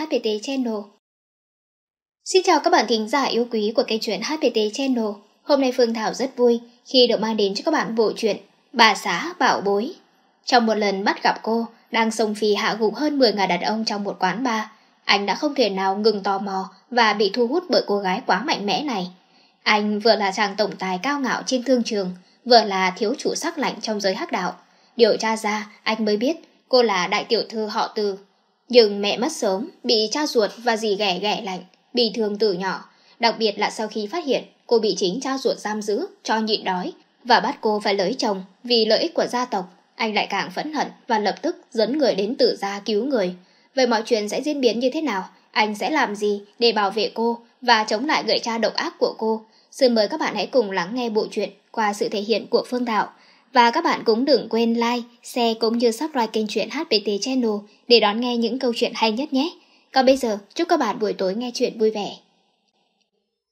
HPT Channel. Xin chào các bạn thính giả yêu quý của kênh truyện HPT Channel. Hôm nay Phương Thảo rất vui khi được mang đến cho các bạn bộ truyện Bà xá bảo bối. Trong một lần bắt gặp cô đang sông phì hạ gục hơn 10 ngàn đàn ông trong một quán bar, anh đã không thể nào ngừng tò mò và bị thu hút bởi cô gái quá mạnh mẽ này. Anh vừa là chàng tổng tài cao ngạo trên thương trường, vừa là thiếu chủ sắc lạnh trong giới hắc đạo. Điều tra ra, anh mới biết cô là đại tiểu thư họ Từ nhưng mẹ mất sớm, bị cha ruột và dì ghẻ ghẻ lạnh, bị thương từ nhỏ, đặc biệt là sau khi phát hiện cô bị chính cha ruột giam giữ, cho nhịn đói và bắt cô phải lấy chồng vì lợi ích của gia tộc. Anh lại càng phẫn hận và lập tức dẫn người đến tử gia cứu người. Về mọi chuyện sẽ diễn biến như thế nào, anh sẽ làm gì để bảo vệ cô và chống lại người cha độc ác của cô. Xin mời các bạn hãy cùng lắng nghe bộ truyện qua sự thể hiện của Phương Thảo và các bạn cũng đừng quên like, share cũng như subscribe kênh truyện HPT Channel để đón nghe những câu chuyện hay nhất nhé. Còn bây giờ, chúc các bạn buổi tối nghe chuyện vui vẻ.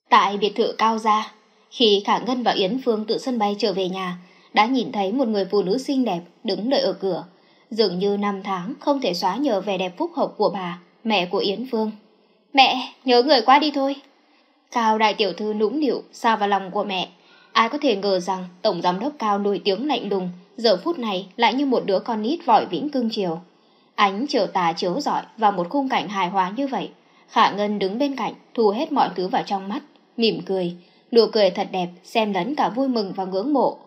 Tại biệt thự Cao Gia, khi Khả Ngân và Yến Phương từ sân bay trở về nhà, đã nhìn thấy một người phụ nữ xinh đẹp đứng đợi ở cửa. Dường như năm tháng không thể xóa nhờ vẻ đẹp phúc hậu của bà, mẹ của Yến Phương. Mẹ, nhớ người qua đi thôi. Cao đại tiểu thư nũng nịu xa vào lòng của mẹ, Ai có thể ngờ rằng Tổng Giám đốc Cao nổi tiếng lạnh lùng, giờ phút này lại như một đứa con nít vội vĩnh cưng chiều. Ánh chiều tà chiếu rọi vào một khung cảnh hài hòa như vậy. Khả Ngân đứng bên cạnh, thu hết mọi thứ vào trong mắt, mỉm cười. Nụ cười thật đẹp, xem lẫn cả vui mừng và ngưỡng mộ.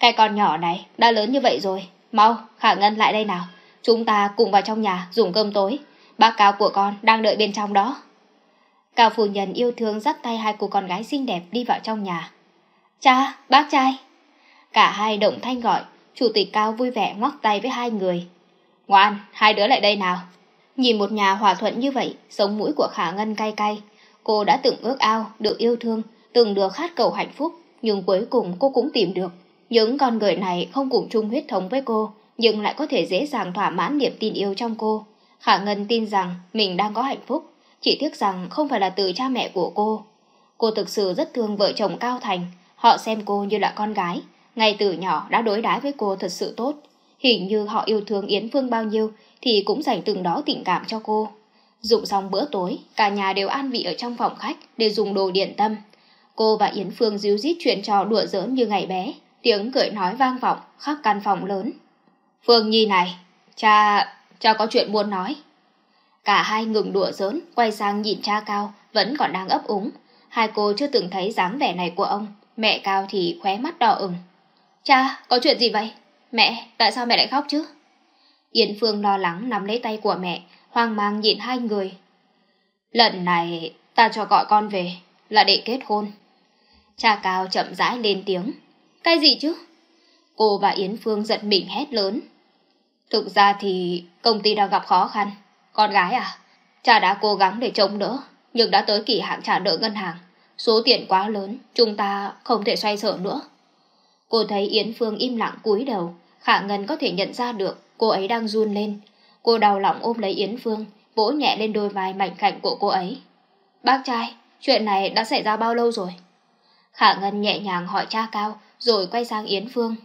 Cái con nhỏ này đã lớn như vậy rồi. Mau, Khả Ngân lại đây nào. Chúng ta cùng vào trong nhà dùng cơm tối. Bác cao của con đang đợi bên trong đó. Cao phu nhân yêu thương dắt tay hai cô con gái xinh đẹp đi vào trong nhà. Cha, bác trai. Cả hai động thanh gọi, chủ tịch cao vui vẻ ngoắc tay với hai người. Ngoan, hai đứa lại đây nào. Nhìn một nhà hòa thuận như vậy, sống mũi của Khả Ngân cay cay. Cô đã từng ước ao, được yêu thương, từng được khát cầu hạnh phúc, nhưng cuối cùng cô cũng tìm được. Những con người này không cùng chung huyết thống với cô, nhưng lại có thể dễ dàng thỏa mãn niềm tin yêu trong cô. Khả Ngân tin rằng mình đang có hạnh phúc, chỉ tiếc rằng không phải là từ cha mẹ của cô. Cô thực sự rất thương vợ chồng Cao Thành, Họ xem cô như là con gái, ngay từ nhỏ đã đối đãi với cô thật sự tốt. Hình như họ yêu thương Yến Phương bao nhiêu thì cũng dành từng đó tình cảm cho cô. Dùng xong bữa tối, cả nhà đều an vị ở trong phòng khách để dùng đồ điện tâm. Cô và Yến Phương díu dít chuyện trò đùa giỡn như ngày bé, tiếng cười nói vang vọng khắp căn phòng lớn. Phương Nhi này, cha, cha có chuyện muốn nói. Cả hai ngừng đùa giỡn, quay sang nhìn cha cao, vẫn còn đang ấp úng. Hai cô chưa từng thấy dáng vẻ này của ông, Mẹ Cao thì khóe mắt đỏ ửng. Cha, có chuyện gì vậy? Mẹ, tại sao mẹ lại khóc chứ? Yến Phương lo lắng nắm lấy tay của mẹ, hoang mang nhìn hai người. Lần này ta cho gọi con về là để kết hôn. Cha Cao chậm rãi lên tiếng. Cái gì chứ? Cô và Yến Phương giật mình hét lớn. Thực ra thì công ty đang gặp khó khăn. Con gái à? Cha đã cố gắng để chống đỡ, nhưng đã tới kỳ hạn trả nợ ngân hàng. Số tiền quá lớn, chúng ta không thể xoay sở nữa. Cô thấy Yến Phương im lặng cúi đầu, Khả Ngân có thể nhận ra được cô ấy đang run lên. Cô đau lòng ôm lấy Yến Phương, vỗ nhẹ lên đôi vai mảnh khảnh của cô ấy. Bác trai, chuyện này đã xảy ra bao lâu rồi? Khả Ngân nhẹ nhàng hỏi cha cao, rồi quay sang Yến Phương.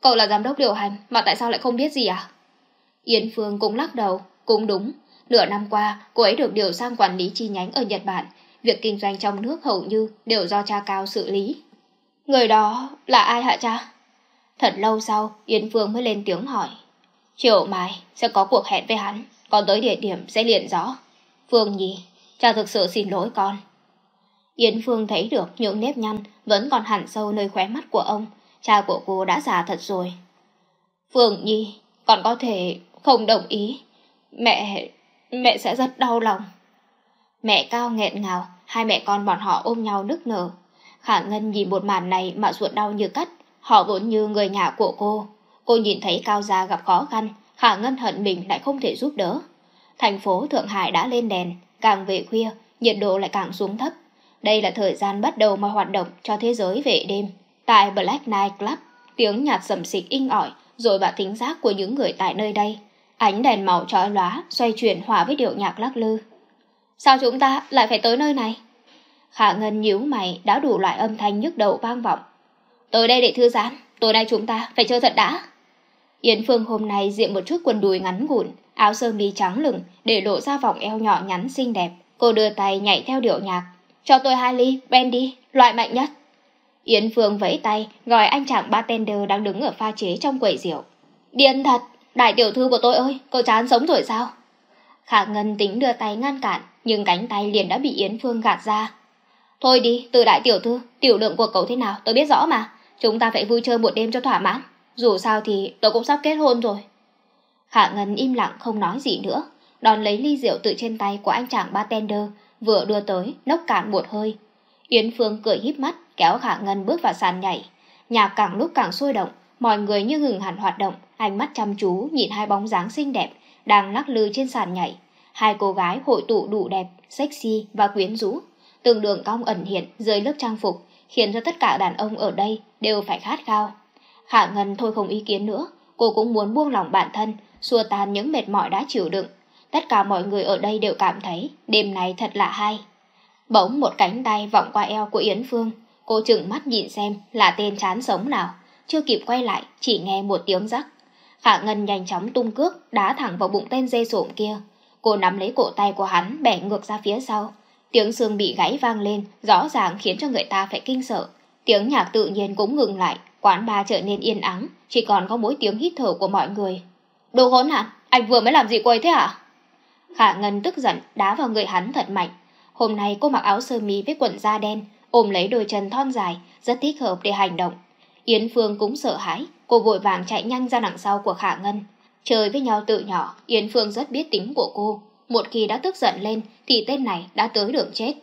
Cậu là giám đốc điều hành, mà tại sao lại không biết gì à? Yến Phương cũng lắc đầu, cũng đúng. Nửa năm qua, cô ấy được điều sang quản lý chi nhánh ở Nhật Bản việc kinh doanh trong nước hầu như đều do cha cao xử lý. Người đó là ai hả cha? Thật lâu sau, Yến Phương mới lên tiếng hỏi. Chiều mai sẽ có cuộc hẹn với hắn, còn tới địa điểm sẽ liền rõ. Phương nhỉ, cha thực sự xin lỗi con. Yến Phương thấy được những nếp nhăn vẫn còn hẳn sâu nơi khóe mắt của ông, cha của cô đã già thật rồi. Phương Nhi, còn có thể không đồng ý. Mẹ, mẹ sẽ rất đau lòng. Mẹ Cao nghẹn ngào, hai mẹ con bọn họ ôm nhau nức nở. Khả Ngân nhìn một màn này mà ruột đau như cắt, họ vốn như người nhà của cô. Cô nhìn thấy Cao Gia gặp khó khăn, Khả Ngân hận mình lại không thể giúp đỡ. Thành phố Thượng Hải đã lên đèn, càng về khuya, nhiệt độ lại càng xuống thấp. Đây là thời gian bắt đầu mọi hoạt động cho thế giới về đêm. Tại Black Night Club, tiếng nhạc sầm xịch inh ỏi, rồi bạn tính giác của những người tại nơi đây. Ánh đèn màu trói lóa, xoay chuyển hòa với điệu nhạc lắc lư. Sao chúng ta lại phải tới nơi này? Khả Ngân nhíu mày đã đủ loại âm thanh nhức đầu vang vọng. Tới đây để thư giãn, tối nay chúng ta phải chơi thật đã. Yến Phương hôm nay diện một chiếc quần đùi ngắn gùn, áo sơ mi trắng lửng để lộ ra vòng eo nhỏ nhắn xinh đẹp. Cô đưa tay nhảy theo điệu nhạc. Cho tôi hai ly, brandy, loại mạnh nhất. Yến Phương vẫy tay, gọi anh chàng bartender đang đứng ở pha chế trong quầy rượu. Điên thật, đại tiểu thư của tôi ơi, cô chán sống rồi sao? Khả Ngân tính đưa tay ngăn cản, nhưng cánh tay liền đã bị Yến Phương gạt ra. Thôi đi, từ đại tiểu thư, tiểu lượng của cậu thế nào tôi biết rõ mà. Chúng ta phải vui chơi một đêm cho thỏa mãn. Dù sao thì tôi cũng sắp kết hôn rồi. Khả Ngân im lặng không nói gì nữa, đón lấy ly rượu từ trên tay của anh chàng bartender, vừa đưa tới, nốc cạn một hơi. Yến Phương cười híp mắt, kéo Khả Ngân bước vào sàn nhảy. Nhạc càng lúc càng sôi động, mọi người như ngừng hẳn hoạt động, ánh mắt chăm chú nhìn hai bóng dáng xinh đẹp đang lắc lư trên sàn nhảy. Hai cô gái hội tụ đủ đẹp, sexy và quyến rũ, từng đường cong ẩn hiện dưới lớp trang phục, khiến cho tất cả đàn ông ở đây đều phải khát khao. Khả Ngân thôi không ý kiến nữa, cô cũng muốn buông lòng bản thân, xua tan những mệt mỏi đã chịu đựng. Tất cả mọi người ở đây đều cảm thấy đêm này thật là hay. Bỗng một cánh tay vọng qua eo của Yến Phương, cô chừng mắt nhìn xem là tên chán sống nào. Chưa kịp quay lại, chỉ nghe một tiếng rắc. Hạ Ngân nhanh chóng tung cước, đá thẳng vào bụng tên dê sộm kia. Cô nắm lấy cổ tay của hắn, bẻ ngược ra phía sau. Tiếng xương bị gãy vang lên, rõ ràng khiến cho người ta phải kinh sợ. Tiếng nhạc tự nhiên cũng ngừng lại, quán ba trở nên yên ắng, chỉ còn có mỗi tiếng hít thở của mọi người. Đồ hỗn hạn, anh vừa mới làm gì cô thế hả? Khả Ngân tức giận, đá vào người hắn thật mạnh. Hôm nay cô mặc áo sơ mi với quần da đen, ôm lấy đôi chân thon dài, rất thích hợp để hành động, Yến Phương cũng sợ hãi, cô vội vàng chạy nhanh ra đằng sau của Khả Ngân. Chơi với nhau từ nhỏ, Yến Phương rất biết tính của cô. Một khi đã tức giận lên thì tên này đã tới đường chết.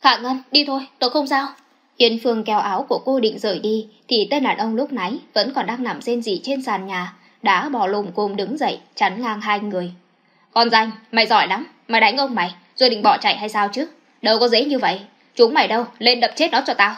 Khả Ngân, đi thôi, tôi không sao. Yến Phương kéo áo của cô định rời đi thì tên đàn ông lúc nãy vẫn còn đang nằm rên rỉ trên sàn nhà, đã bò lùm cồm đứng dậy, chắn ngang hai người. Con danh, mày giỏi lắm, mày đánh ông mày, rồi định bỏ chạy hay sao chứ? Đâu có dễ như vậy, chúng mày đâu, lên đập chết nó cho tao.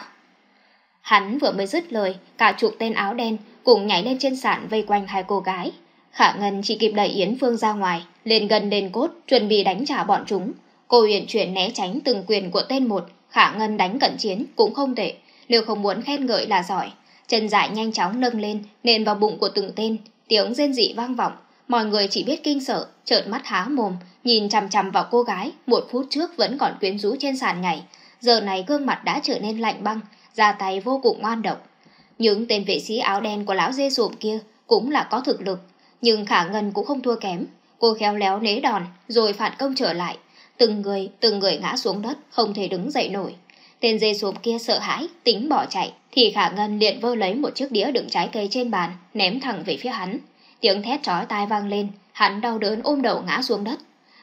Hắn vừa mới dứt lời, cả chục tên áo đen cùng nhảy lên trên sàn vây quanh hai cô gái. Khả Ngân chỉ kịp đẩy Yến Phương ra ngoài, lên gần đền cốt, chuẩn bị đánh trả bọn chúng. Cô uyển chuyển né tránh từng quyền của tên một, Khả Ngân đánh cận chiến cũng không tệ, nếu không muốn khen ngợi là giỏi. Chân dại nhanh chóng nâng lên, nền vào bụng của từng tên, tiếng rên dị vang vọng. Mọi người chỉ biết kinh sợ, trợn mắt há mồm, nhìn chằm chằm vào cô gái, một phút trước vẫn còn quyến rũ trên sàn nhảy. Giờ này gương mặt đã trở nên lạnh băng, ra tay vô cùng ngoan độc. Những tên vệ sĩ áo đen của lão dê ruộng kia cũng là có thực lực, nhưng Khả Ngân cũng không thua kém. Cô khéo léo né đòn, rồi phản công trở lại. Từng người, từng người ngã xuống đất, không thể đứng dậy nổi. Tên dê ruộng kia sợ hãi, tính bỏ chạy, thì Khả Ngân liền vơ lấy một chiếc đĩa đựng trái cây trên bàn, ném thẳng về phía hắn. Tiếng thét chói tai vang lên, hắn đau đớn ôm đầu ngã xuống đất.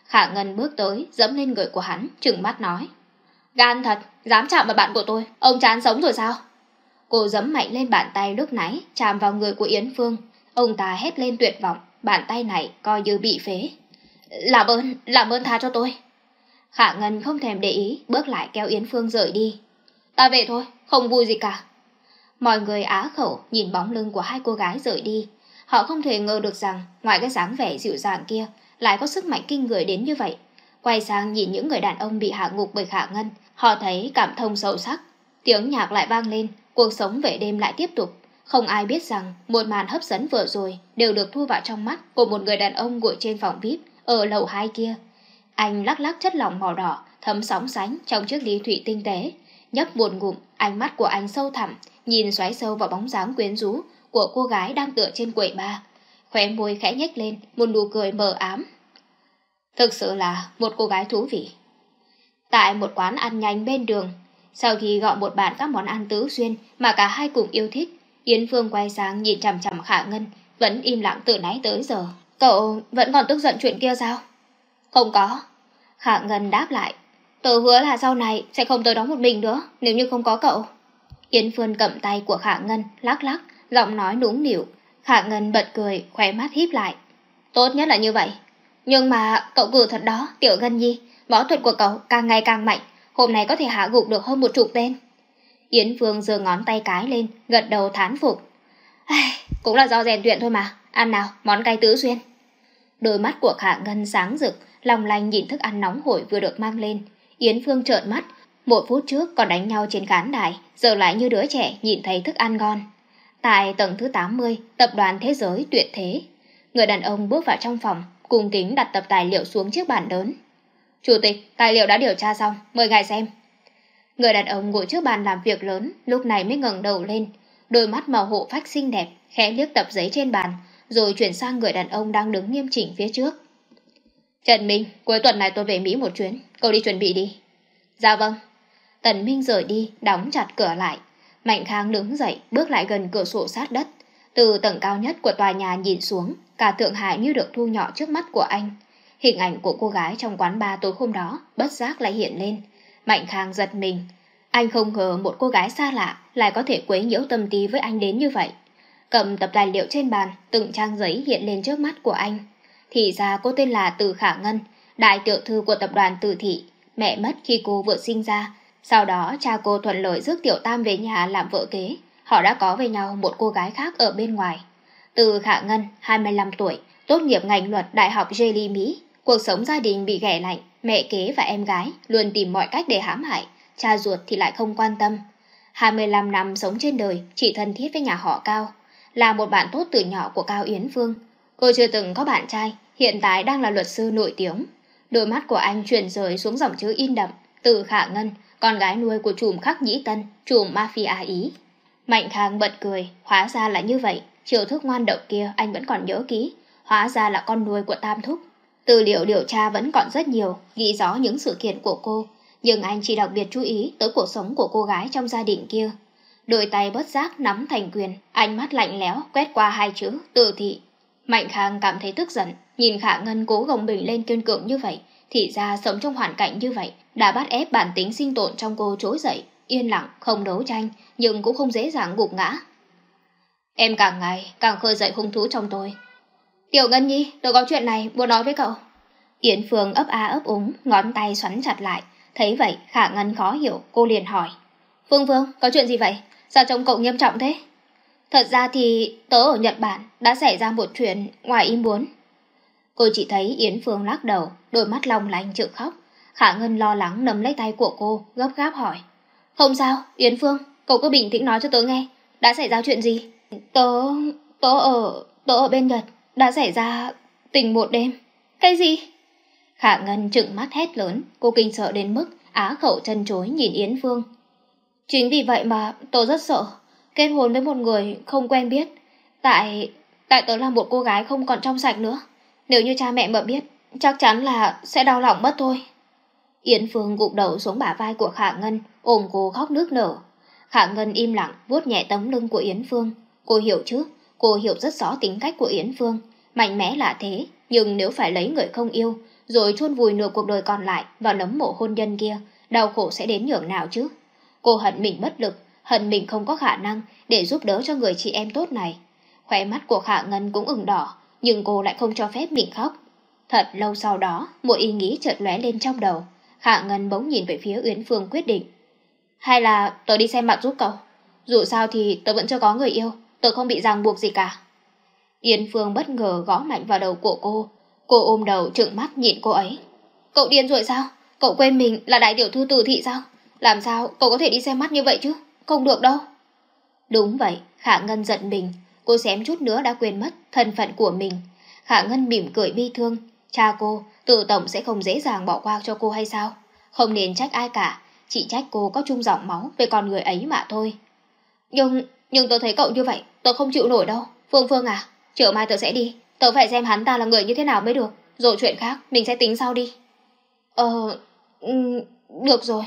Khả Ngân bước tới, dẫm lên người của hắn, trừng mắt nói. Gan thật, dám chạm vào bạn của tôi, ông chán sống rồi sao? Cô giấm mạnh lên bàn tay lúc nãy, chạm vào người của Yến Phương. Ông ta hét lên tuyệt vọng, bàn tay này coi như bị phế. Làm ơn, làm ơn tha cho tôi. Khả Ngân không thèm để ý, bước lại kéo Yến Phương rời đi. Ta về thôi, không vui gì cả. Mọi người á khẩu nhìn bóng lưng của hai cô gái rời đi. Họ không thể ngờ được rằng, ngoài cái dáng vẻ dịu dàng kia, lại có sức mạnh kinh người đến như vậy. Quay sang nhìn những người đàn ông bị hạ ngục bởi Khả Ngân, Họ thấy cảm thông sâu sắc, tiếng nhạc lại vang lên, cuộc sống về đêm lại tiếp tục. Không ai biết rằng một màn hấp dẫn vừa rồi đều được thu vào trong mắt của một người đàn ông ngồi trên phòng VIP ở lầu hai kia. Anh lắc lắc chất lỏng màu đỏ, thấm sóng sánh trong chiếc ly thủy tinh tế. Nhấp buồn ngụm, ánh mắt của anh sâu thẳm, nhìn xoáy sâu vào bóng dáng quyến rũ của cô gái đang tựa trên quầy ba. Khóe môi khẽ nhếch lên, một nụ cười mờ ám. Thực sự là một cô gái thú vị tại một quán ăn nhanh bên đường. Sau khi gọi một bàn các món ăn tứ xuyên mà cả hai cùng yêu thích, Yến Phương quay sang nhìn chằm chằm Khả Ngân, vẫn im lặng từ nãy tới giờ. Cậu vẫn còn tức giận chuyện kia sao? Không có. Khả Ngân đáp lại. tôi hứa là sau này sẽ không tới đó một mình nữa nếu như không có cậu. Yến Phương cầm tay của Khả Ngân, lắc lắc, giọng nói núng nỉu. Khả Ngân bật cười, khóe mắt híp lại. Tốt nhất là như vậy. Nhưng mà cậu cử thật đó, tiểu Ngân Nhi, võ thuật của cậu càng ngày càng mạnh hôm nay có thể hạ gục được hơn một chục tên yến phương giơ ngón tay cái lên gật đầu thán phục Ai, cũng là do rèn luyện thôi mà ăn nào món cay tứ xuyên đôi mắt của khả ngân sáng rực lòng lành nhìn thức ăn nóng hổi vừa được mang lên yến phương trợn mắt một phút trước còn đánh nhau trên khán đài giờ lại như đứa trẻ nhìn thấy thức ăn ngon tại tầng thứ 80, tập đoàn thế giới tuyệt thế người đàn ông bước vào trong phòng cùng kính đặt tập tài liệu xuống chiếc bàn lớn Chủ tịch, tài liệu đã điều tra xong, mời ngài xem. Người đàn ông ngồi trước bàn làm việc lớn, lúc này mới ngẩng đầu lên. Đôi mắt màu hộ phách xinh đẹp, khẽ liếc tập giấy trên bàn, rồi chuyển sang người đàn ông đang đứng nghiêm chỉnh phía trước. Trần Minh, cuối tuần này tôi về Mỹ một chuyến, cậu đi chuẩn bị đi. Dạ vâng. Tần Minh rời đi, đóng chặt cửa lại. Mạnh Khang đứng dậy, bước lại gần cửa sổ sát đất. Từ tầng cao nhất của tòa nhà nhìn xuống, cả Thượng Hải như được thu nhỏ trước mắt của anh. Hình ảnh của cô gái trong quán bar tối hôm đó bất giác lại hiện lên. Mạnh Khang giật mình. Anh không ngờ một cô gái xa lạ lại có thể quấy nhiễu tâm trí với anh đến như vậy. Cầm tập tài liệu trên bàn, từng trang giấy hiện lên trước mắt của anh. Thì ra cô tên là Từ Khả Ngân, đại tiểu thư của tập đoàn Từ Thị. Mẹ mất khi cô vừa sinh ra, sau đó cha cô thuận lợi rước Tiểu Tam về nhà làm vợ kế. Họ đã có với nhau một cô gái khác ở bên ngoài. Từ Khả Ngân, 25 tuổi, tốt nghiệp ngành luật Đại học Jelly Mỹ, Cuộc sống gia đình bị ghẻ lạnh, mẹ kế và em gái luôn tìm mọi cách để hãm hại, cha ruột thì lại không quan tâm. 25 năm sống trên đời, chị thân thiết với nhà họ Cao, là một bạn tốt từ nhỏ của Cao Yến Phương. Cô chưa từng có bạn trai, hiện tại đang là luật sư nổi tiếng. Đôi mắt của anh chuyển rời xuống dòng chữ in đậm, từ Khả Ngân, con gái nuôi của chùm khắc nhĩ tân, chùm mafia Ý. Mạnh Khang bật cười, hóa ra là như vậy, chiều thức ngoan độc kia anh vẫn còn nhớ ký hóa ra là con nuôi của Tam Thúc. Tư liệu điều tra vẫn còn rất nhiều, ghi rõ những sự kiện của cô, nhưng anh chỉ đặc biệt chú ý tới cuộc sống của cô gái trong gia đình kia. Đôi tay bớt giác nắm thành quyền, ánh mắt lạnh lẽo quét qua hai chữ tự thị. Mạnh Khang cảm thấy tức giận, nhìn Khả Ngân cố gồng mình lên kiên cường như vậy, thì ra sống trong hoàn cảnh như vậy đã bắt ép bản tính sinh tồn trong cô trỗi dậy, yên lặng, không đấu tranh, nhưng cũng không dễ dàng gục ngã. Em càng ngày càng khơi dậy hung thú trong tôi, Tiểu Ngân Nhi, tôi có chuyện này, muốn nói với cậu. Yến Phương ấp a ấp úng, ngón tay xoắn chặt lại. Thấy vậy, Khả Ngân khó hiểu, cô liền hỏi. Phương Phương, có chuyện gì vậy? Sao trông cậu nghiêm trọng thế? Thật ra thì tớ ở Nhật Bản đã xảy ra một chuyện ngoài ý muốn. Cô chỉ thấy Yến Phương lắc đầu, đôi mắt long lanh chữ khóc. Khả Ngân lo lắng nắm lấy tay của cô, gấp gáp hỏi. Không sao, Yến Phương, cậu cứ bình tĩnh nói cho tớ nghe. Đã xảy ra chuyện gì? Tớ... tớ ở... tớ ở bên Nhật đã xảy ra tình một đêm. Cái gì? Khả Ngân trợn mắt hét lớn, cô kinh sợ đến mức á khẩu chân chối nhìn Yến Phương. Chính vì vậy mà tôi rất sợ, kết hôn với một người không quen biết. Tại... tại tôi là một cô gái không còn trong sạch nữa. Nếu như cha mẹ mà biết, chắc chắn là sẽ đau lòng mất thôi. Yến Phương gục đầu xuống bả vai của Khả Ngân, ôm cô khóc nước nở. Khả Ngân im lặng, vuốt nhẹ tấm lưng của Yến Phương. Cô hiểu chứ, Cô hiểu rất rõ tính cách của Yến Phương, mạnh mẽ là thế, nhưng nếu phải lấy người không yêu, rồi chôn vùi nửa cuộc đời còn lại vào nấm mộ hôn nhân kia, đau khổ sẽ đến nhường nào chứ? Cô hận mình bất lực, hận mình không có khả năng để giúp đỡ cho người chị em tốt này. Khóe mắt của Khả Ngân cũng ửng đỏ, nhưng cô lại không cho phép mình khóc. Thật lâu sau đó, một ý nghĩ chợt lóe lên trong đầu. Khả Ngân bỗng nhìn về phía Yến Phương quyết định. Hay là tớ đi xem mặt giúp cậu? Dù sao thì tớ vẫn chưa có người yêu, Tôi không bị ràng buộc gì cả. Yến Phương bất ngờ gõ mạnh vào đầu của cô. Cô ôm đầu trợn mắt nhìn cô ấy. Cậu điên rồi sao? Cậu quên mình là đại tiểu thư từ thị sao? Làm sao cậu có thể đi xem mắt như vậy chứ? Không được đâu. Đúng vậy, Khả Ngân giận mình. Cô xém chút nữa đã quên mất thân phận của mình. Khả Ngân mỉm cười bi thương. Cha cô, tự tổng sẽ không dễ dàng bỏ qua cho cô hay sao? Không nên trách ai cả, chỉ trách cô có chung giọng máu về con người ấy mà thôi. Nhưng nhưng tôi thấy cậu như vậy, tôi không chịu nổi đâu. Phương Phương à, chiều mai tôi sẽ đi. tôi phải xem hắn ta là người như thế nào mới được. Rồi chuyện khác, mình sẽ tính sau đi. Ờ, được rồi.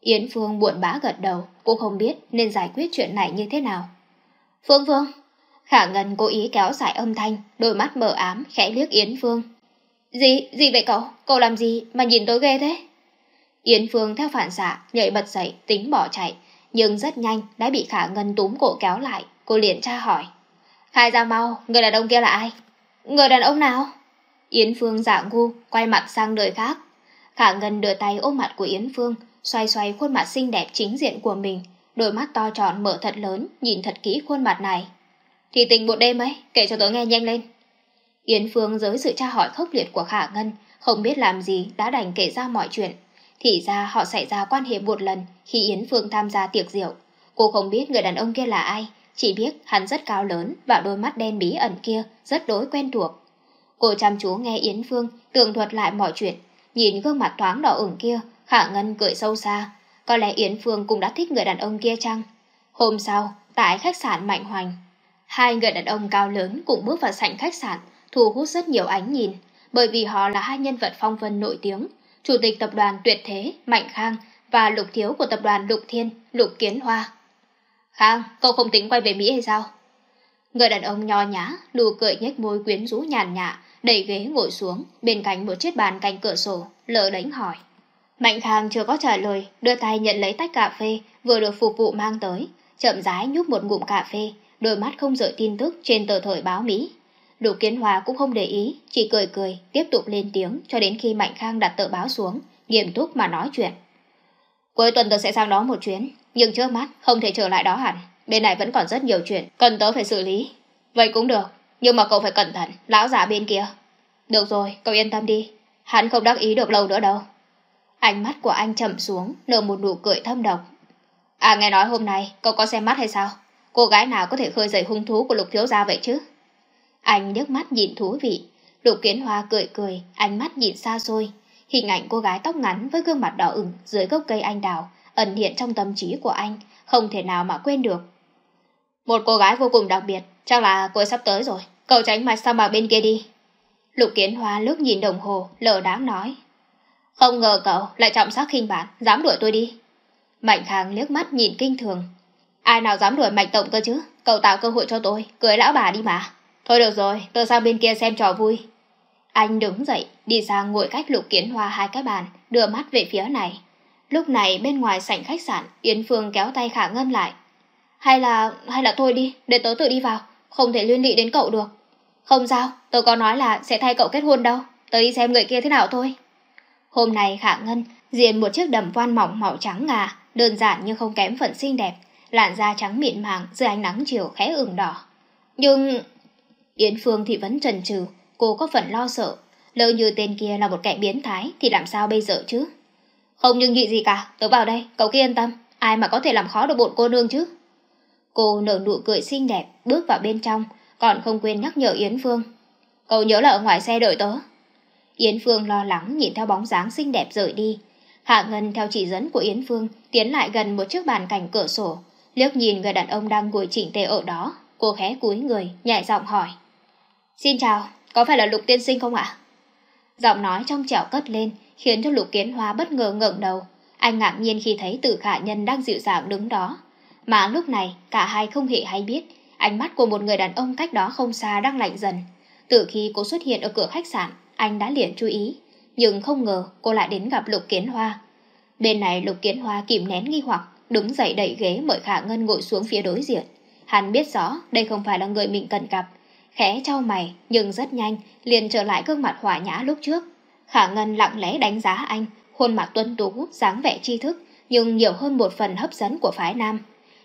Yến Phương buồn bã gật đầu, cô không biết nên giải quyết chuyện này như thế nào. Phương Phương, Khả Ngân cố ý kéo dài âm thanh, đôi mắt mờ ám, khẽ liếc Yến Phương. Gì, gì vậy cậu? Cậu làm gì mà nhìn tôi ghê thế? Yến Phương theo phản xạ, nhảy bật dậy, tính bỏ chạy, nhưng rất nhanh đã bị Khả Ngân túm cổ kéo lại, cô liền tra hỏi. Khai ra mau, người đàn ông kia là ai? Người đàn ông nào? Yến Phương giả ngu, quay mặt sang nơi khác. Khả Ngân đưa tay ôm mặt của Yến Phương, xoay xoay khuôn mặt xinh đẹp chính diện của mình, đôi mắt to tròn mở thật lớn, nhìn thật kỹ khuôn mặt này. Thì tình một đêm ấy, kể cho tớ nghe nhanh lên. Yến Phương dưới sự tra hỏi khốc liệt của Khả Ngân, không biết làm gì đã đành kể ra mọi chuyện thì ra họ xảy ra quan hệ một lần khi Yến Phương tham gia tiệc rượu. Cô không biết người đàn ông kia là ai, chỉ biết hắn rất cao lớn và đôi mắt đen bí ẩn kia rất đối quen thuộc. Cô chăm chú nghe Yến Phương tường thuật lại mọi chuyện, nhìn gương mặt thoáng đỏ ửng kia, Khả Ngân cười sâu xa. Có lẽ Yến Phương cũng đã thích người đàn ông kia chăng? Hôm sau, tại khách sạn Mạnh Hoành, hai người đàn ông cao lớn cùng bước vào sảnh khách sạn, thu hút rất nhiều ánh nhìn, bởi vì họ là hai nhân vật phong vân nổi tiếng chủ tịch tập đoàn tuyệt thế Mạnh Khang và lục thiếu của tập đoàn Lục Thiên, Lục Kiến Hoa. Khang, cậu không tính quay về Mỹ hay sao? Người đàn ông nho nhã, lù cười nhếch môi quyến rũ nhàn nhạ, đẩy ghế ngồi xuống, bên cạnh một chiếc bàn cạnh cửa sổ, lỡ đánh hỏi. Mạnh Khang chưa có trả lời, đưa tay nhận lấy tách cà phê vừa được phục vụ mang tới, chậm rãi nhúc một ngụm cà phê, đôi mắt không dợi tin tức trên tờ thời báo Mỹ. Lục Kiến Hòa cũng không để ý, chỉ cười cười, tiếp tục lên tiếng cho đến khi Mạnh Khang đặt tờ báo xuống, nghiêm túc mà nói chuyện. Cuối tuần tớ sẽ sang đó một chuyến, nhưng trước mắt không thể trở lại đó hẳn, bên này vẫn còn rất nhiều chuyện, cần tớ phải xử lý. Vậy cũng được, nhưng mà cậu phải cẩn thận, lão giả bên kia. Được rồi, cậu yên tâm đi, hắn không đắc ý được lâu nữa đâu. Ánh mắt của anh chậm xuống, nở một nụ cười thâm độc. À nghe nói hôm nay cậu có xem mắt hay sao? Cô gái nào có thể khơi dậy hung thú của lục thiếu gia vậy chứ? Anh nước mắt nhìn thú vị. Lục kiến hoa cười cười, ánh mắt nhìn xa xôi. Hình ảnh cô gái tóc ngắn với gương mặt đỏ ửng dưới gốc cây anh đào ẩn hiện trong tâm trí của anh, không thể nào mà quên được. Một cô gái vô cùng đặc biệt, chắc là cô sắp tới rồi, cậu tránh mặt sao mà bên kia đi. Lục kiến hoa lướt nhìn đồng hồ, lờ đáng nói. Không ngờ cậu lại trọng sắc khinh bản, dám đuổi tôi đi. Mạnh khang liếc mắt nhìn kinh thường. Ai nào dám đuổi mạnh tổng cơ chứ, cậu tạo cơ hội cho tôi, cưới lão bà đi mà. Thôi được rồi, tôi sang bên kia xem trò vui. Anh đứng dậy, đi sang ngồi cách lục kiến hoa hai cái bàn, đưa mắt về phía này. Lúc này bên ngoài sảnh khách sạn, Yến Phương kéo tay Khả Ngân lại. Hay là, hay là thôi đi, để tớ tự đi vào, không thể liên lụy đến cậu được. Không sao, tớ có nói là sẽ thay cậu kết hôn đâu, tớ đi xem người kia thế nào thôi. Hôm nay Khả Ngân diện một chiếc đầm voan mỏng màu trắng ngà, đơn giản nhưng không kém phần xinh đẹp, làn da trắng mịn màng dưới ánh nắng chiều khẽ ửng đỏ. Nhưng Yến Phương thì vẫn trần trừ, cô có phần lo sợ. Lỡ như tên kia là một kẻ biến thái thì làm sao bây giờ chứ? Không nhưng nghị gì cả, tớ vào đây, cậu kia yên tâm, ai mà có thể làm khó được bọn cô nương chứ? Cô nở nụ cười xinh đẹp, bước vào bên trong, còn không quên nhắc nhở Yến Phương. Cậu nhớ là ở ngoài xe đợi tớ. Yến Phương lo lắng nhìn theo bóng dáng xinh đẹp rời đi. Hạ Ngân theo chỉ dẫn của Yến Phương tiến lại gần một chiếc bàn cảnh cửa sổ, liếc nhìn người đàn ông đang ngồi chỉnh tề ở đó, cô khẽ cúi người, nhảy giọng hỏi. Xin chào, có phải là Lục Tiên Sinh không ạ? Giọng nói trong trẻo cất lên, khiến cho Lục Kiến Hoa bất ngờ ngẩng đầu. Anh ngạc nhiên khi thấy tử Khả Nhân đang dịu dàng đứng đó. Mà lúc này, cả hai không hề hay biết, ánh mắt của một người đàn ông cách đó không xa đang lạnh dần. Từ khi cô xuất hiện ở cửa khách sạn, anh đã liền chú ý, nhưng không ngờ cô lại đến gặp Lục Kiến Hoa. Bên này Lục Kiến Hoa kìm nén nghi hoặc, đứng dậy đẩy ghế mời Khả Ngân ngồi xuống phía đối diện. Hắn biết rõ đây không phải là người mình cần gặp, khẽ trao mày nhưng rất nhanh liền trở lại gương mặt hòa nhã lúc trước khả ngân lặng lẽ đánh giá anh khuôn mặt tuân tú dáng vẻ tri thức nhưng nhiều hơn một phần hấp dẫn của phái nam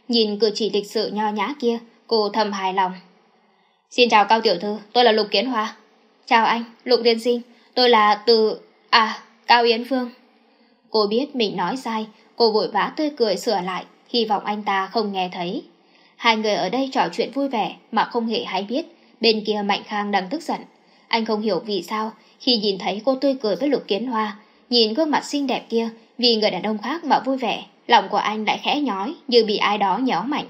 nhìn cử chỉ lịch sự nho nhã kia cô thầm hài lòng xin chào cao tiểu thư tôi là lục kiến hoa chào anh lục tiên sinh tôi là từ à cao yến phương cô biết mình nói sai cô vội vã tươi cười sửa lại hy vọng anh ta không nghe thấy hai người ở đây trò chuyện vui vẻ mà không hề hay biết Bên kia Mạnh Khang đang tức giận. Anh không hiểu vì sao khi nhìn thấy cô tươi cười với Lục Kiến Hoa, nhìn gương mặt xinh đẹp kia vì người đàn ông khác mà vui vẻ, lòng của anh lại khẽ nhói như bị ai đó nhéo mạnh.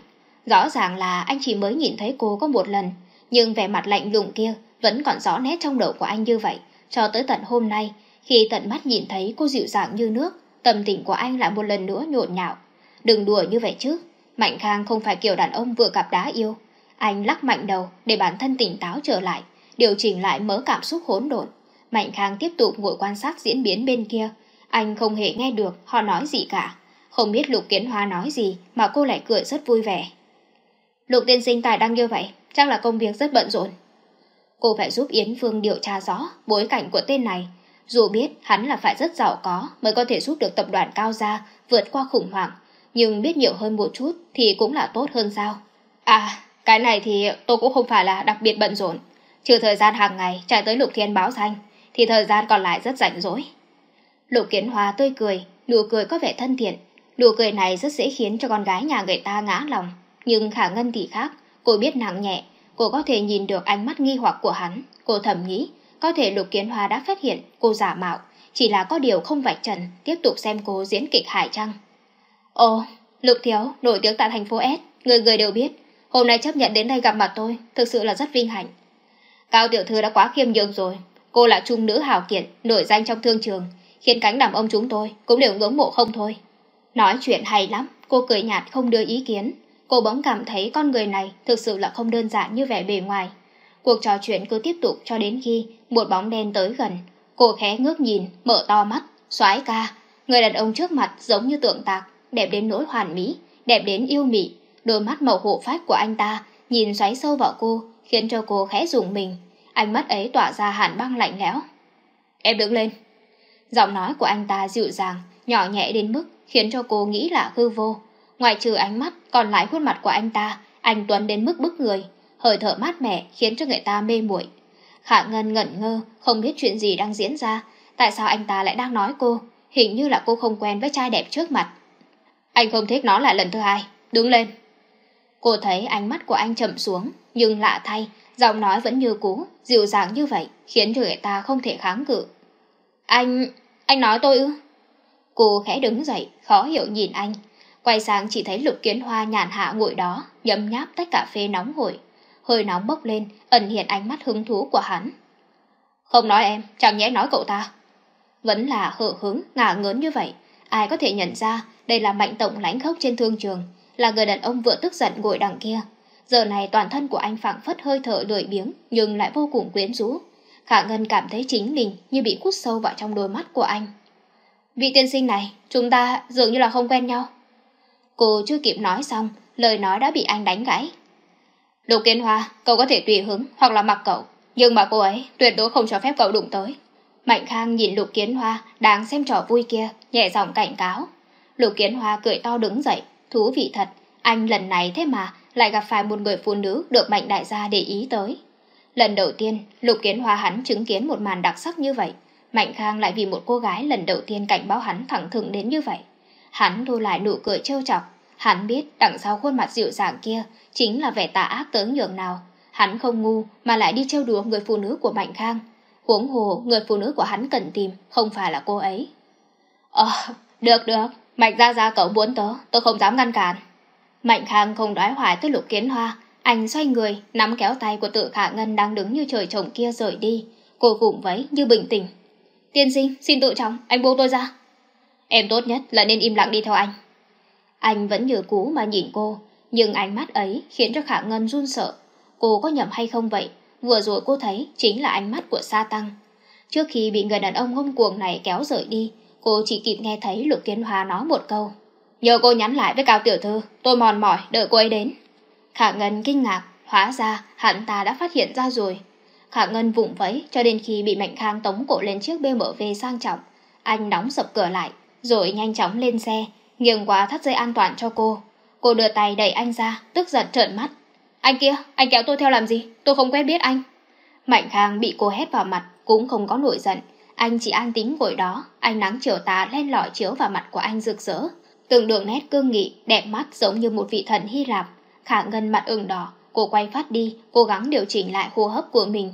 Rõ ràng là anh chỉ mới nhìn thấy cô có một lần, nhưng vẻ mặt lạnh lùng kia vẫn còn rõ nét trong đầu của anh như vậy, cho tới tận hôm nay, khi tận mắt nhìn thấy cô dịu dàng như nước, tâm tình của anh lại một lần nữa nhộn nhạo. Đừng đùa như vậy chứ, Mạnh Khang không phải kiểu đàn ông vừa gặp đá yêu, anh lắc mạnh đầu để bản thân tỉnh táo trở lại, điều chỉnh lại mớ cảm xúc hỗn độn. Mạnh Khang tiếp tục ngồi quan sát diễn biến bên kia. Anh không hề nghe được họ nói gì cả. Không biết Lục Kiến Hoa nói gì mà cô lại cười rất vui vẻ. Lục tiên sinh tài đang như vậy, chắc là công việc rất bận rộn. Cô phải giúp Yến Phương điều tra rõ bối cảnh của tên này. Dù biết hắn là phải rất giàu có mới có thể giúp được tập đoàn cao gia vượt qua khủng hoảng, nhưng biết nhiều hơn một chút thì cũng là tốt hơn sao. À, cái này thì tôi cũng không phải là đặc biệt bận rộn. Trừ thời gian hàng ngày chạy tới Lục Thiên báo danh, thì thời gian còn lại rất rảnh rỗi. Lục Kiến hòa tươi cười, nụ cười có vẻ thân thiện. Nụ cười này rất dễ khiến cho con gái nhà người ta ngã lòng. Nhưng Khả Ngân thì khác, cô biết nặng nhẹ, cô có thể nhìn được ánh mắt nghi hoặc của hắn. Cô thầm nghĩ, có thể Lục Kiến hòa đã phát hiện cô giả mạo, chỉ là có điều không vạch trần, tiếp tục xem cô diễn kịch hải trăng. Ồ, Lục Thiếu, nổi tiếng tại thành phố S, người người đều biết, Hôm nay chấp nhận đến đây gặp mặt tôi Thực sự là rất vinh hạnh Cao tiểu thư đã quá khiêm nhượng rồi Cô là trung nữ hảo kiệt Nổi danh trong thương trường Khiến cánh đàn ông chúng tôi cũng đều ngưỡng mộ không thôi Nói chuyện hay lắm Cô cười nhạt không đưa ý kiến Cô bỗng cảm thấy con người này Thực sự là không đơn giản như vẻ bề ngoài Cuộc trò chuyện cứ tiếp tục cho đến khi Một bóng đen tới gần Cô khẽ ngước nhìn, mở to mắt soái ca Người đàn ông trước mặt giống như tượng tạc Đẹp đến nỗi hoàn mỹ Đẹp đến yêu mị đôi mắt màu hộ phách của anh ta nhìn xoáy sâu vào cô khiến cho cô khẽ rùng mình ánh mắt ấy tỏa ra hàn băng lạnh lẽo em đứng lên giọng nói của anh ta dịu dàng nhỏ nhẹ đến mức khiến cho cô nghĩ là hư vô Ngoài trừ ánh mắt còn lại khuôn mặt của anh ta anh tuấn đến mức bức người hơi thở mát mẻ khiến cho người ta mê muội khả ngân ngẩn ngơ không biết chuyện gì đang diễn ra tại sao anh ta lại đang nói cô hình như là cô không quen với trai đẹp trước mặt anh không thích nó lại lần thứ hai đứng lên Cô thấy ánh mắt của anh chậm xuống, nhưng lạ thay, giọng nói vẫn như cũ, dịu dàng như vậy, khiến cho người ta không thể kháng cự. Anh... anh nói tôi ư? Cô khẽ đứng dậy, khó hiểu nhìn anh. Quay sang chỉ thấy lục kiến hoa nhàn hạ ngồi đó, nhấm nháp tách cà phê nóng hổi. Hơi nóng bốc lên, ẩn hiện ánh mắt hứng thú của hắn. Không nói em, chẳng nhẽ nói cậu ta. Vẫn là hở hứng, ngả ngớn như vậy. Ai có thể nhận ra đây là mạnh tổng lãnh khốc trên thương trường, là người đàn ông vừa tức giận ngồi đằng kia. Giờ này toàn thân của anh phảng phất hơi thở lười biếng nhưng lại vô cùng quyến rũ. Khả Ngân cảm thấy chính mình như bị hút sâu vào trong đôi mắt của anh. Vị tiên sinh này, chúng ta dường như là không quen nhau. Cô chưa kịp nói xong, lời nói đã bị anh đánh gãy. Lục Kiến Hoa, cậu có thể tùy hứng hoặc là mặc cậu, nhưng mà cô ấy tuyệt đối không cho phép cậu đụng tới. Mạnh Khang nhìn Lục Kiến Hoa đang xem trò vui kia, nhẹ giọng cảnh cáo. Lục Kiến Hoa cười to đứng dậy, Thú vị thật, anh lần này thế mà lại gặp phải một người phụ nữ được mạnh đại gia để ý tới. Lần đầu tiên, Lục Kiến Hoa hắn chứng kiến một màn đặc sắc như vậy. Mạnh Khang lại vì một cô gái lần đầu tiên cảnh báo hắn thẳng thừng đến như vậy. Hắn thu lại nụ cười trêu chọc. Hắn biết đằng sau khuôn mặt dịu dàng kia chính là vẻ tà ác tướng nhường nào. Hắn không ngu mà lại đi trêu đùa người phụ nữ của Mạnh Khang. Huống hồ, người phụ nữ của hắn cần tìm không phải là cô ấy. Ờ, được được. Mạnh ra ra cậu muốn tớ, tớ không dám ngăn cản. Mạnh Khang không đoái hoài tới lục kiến hoa, anh xoay người, nắm kéo tay của tự khả ngân đang đứng như trời trồng kia rời đi. Cô vùng vẫy như bình tĩnh. Tiên sinh, xin tự trọng, anh buông tôi ra. Em tốt nhất là nên im lặng đi theo anh. Anh vẫn như cũ mà nhìn cô, nhưng ánh mắt ấy khiến cho khả ngân run sợ. Cô có nhầm hay không vậy? Vừa rồi cô thấy chính là ánh mắt của sa tăng. Trước khi bị người đàn ông ngông cuồng này kéo rời đi, cô chỉ kịp nghe thấy Lục Kiến Hoa nói một câu. Nhờ cô nhắn lại với Cao Tiểu Thư, tôi mòn mỏi, đợi cô ấy đến. Khả Ngân kinh ngạc, hóa ra hắn ta đã phát hiện ra rồi. Khả Ngân vụng vẫy cho đến khi bị Mạnh Khang tống cổ lên chiếc BMW sang trọng. Anh đóng sập cửa lại, rồi nhanh chóng lên xe, nghiêng quá thắt dây an toàn cho cô. Cô đưa tay đẩy anh ra, tức giận trợn mắt. Anh kia, anh kéo tôi theo làm gì? Tôi không quen biết anh. Mạnh Khang bị cô hét vào mặt, cũng không có nổi giận, anh chỉ an tính ngồi đó, ánh nắng chiều tà len lỏi chiếu vào mặt của anh rực rỡ, từng đường nét cương nghị, đẹp mắt giống như một vị thần Hy Lạp. Khả Ngân mặt ửng đỏ, cô quay phát đi, cố gắng điều chỉnh lại hô hấp của mình.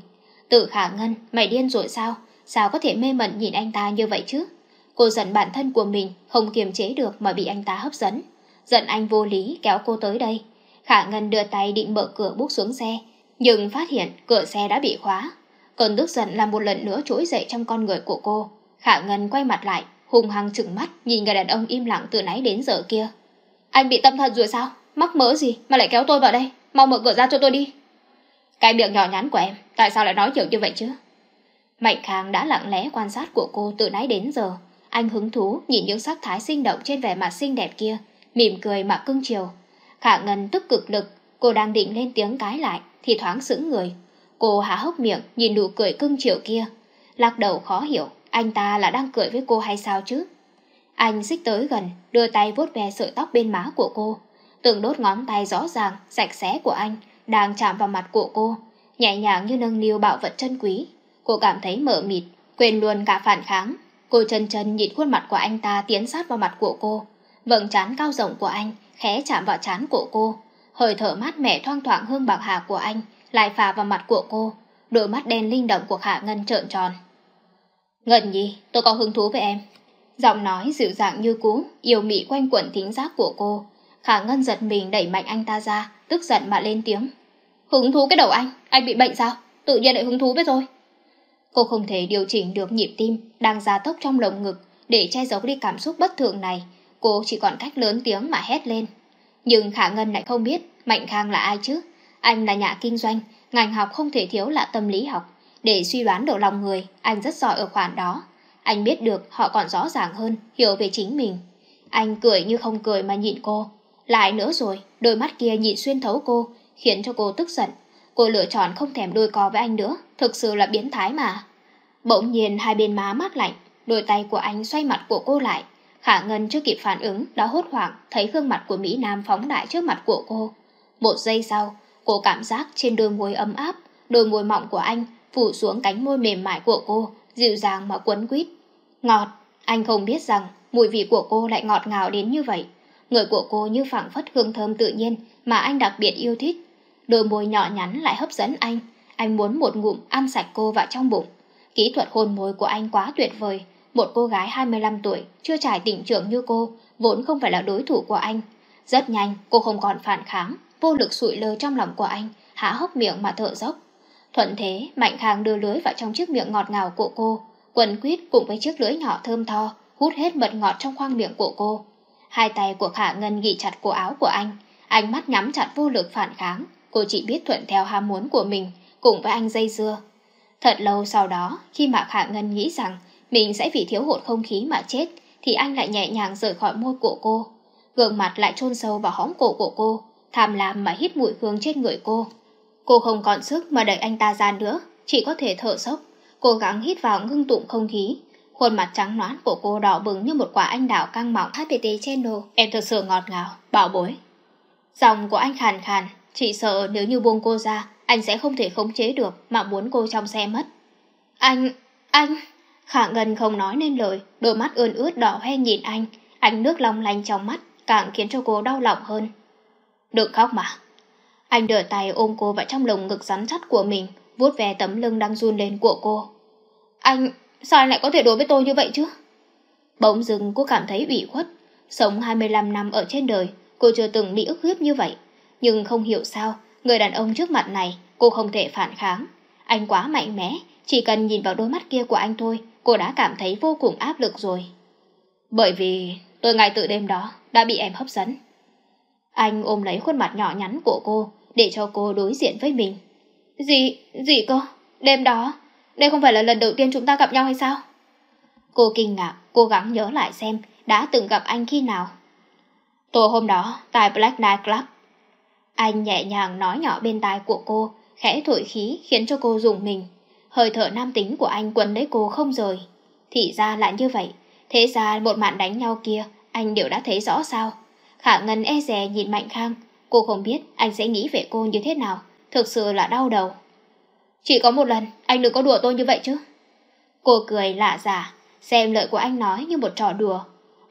Tự Khả Ngân, mày điên rồi sao? Sao có thể mê mẩn nhìn anh ta như vậy chứ? Cô giận bản thân của mình, không kiềm chế được mà bị anh ta hấp dẫn. Giận anh vô lý kéo cô tới đây. Khả Ngân đưa tay định mở cửa bước xuống xe, nhưng phát hiện cửa xe đã bị khóa. Cơn tức giận làm một lần nữa trỗi dậy trong con người của cô. Khả Ngân quay mặt lại, hùng hăng trừng mắt nhìn người đàn ông im lặng từ nãy đến giờ kia. Anh bị tâm thần rồi sao? Mắc mớ gì mà lại kéo tôi vào đây? Mau mở cửa ra cho tôi đi. Cái miệng nhỏ nhắn của em, tại sao lại nói kiểu như vậy chứ? Mạnh Khang đã lặng lẽ quan sát của cô từ nãy đến giờ. Anh hứng thú nhìn những sắc thái sinh động trên vẻ mặt xinh đẹp kia, mỉm cười mà cưng chiều. Khả Ngân tức cực lực, cô đang định lên tiếng cái lại thì thoáng sững người, Cô há hốc miệng nhìn nụ cười cưng chiều kia. Lắc đầu khó hiểu, anh ta là đang cười với cô hay sao chứ? Anh xích tới gần, đưa tay vuốt ve sợi tóc bên má của cô. Từng đốt ngón tay rõ ràng, sạch sẽ của anh đang chạm vào mặt của cô, nhẹ nhàng như nâng niu bảo vật chân quý. Cô cảm thấy mờ mịt, quên luôn cả phản kháng. Cô chân chân nhìn khuôn mặt của anh ta tiến sát vào mặt của cô. Vầng trán cao rộng của anh khẽ chạm vào trán của cô. Hơi thở mát mẻ thoang thoảng hương bạc hà của anh lại phà vào mặt của cô, đôi mắt đen linh động của Khả Ngân trợn tròn. Ngân nhi, tôi có hứng thú với em. Giọng nói dịu dàng như cũ, yêu mị quanh quẩn thính giác của cô. Khả Ngân giật mình đẩy mạnh anh ta ra, tức giận mà lên tiếng. Hứng thú cái đầu anh, anh bị bệnh sao? Tự nhiên lại hứng thú với tôi Cô không thể điều chỉnh được nhịp tim đang gia tốc trong lồng ngực để che giấu đi cảm xúc bất thường này. Cô chỉ còn cách lớn tiếng mà hét lên. Nhưng Khả Ngân lại không biết Mạnh Khang là ai chứ. Anh là nhà kinh doanh, ngành học không thể thiếu là tâm lý học. Để suy đoán độ lòng người, anh rất giỏi ở khoản đó. Anh biết được họ còn rõ ràng hơn, hiểu về chính mình. Anh cười như không cười mà nhìn cô. Lại nữa rồi, đôi mắt kia nhìn xuyên thấu cô, khiến cho cô tức giận. Cô lựa chọn không thèm đôi co với anh nữa, thực sự là biến thái mà. Bỗng nhiên hai bên má mát lạnh, đôi tay của anh xoay mặt của cô lại. Khả Ngân chưa kịp phản ứng đã hốt hoảng thấy gương mặt của Mỹ Nam phóng đại trước mặt của cô. Một giây sau, Cô cảm giác trên đôi môi ấm áp, đôi môi mọng của anh phủ xuống cánh môi mềm mại của cô, dịu dàng mà quấn quýt. Ngọt, anh không biết rằng mùi vị của cô lại ngọt ngào đến như vậy. Người của cô như phảng phất hương thơm tự nhiên mà anh đặc biệt yêu thích. Đôi môi nhỏ nhắn lại hấp dẫn anh. Anh muốn một ngụm ăn sạch cô vào trong bụng. Kỹ thuật hôn môi của anh quá tuyệt vời. Một cô gái 25 tuổi, chưa trải tỉnh trưởng như cô, vốn không phải là đối thủ của anh. Rất nhanh, cô không còn phản kháng, vô lực sụi lơ trong lòng của anh, há hốc miệng mà thở dốc. Thuận thế, Mạnh Khang đưa lưới vào trong chiếc miệng ngọt ngào của cô, quần quýt cùng với chiếc lưỡi nhỏ thơm tho, hút hết mật ngọt trong khoang miệng của cô. Hai tay của Khả Ngân ghi chặt cổ áo của anh, ánh mắt nhắm chặt vô lực phản kháng, cô chỉ biết thuận theo ham muốn của mình, cùng với anh dây dưa. Thật lâu sau đó, khi mà Khả Ngân nghĩ rằng mình sẽ vì thiếu hụt không khí mà chết, thì anh lại nhẹ nhàng rời khỏi môi của cô. Gương mặt lại chôn sâu vào hõm cổ của cô, tham lam mà hít mùi hương trên người cô. Cô không còn sức mà đẩy anh ta ra nữa, chỉ có thể thở sốc, cố gắng hít vào ngưng tụng không khí. Khuôn mặt trắng nõn của cô đỏ bừng như một quả anh đào căng mọng. HPT Channel, em thật sự ngọt ngào, bảo bối. Giọng của anh khàn khàn, chị sợ nếu như buông cô ra, anh sẽ không thể khống chế được mà muốn cô trong xe mất. Anh, anh... Khả Ngân không nói nên lời, đôi mắt ươn ướt đỏ hoe nhìn anh, ánh nước long lanh trong mắt càng khiến cho cô đau lòng hơn. Đừng khóc mà. Anh đưa tay ôm cô vào trong lồng ngực rắn chắc của mình, vuốt ve tấm lưng đang run lên của cô. Anh, sao anh lại có thể đối với tôi như vậy chứ? Bỗng dưng cô cảm thấy ủy khuất, sống 25 năm ở trên đời, cô chưa từng bị ức hiếp như vậy. Nhưng không hiểu sao, người đàn ông trước mặt này, cô không thể phản kháng. Anh quá mạnh mẽ, chỉ cần nhìn vào đôi mắt kia của anh thôi, cô đã cảm thấy vô cùng áp lực rồi. Bởi vì tôi ngay từ đêm đó đã bị em hấp dẫn. Anh ôm lấy khuôn mặt nhỏ nhắn của cô, để cho cô đối diện với mình. Gì, gì cơ? Đêm đó, đây không phải là lần đầu tiên chúng ta gặp nhau hay sao? Cô kinh ngạc, cố gắng nhớ lại xem đã từng gặp anh khi nào. Tối hôm đó, tại Black Night Club. Anh nhẹ nhàng nói nhỏ bên tai của cô, khẽ thổi khí khiến cho cô dùng mình. Hơi thở nam tính của anh quấn lấy cô không rời. Thì ra lại như vậy, thế ra một màn đánh nhau kia, anh đều đã thấy rõ sao. Khả Ngân e dè nhìn Mạnh Khang, cô không biết anh sẽ nghĩ về cô như thế nào, thực sự là đau đầu. Chỉ có một lần, anh đừng có đùa tôi như vậy chứ. Cô cười lạ giả, xem lời của anh nói như một trò đùa.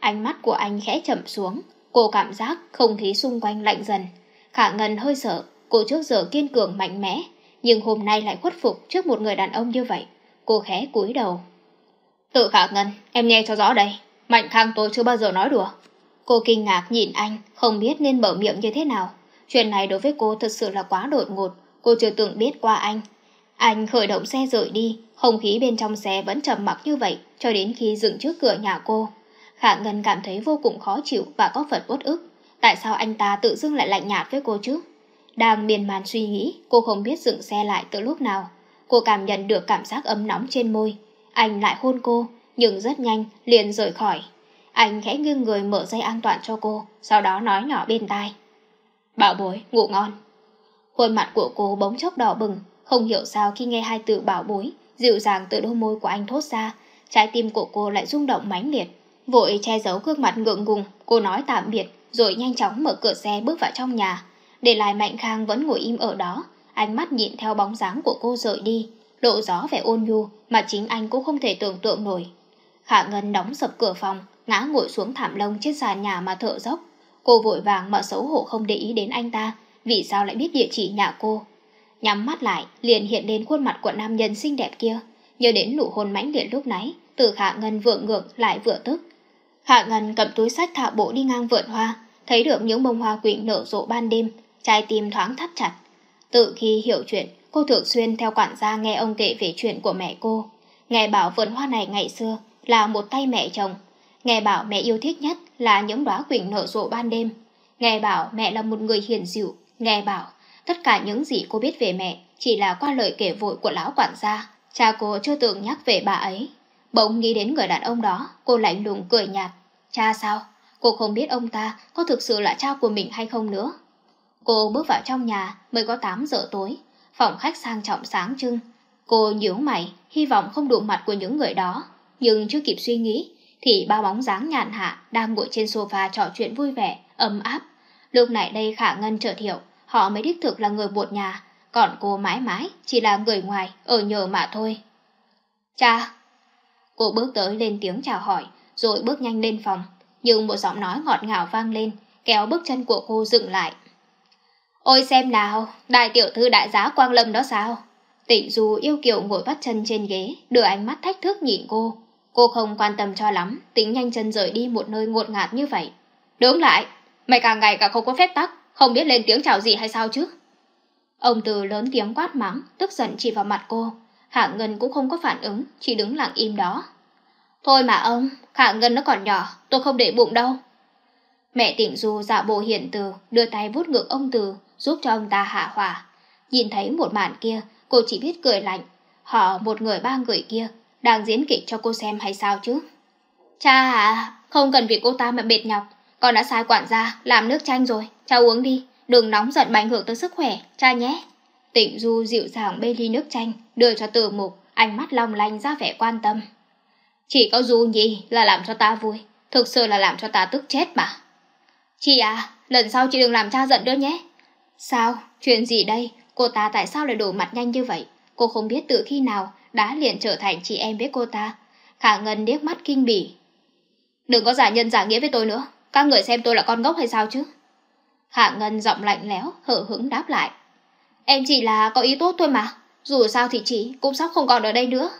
Ánh mắt của anh khẽ chậm xuống, cô cảm giác không khí xung quanh lạnh dần. Khả Ngân hơi sợ, cô trước giờ kiên cường mạnh mẽ, nhưng hôm nay lại khuất phục trước một người đàn ông như vậy. Cô khẽ cúi đầu. Tự Khả Ngân, em nghe cho rõ đây. Mạnh Khang tôi chưa bao giờ nói đùa, Cô kinh ngạc nhìn anh, không biết nên mở miệng như thế nào. Chuyện này đối với cô thật sự là quá đột ngột, cô chưa từng biết qua anh. Anh khởi động xe rời đi, không khí bên trong xe vẫn trầm mặc như vậy cho đến khi dừng trước cửa nhà cô. Khả Ngân cảm thấy vô cùng khó chịu và có phần uất ức. Tại sao anh ta tự dưng lại lạnh nhạt với cô chứ? Đang miền man suy nghĩ, cô không biết dừng xe lại từ lúc nào. Cô cảm nhận được cảm giác ấm nóng trên môi. Anh lại hôn cô, nhưng rất nhanh, liền rời khỏi anh khẽ nghiêng người mở dây an toàn cho cô, sau đó nói nhỏ bên tai. Bảo bối, ngủ ngon. Khuôn mặt của cô bỗng chốc đỏ bừng, không hiểu sao khi nghe hai từ bảo bối, dịu dàng từ đôi môi của anh thốt ra, trái tim của cô lại rung động mãnh liệt. Vội che giấu gương mặt ngượng ngùng, cô nói tạm biệt, rồi nhanh chóng mở cửa xe bước vào trong nhà. Để lại Mạnh Khang vẫn ngồi im ở đó, ánh mắt nhìn theo bóng dáng của cô rời đi, độ gió vẻ ôn nhu mà chính anh cũng không thể tưởng tượng nổi. hạ Ngân đóng sập cửa phòng, ngã ngồi xuống thảm lông trên sàn nhà mà thở dốc. Cô vội vàng mà xấu hổ không để ý đến anh ta, vì sao lại biết địa chỉ nhà cô. Nhắm mắt lại, liền hiện lên khuôn mặt của nam nhân xinh đẹp kia, nhớ đến nụ hôn mãnh liệt lúc nãy, từ Hạ Ngân vừa ngược lại vừa tức. Hạ Ngân cầm túi sách thả bộ đi ngang vườn hoa, thấy được những bông hoa quỳnh nở rộ ban đêm, trái tim thoáng thắt chặt. tự khi hiểu chuyện, cô thường xuyên theo quản gia nghe ông kể về chuyện của mẹ cô. Nghe bảo vườn hoa này ngày xưa là một tay mẹ chồng Nghe bảo mẹ yêu thích nhất là những đóa quỳnh nở rộ ban đêm. Nghe bảo mẹ là một người hiền dịu. Nghe bảo tất cả những gì cô biết về mẹ chỉ là qua lời kể vội của lão quản gia. Cha cô chưa từng nhắc về bà ấy. Bỗng nghĩ đến người đàn ông đó, cô lạnh lùng cười nhạt. Cha sao? Cô không biết ông ta có thực sự là cha của mình hay không nữa. Cô bước vào trong nhà mới có tám giờ tối. Phòng khách sang trọng sáng trưng. Cô nhíu mày, hy vọng không đụng mặt của những người đó. Nhưng chưa kịp suy nghĩ thì ba bóng dáng nhàn hạ đang ngồi trên sofa trò chuyện vui vẻ, ấm áp. Lúc này đây Khả Ngân chợt hiểu, họ mới đích thực là người một nhà, còn cô mãi mãi chỉ là người ngoài ở nhờ mà thôi. Cha! Cô bước tới lên tiếng chào hỏi, rồi bước nhanh lên phòng, nhưng một giọng nói ngọt ngào vang lên, kéo bước chân của cô dựng lại. Ôi xem nào, đại tiểu thư đại giá Quang Lâm đó sao? Tịnh Du yêu kiều ngồi vắt chân trên ghế, đưa ánh mắt thách thức nhìn cô. Cô không quan tâm cho lắm, tính nhanh chân rời đi một nơi ngột ngạt như vậy. Đúng lại, mày càng ngày càng không có phép tắc, không biết lên tiếng chào gì hay sao chứ. Ông Từ lớn tiếng quát mắng, tức giận chỉ vào mặt cô. Khả Ngân cũng không có phản ứng, chỉ đứng lặng im đó. Thôi mà ông, Khả Ngân nó còn nhỏ, tôi không để bụng đâu. Mẹ tịnh Du giả bộ hiện từ, đưa tay vuốt ngược ông Từ, giúp cho ông ta hạ hỏa. Nhìn thấy một màn kia, cô chỉ biết cười lạnh. Họ một người ba người kia đang diễn kịch cho cô xem hay sao chứ? Cha à, không cần vì cô ta mà bệt nhọc. Con đã sai quản gia, làm nước chanh rồi. Cha uống đi, đừng nóng giận ảnh hưởng tới sức khỏe, cha nhé. Tịnh Du dịu dàng bê ly nước chanh, đưa cho từ mục, ánh mắt long lanh ra vẻ quan tâm. Chỉ có Du Nhi là làm cho ta vui, thực sự là làm cho ta tức chết mà. Chị à, lần sau chị đừng làm cha giận nữa nhé. Sao, chuyện gì đây, cô ta tại sao lại đổ mặt nhanh như vậy? Cô không biết từ khi nào đã liền trở thành chị em với cô ta. Khả Ngân điếc mắt kinh bỉ. Đừng có giả nhân giả nghĩa với tôi nữa, các người xem tôi là con ngốc hay sao chứ? Khả Ngân giọng lạnh lẽo, hở hững đáp lại. Em chỉ là có ý tốt thôi mà, dù sao thì chị cũng sắp không còn ở đây nữa.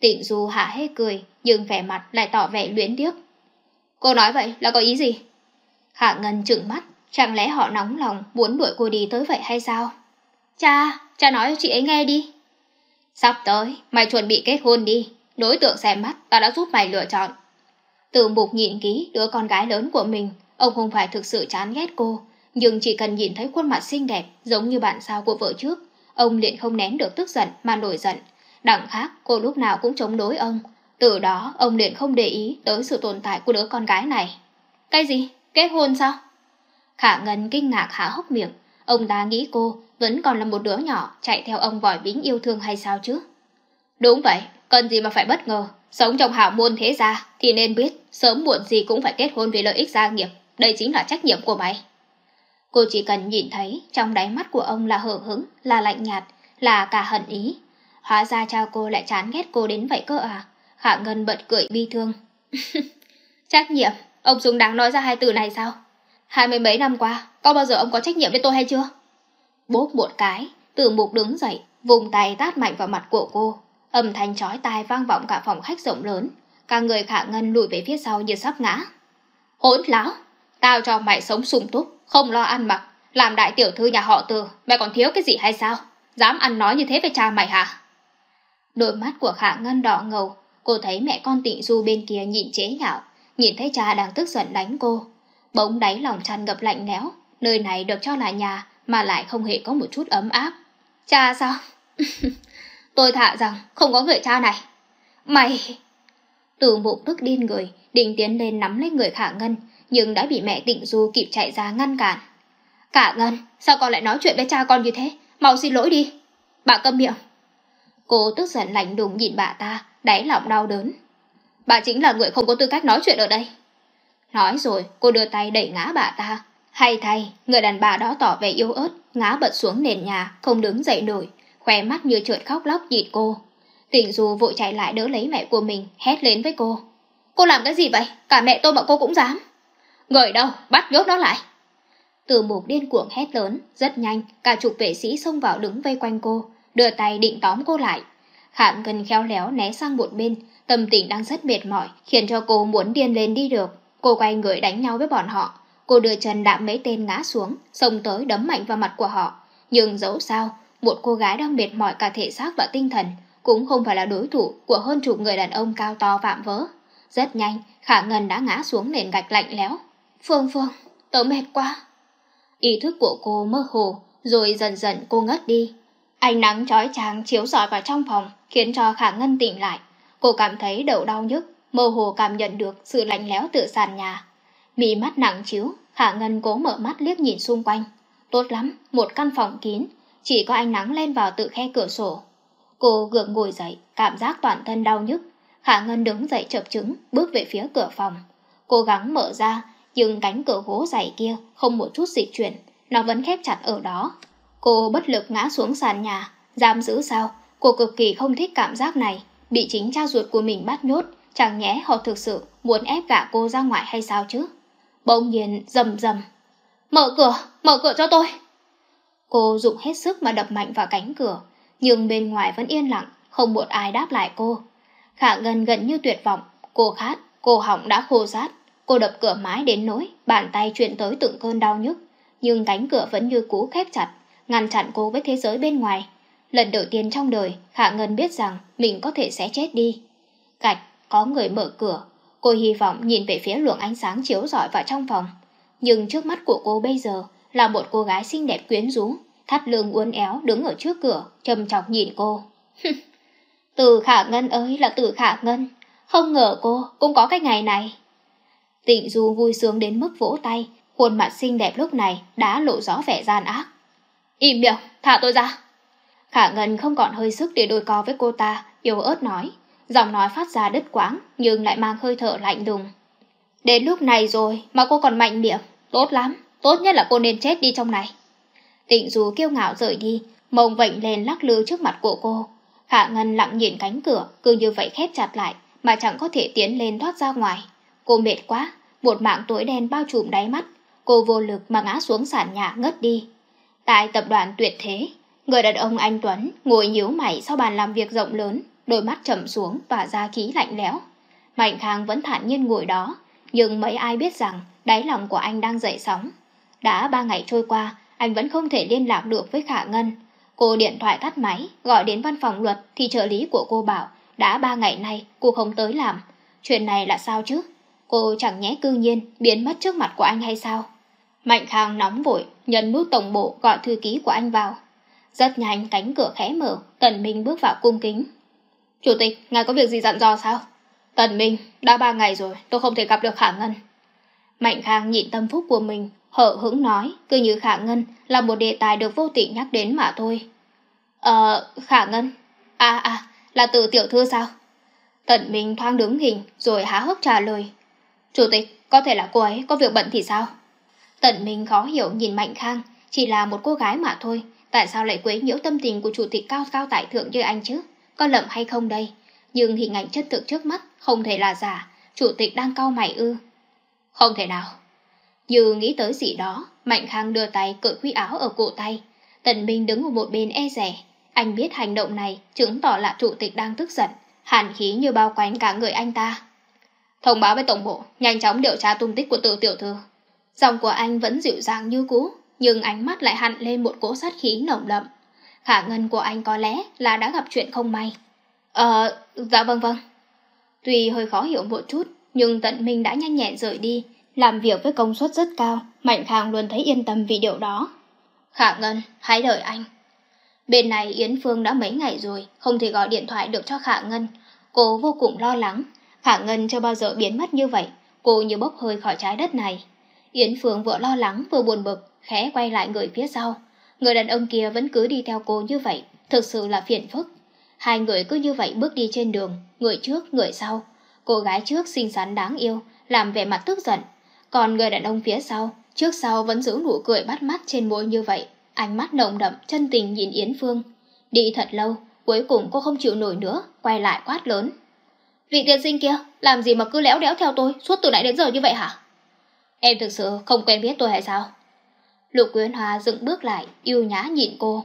Tịnh Du hạ hết cười, nhưng vẻ mặt lại tỏ vẻ luyến tiếc. Cô nói vậy là có ý gì? Khả Ngân trừng mắt, chẳng lẽ họ nóng lòng muốn đuổi cô đi tới vậy hay sao? Cha, cha nói cho chị ấy nghe đi. Sắp tới, mày chuẩn bị kết hôn đi, đối tượng xem mắt ta đã giúp mày lựa chọn. Từ mục nhịn ký đứa con gái lớn của mình, ông không phải thực sự chán ghét cô, nhưng chỉ cần nhìn thấy khuôn mặt xinh đẹp giống như bạn sao của vợ trước, ông liền không nén được tức giận mà nổi giận. Đằng khác, cô lúc nào cũng chống đối ông, từ đó ông liền không để ý tới sự tồn tại của đứa con gái này. Cái gì? Kết hôn sao? Khả Ngân kinh ngạc há hốc miệng, ông ta nghĩ cô vẫn còn là một đứa nhỏ chạy theo ông vòi vĩnh yêu thương hay sao chứ? Đúng vậy, cần gì mà phải bất ngờ. Sống trong hảo môn thế gia thì nên biết sớm muộn gì cũng phải kết hôn vì lợi ích gia nghiệp. Đây chính là trách nhiệm của mày. Cô chỉ cần nhìn thấy trong đáy mắt của ông là hở hứng, là lạnh nhạt, là cả hận ý. Hóa ra cha cô lại chán ghét cô đến vậy cơ à? Khả Ngân bật cười bi thương. trách nhiệm, ông Dũng đáng nói ra hai từ này sao? hai mươi mấy năm qua, có bao giờ ông có trách nhiệm với tôi hay chưa? Bốp một cái, tử mục đứng dậy, vùng tay tát mạnh vào mặt của cô. Âm thanh chói tai vang vọng cả phòng khách rộng lớn. Cả người khả ngân lùi về phía sau như sắp ngã. Hỗn láo, tao cho mày sống sung túc, không lo ăn mặc. Làm đại tiểu thư nhà họ từ, mày còn thiếu cái gì hay sao? Dám ăn nói như thế với cha mày hả? Đôi mắt của khả ngân đỏ ngầu, cô thấy mẹ con tịnh du bên kia nhìn chế nhạo, nhìn thấy cha đang tức giận đánh cô, Bỗng đáy lòng tràn ngập lạnh lẽo, nơi này được cho là nhà mà lại không hề có một chút ấm áp. Cha sao? Tôi thả rằng không có người cha này. Mày... Từ bụng tức điên người, định tiến lên nắm lấy người Khả Ngân, nhưng đã bị mẹ Tịnh Du kịp chạy ra ngăn cản. Khả Ngân, sao con lại nói chuyện với cha con như thế? Mau xin lỗi đi. Bà câm miệng. Cô tức giận lạnh đùng nhìn bà ta, đáy lòng đau đớn. Bà chính là người không có tư cách nói chuyện ở đây. Nói rồi cô đưa tay đẩy ngã bà ta. Hay thay, người đàn bà đó tỏ vẻ yếu ớt, ngã bật xuống nền nhà, không đứng dậy nổi, khoe mắt như trượt khóc lóc nhìn cô. Tỉnh dù vội chạy lại đỡ lấy mẹ của mình, hét lên với cô. Cô làm cái gì vậy? Cả mẹ tôi mà cô cũng dám. Người đâu, bắt nhốt nó lại. Từ mục điên cuồng hét lớn, rất nhanh, cả chục vệ sĩ xông vào đứng vây quanh cô, đưa tay định tóm cô lại. Khảm gần khéo léo né sang một bên, tâm tình đang rất mệt mỏi, khiến cho cô muốn điên lên đi được. Cô quay người đánh nhau với bọn họ, cô đưa chân đạp mấy tên ngã xuống, xông tới đấm mạnh vào mặt của họ. Nhưng dẫu sao, một cô gái đang mệt mỏi cả thể xác và tinh thần, cũng không phải là đối thủ của hơn chục người đàn ông cao to vạm vỡ. Rất nhanh, Khả Ngân đã ngã xuống nền gạch lạnh lẽo. Phương Phương, tớ mệt quá. Ý thức của cô mơ hồ, rồi dần dần cô ngất đi. Ánh nắng chói chang chiếu rọi vào trong phòng, khiến cho Khả Ngân tỉnh lại. Cô cảm thấy đầu đau nhức, mơ hồ cảm nhận được sự lạnh lẽo tựa sàn nhà. Mị mắt nặng chiếu, Khả Ngân cố mở mắt liếc nhìn xung quanh. Tốt lắm, một căn phòng kín, chỉ có ánh nắng len vào tự khe cửa sổ. Cô gượng ngồi dậy, cảm giác toàn thân đau nhức. Khả Ngân đứng dậy chập chứng bước về phía cửa phòng. Cố gắng mở ra, nhưng cánh cửa gỗ dày kia không một chút dịch chuyển, nó vẫn khép chặt ở đó. Cô bất lực ngã xuống sàn nhà, giam giữ sao? Cô cực kỳ không thích cảm giác này, bị chính cha ruột của mình bắt nhốt, Chẳng nhẽ họ thực sự muốn ép gả cô ra ngoài hay sao chứ? Bỗng nhiên rầm rầm. Mở cửa, mở cửa cho tôi. Cô dụng hết sức mà đập mạnh vào cánh cửa, nhưng bên ngoài vẫn yên lặng, không một ai đáp lại cô. Khả gần gần như tuyệt vọng, cô khát, cô họng đã khô rát, cô đập cửa mái đến nỗi bàn tay chuyển tới từng cơn đau nhức, nhưng cánh cửa vẫn như cũ khép chặt, ngăn chặn cô với thế giới bên ngoài. Lần đầu tiên trong đời, Khả Ngân biết rằng mình có thể sẽ chết đi. Cạch, có người mở cửa, cô hy vọng nhìn về phía luồng ánh sáng chiếu rọi vào trong phòng. Nhưng trước mắt của cô bây giờ là một cô gái xinh đẹp quyến rũ, thắt lưng uốn éo đứng ở trước cửa, trầm trọng nhìn cô. từ khả ngân ơi là từ khả ngân, không ngờ cô cũng có cái ngày này. Tịnh Du vui sướng đến mức vỗ tay, khuôn mặt xinh đẹp lúc này đã lộ rõ vẻ gian ác. Im miệng, thả tôi ra. Khả Ngân không còn hơi sức để đôi co với cô ta, yếu ớt nói giọng nói phát ra đứt quãng nhưng lại mang hơi thở lạnh đùng. Đến lúc này rồi mà cô còn mạnh miệng, tốt lắm, tốt nhất là cô nên chết đi trong này. Tịnh dù kiêu ngạo rời đi, mông vệnh lên lắc lư trước mặt của cô. Khả Ngân lặng nhìn cánh cửa, cứ như vậy khép chặt lại, mà chẳng có thể tiến lên thoát ra ngoài. Cô mệt quá, một mạng tối đen bao trùm đáy mắt, cô vô lực mà ngã xuống sàn nhà ngất đi. Tại tập đoàn tuyệt thế, người đàn ông anh Tuấn ngồi nhíu mày sau bàn làm việc rộng lớn, đôi mắt chậm xuống và ra khí lạnh lẽo. Mạnh Khang vẫn thản nhiên ngồi đó, nhưng mấy ai biết rằng đáy lòng của anh đang dậy sóng. Đã ba ngày trôi qua, anh vẫn không thể liên lạc được với Khả Ngân. Cô điện thoại tắt máy, gọi đến văn phòng luật thì trợ lý của cô bảo đã ba ngày nay cô không tới làm. Chuyện này là sao chứ? Cô chẳng nhẽ cư nhiên biến mất trước mặt của anh hay sao? Mạnh Khang nóng vội, nhấn nút tổng bộ gọi thư ký của anh vào. Rất nhanh cánh cửa khẽ mở, Tần Minh bước vào cung kính. Chủ tịch, ngài có việc gì dặn dò sao? Tần Minh, đã ba ngày rồi, tôi không thể gặp được Khả Ngân. Mạnh Khang nhịn tâm phúc của mình, hở hững nói, cứ như Khả Ngân là một đề tài được vô tình nhắc đến mà thôi. Ờ, Khả Ngân? À, à, là từ tiểu thư sao? Tần Minh thoáng đứng hình, rồi há hốc trả lời. Chủ tịch, có thể là cô ấy có việc bận thì sao? Tần Minh khó hiểu nhìn Mạnh Khang, chỉ là một cô gái mà thôi, tại sao lại quấy nhiễu tâm tình của chủ tịch cao cao tại thượng như anh chứ? có lầm hay không đây? Nhưng hình ảnh chân thực trước mắt không thể là giả, chủ tịch đang cau mày ư. Không thể nào. Như nghĩ tới gì đó, Mạnh Khang đưa tay cởi khuy áo ở cổ tay. Tần Minh đứng ở một bên e rẻ. Anh biết hành động này chứng tỏ là chủ tịch đang tức giận, hàn khí như bao quanh cả người anh ta. Thông báo với Tổng bộ, nhanh chóng điều tra tung tích của tự tiểu thư. Giọng của anh vẫn dịu dàng như cũ, nhưng ánh mắt lại hẳn lên một cỗ sát khí nồng đậm. Khả Ngân của anh có lẽ là đã gặp chuyện không may. Ờ, dạ vâng vâng. Tuy hơi khó hiểu một chút, nhưng tận mình đã nhanh nhẹn rời đi, làm việc với công suất rất cao, Mạnh Khang luôn thấy yên tâm vì điều đó. Khả Ngân, hãy đợi anh. Bên này Yến Phương đã mấy ngày rồi, không thể gọi điện thoại được cho Khả Ngân. Cô vô cùng lo lắng, Khả Ngân chưa bao giờ biến mất như vậy, cô như bốc hơi khỏi trái đất này. Yến Phương vừa lo lắng vừa buồn bực, khẽ quay lại người phía sau, người đàn ông kia vẫn cứ đi theo cô như vậy, thực sự là phiền phức. Hai người cứ như vậy bước đi trên đường, người trước, người sau. Cô gái trước xinh xắn đáng yêu, làm vẻ mặt tức giận. Còn người đàn ông phía sau, trước sau vẫn giữ nụ cười bắt mắt trên môi như vậy, ánh mắt nồng đậm, chân tình nhìn Yến Phương. Đi thật lâu, cuối cùng cô không chịu nổi nữa, quay lại quát lớn. Vị tiên sinh kia, làm gì mà cứ léo đéo theo tôi suốt từ nãy đến giờ như vậy hả? Em thực sự không quen biết tôi hay sao? Lục Quyên Hoa dựng bước lại, yêu nhã nhìn cô.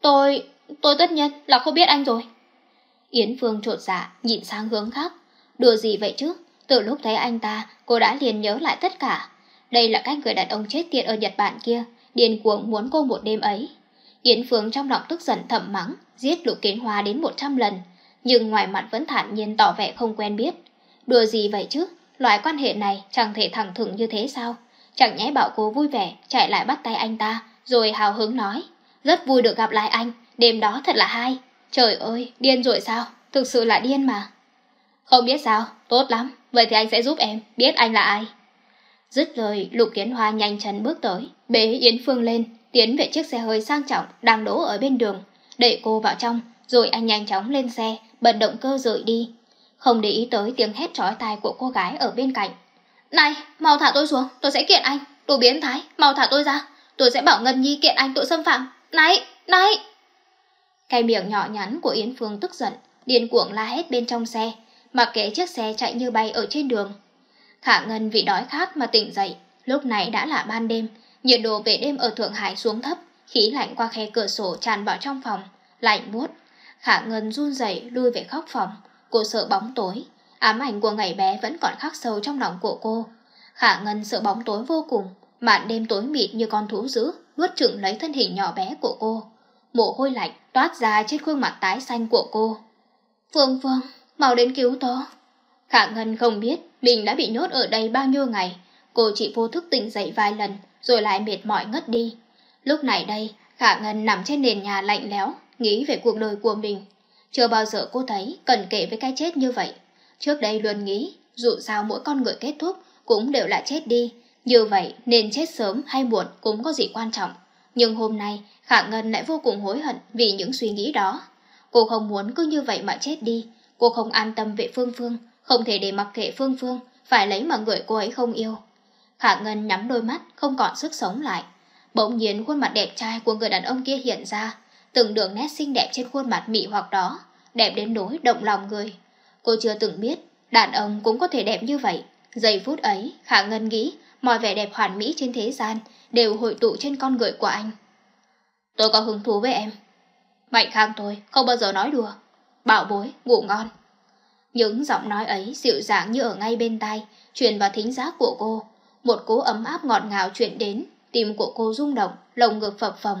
Tôi, tôi tất nhiên là không biết anh rồi. Yến Phương trột dạ, nhìn sang hướng khác. Đùa gì vậy chứ? Từ lúc thấy anh ta, cô đã liền nhớ lại tất cả. Đây là cách người đàn ông chết tiệt ở Nhật Bản kia, điên cuồng muốn cô một đêm ấy. Yến Phương trong lòng tức giận thầm mắng, giết Lục Kiến Hoa đến 100 lần, nhưng ngoài mặt vẫn thản nhiên tỏ vẻ không quen biết. Đùa gì vậy chứ? Loại quan hệ này chẳng thể thẳng thừng như thế sao? chẳng nhẽ bảo cô vui vẻ chạy lại bắt tay anh ta, rồi hào hứng nói, rất vui được gặp lại anh, đêm đó thật là hay. Trời ơi, điên rồi sao, thực sự là điên mà. Không biết sao, tốt lắm, vậy thì anh sẽ giúp em, biết anh là ai. Dứt lời, Lục Kiến Hoa nhanh chân bước tới, bế Yến Phương lên, tiến về chiếc xe hơi sang trọng đang đỗ ở bên đường, đẩy cô vào trong, rồi anh nhanh chóng lên xe, bật động cơ rời đi. Không để ý tới tiếng hét chói tai của cô gái ở bên cạnh, này, mau thả tôi xuống, tôi sẽ kiện anh. Đồ biến thái, mau thả tôi ra. Tôi sẽ bảo Ngân Nhi kiện anh tội xâm phạm. Này, này. Cái miệng nhỏ nhắn của Yến Phương tức giận, điên cuồng la hét bên trong xe, mặc kệ chiếc xe chạy như bay ở trên đường. Khả Ngân vì đói khát mà tỉnh dậy, lúc này đã là ban đêm, nhiệt độ về đêm ở Thượng Hải xuống thấp, khí lạnh qua khe cửa sổ tràn vào trong phòng, lạnh buốt. Khả Ngân run rẩy đuôi về khóc phòng, cô sợ bóng tối, ám ảnh của ngày bé vẫn còn khắc sâu trong lòng của cô. Khả Ngân sợ bóng tối vô cùng, màn đêm tối mịt như con thú dữ, nuốt chửng lấy thân hình nhỏ bé của cô. Mồ hôi lạnh toát ra trên khuôn mặt tái xanh của cô. Phương Phương, mau đến cứu tớ. Khả Ngân không biết mình đã bị nhốt ở đây bao nhiêu ngày, cô chỉ vô thức tỉnh dậy vài lần rồi lại mệt mỏi ngất đi. Lúc này đây, Khả Ngân nằm trên nền nhà lạnh lẽo, nghĩ về cuộc đời của mình. Chưa bao giờ cô thấy cần kể với cái chết như vậy. Trước đây luôn nghĩ, dù sao mỗi con người kết thúc cũng đều là chết đi, như vậy nên chết sớm hay muộn cũng có gì quan trọng. Nhưng hôm nay, Khả Ngân lại vô cùng hối hận vì những suy nghĩ đó. Cô không muốn cứ như vậy mà chết đi, cô không an tâm về Phương Phương, không thể để mặc kệ Phương Phương, phải lấy mà người cô ấy không yêu. Khả Ngân nhắm đôi mắt, không còn sức sống lại. Bỗng nhiên khuôn mặt đẹp trai của người đàn ông kia hiện ra, từng đường nét xinh đẹp trên khuôn mặt mị hoặc đó, đẹp đến nỗi động lòng người cô chưa từng biết, đàn ông cũng có thể đẹp như vậy. Giây phút ấy, Khả Ngân nghĩ mọi vẻ đẹp hoàn mỹ trên thế gian đều hội tụ trên con người của anh. Tôi có hứng thú với em. Mạnh khang tôi không bao giờ nói đùa. Bảo bối, ngủ ngon. Những giọng nói ấy dịu dàng như ở ngay bên tai, truyền vào thính giác của cô. Một cố ấm áp ngọt ngào truyền đến, tim của cô rung động, lồng ngực phập phồng.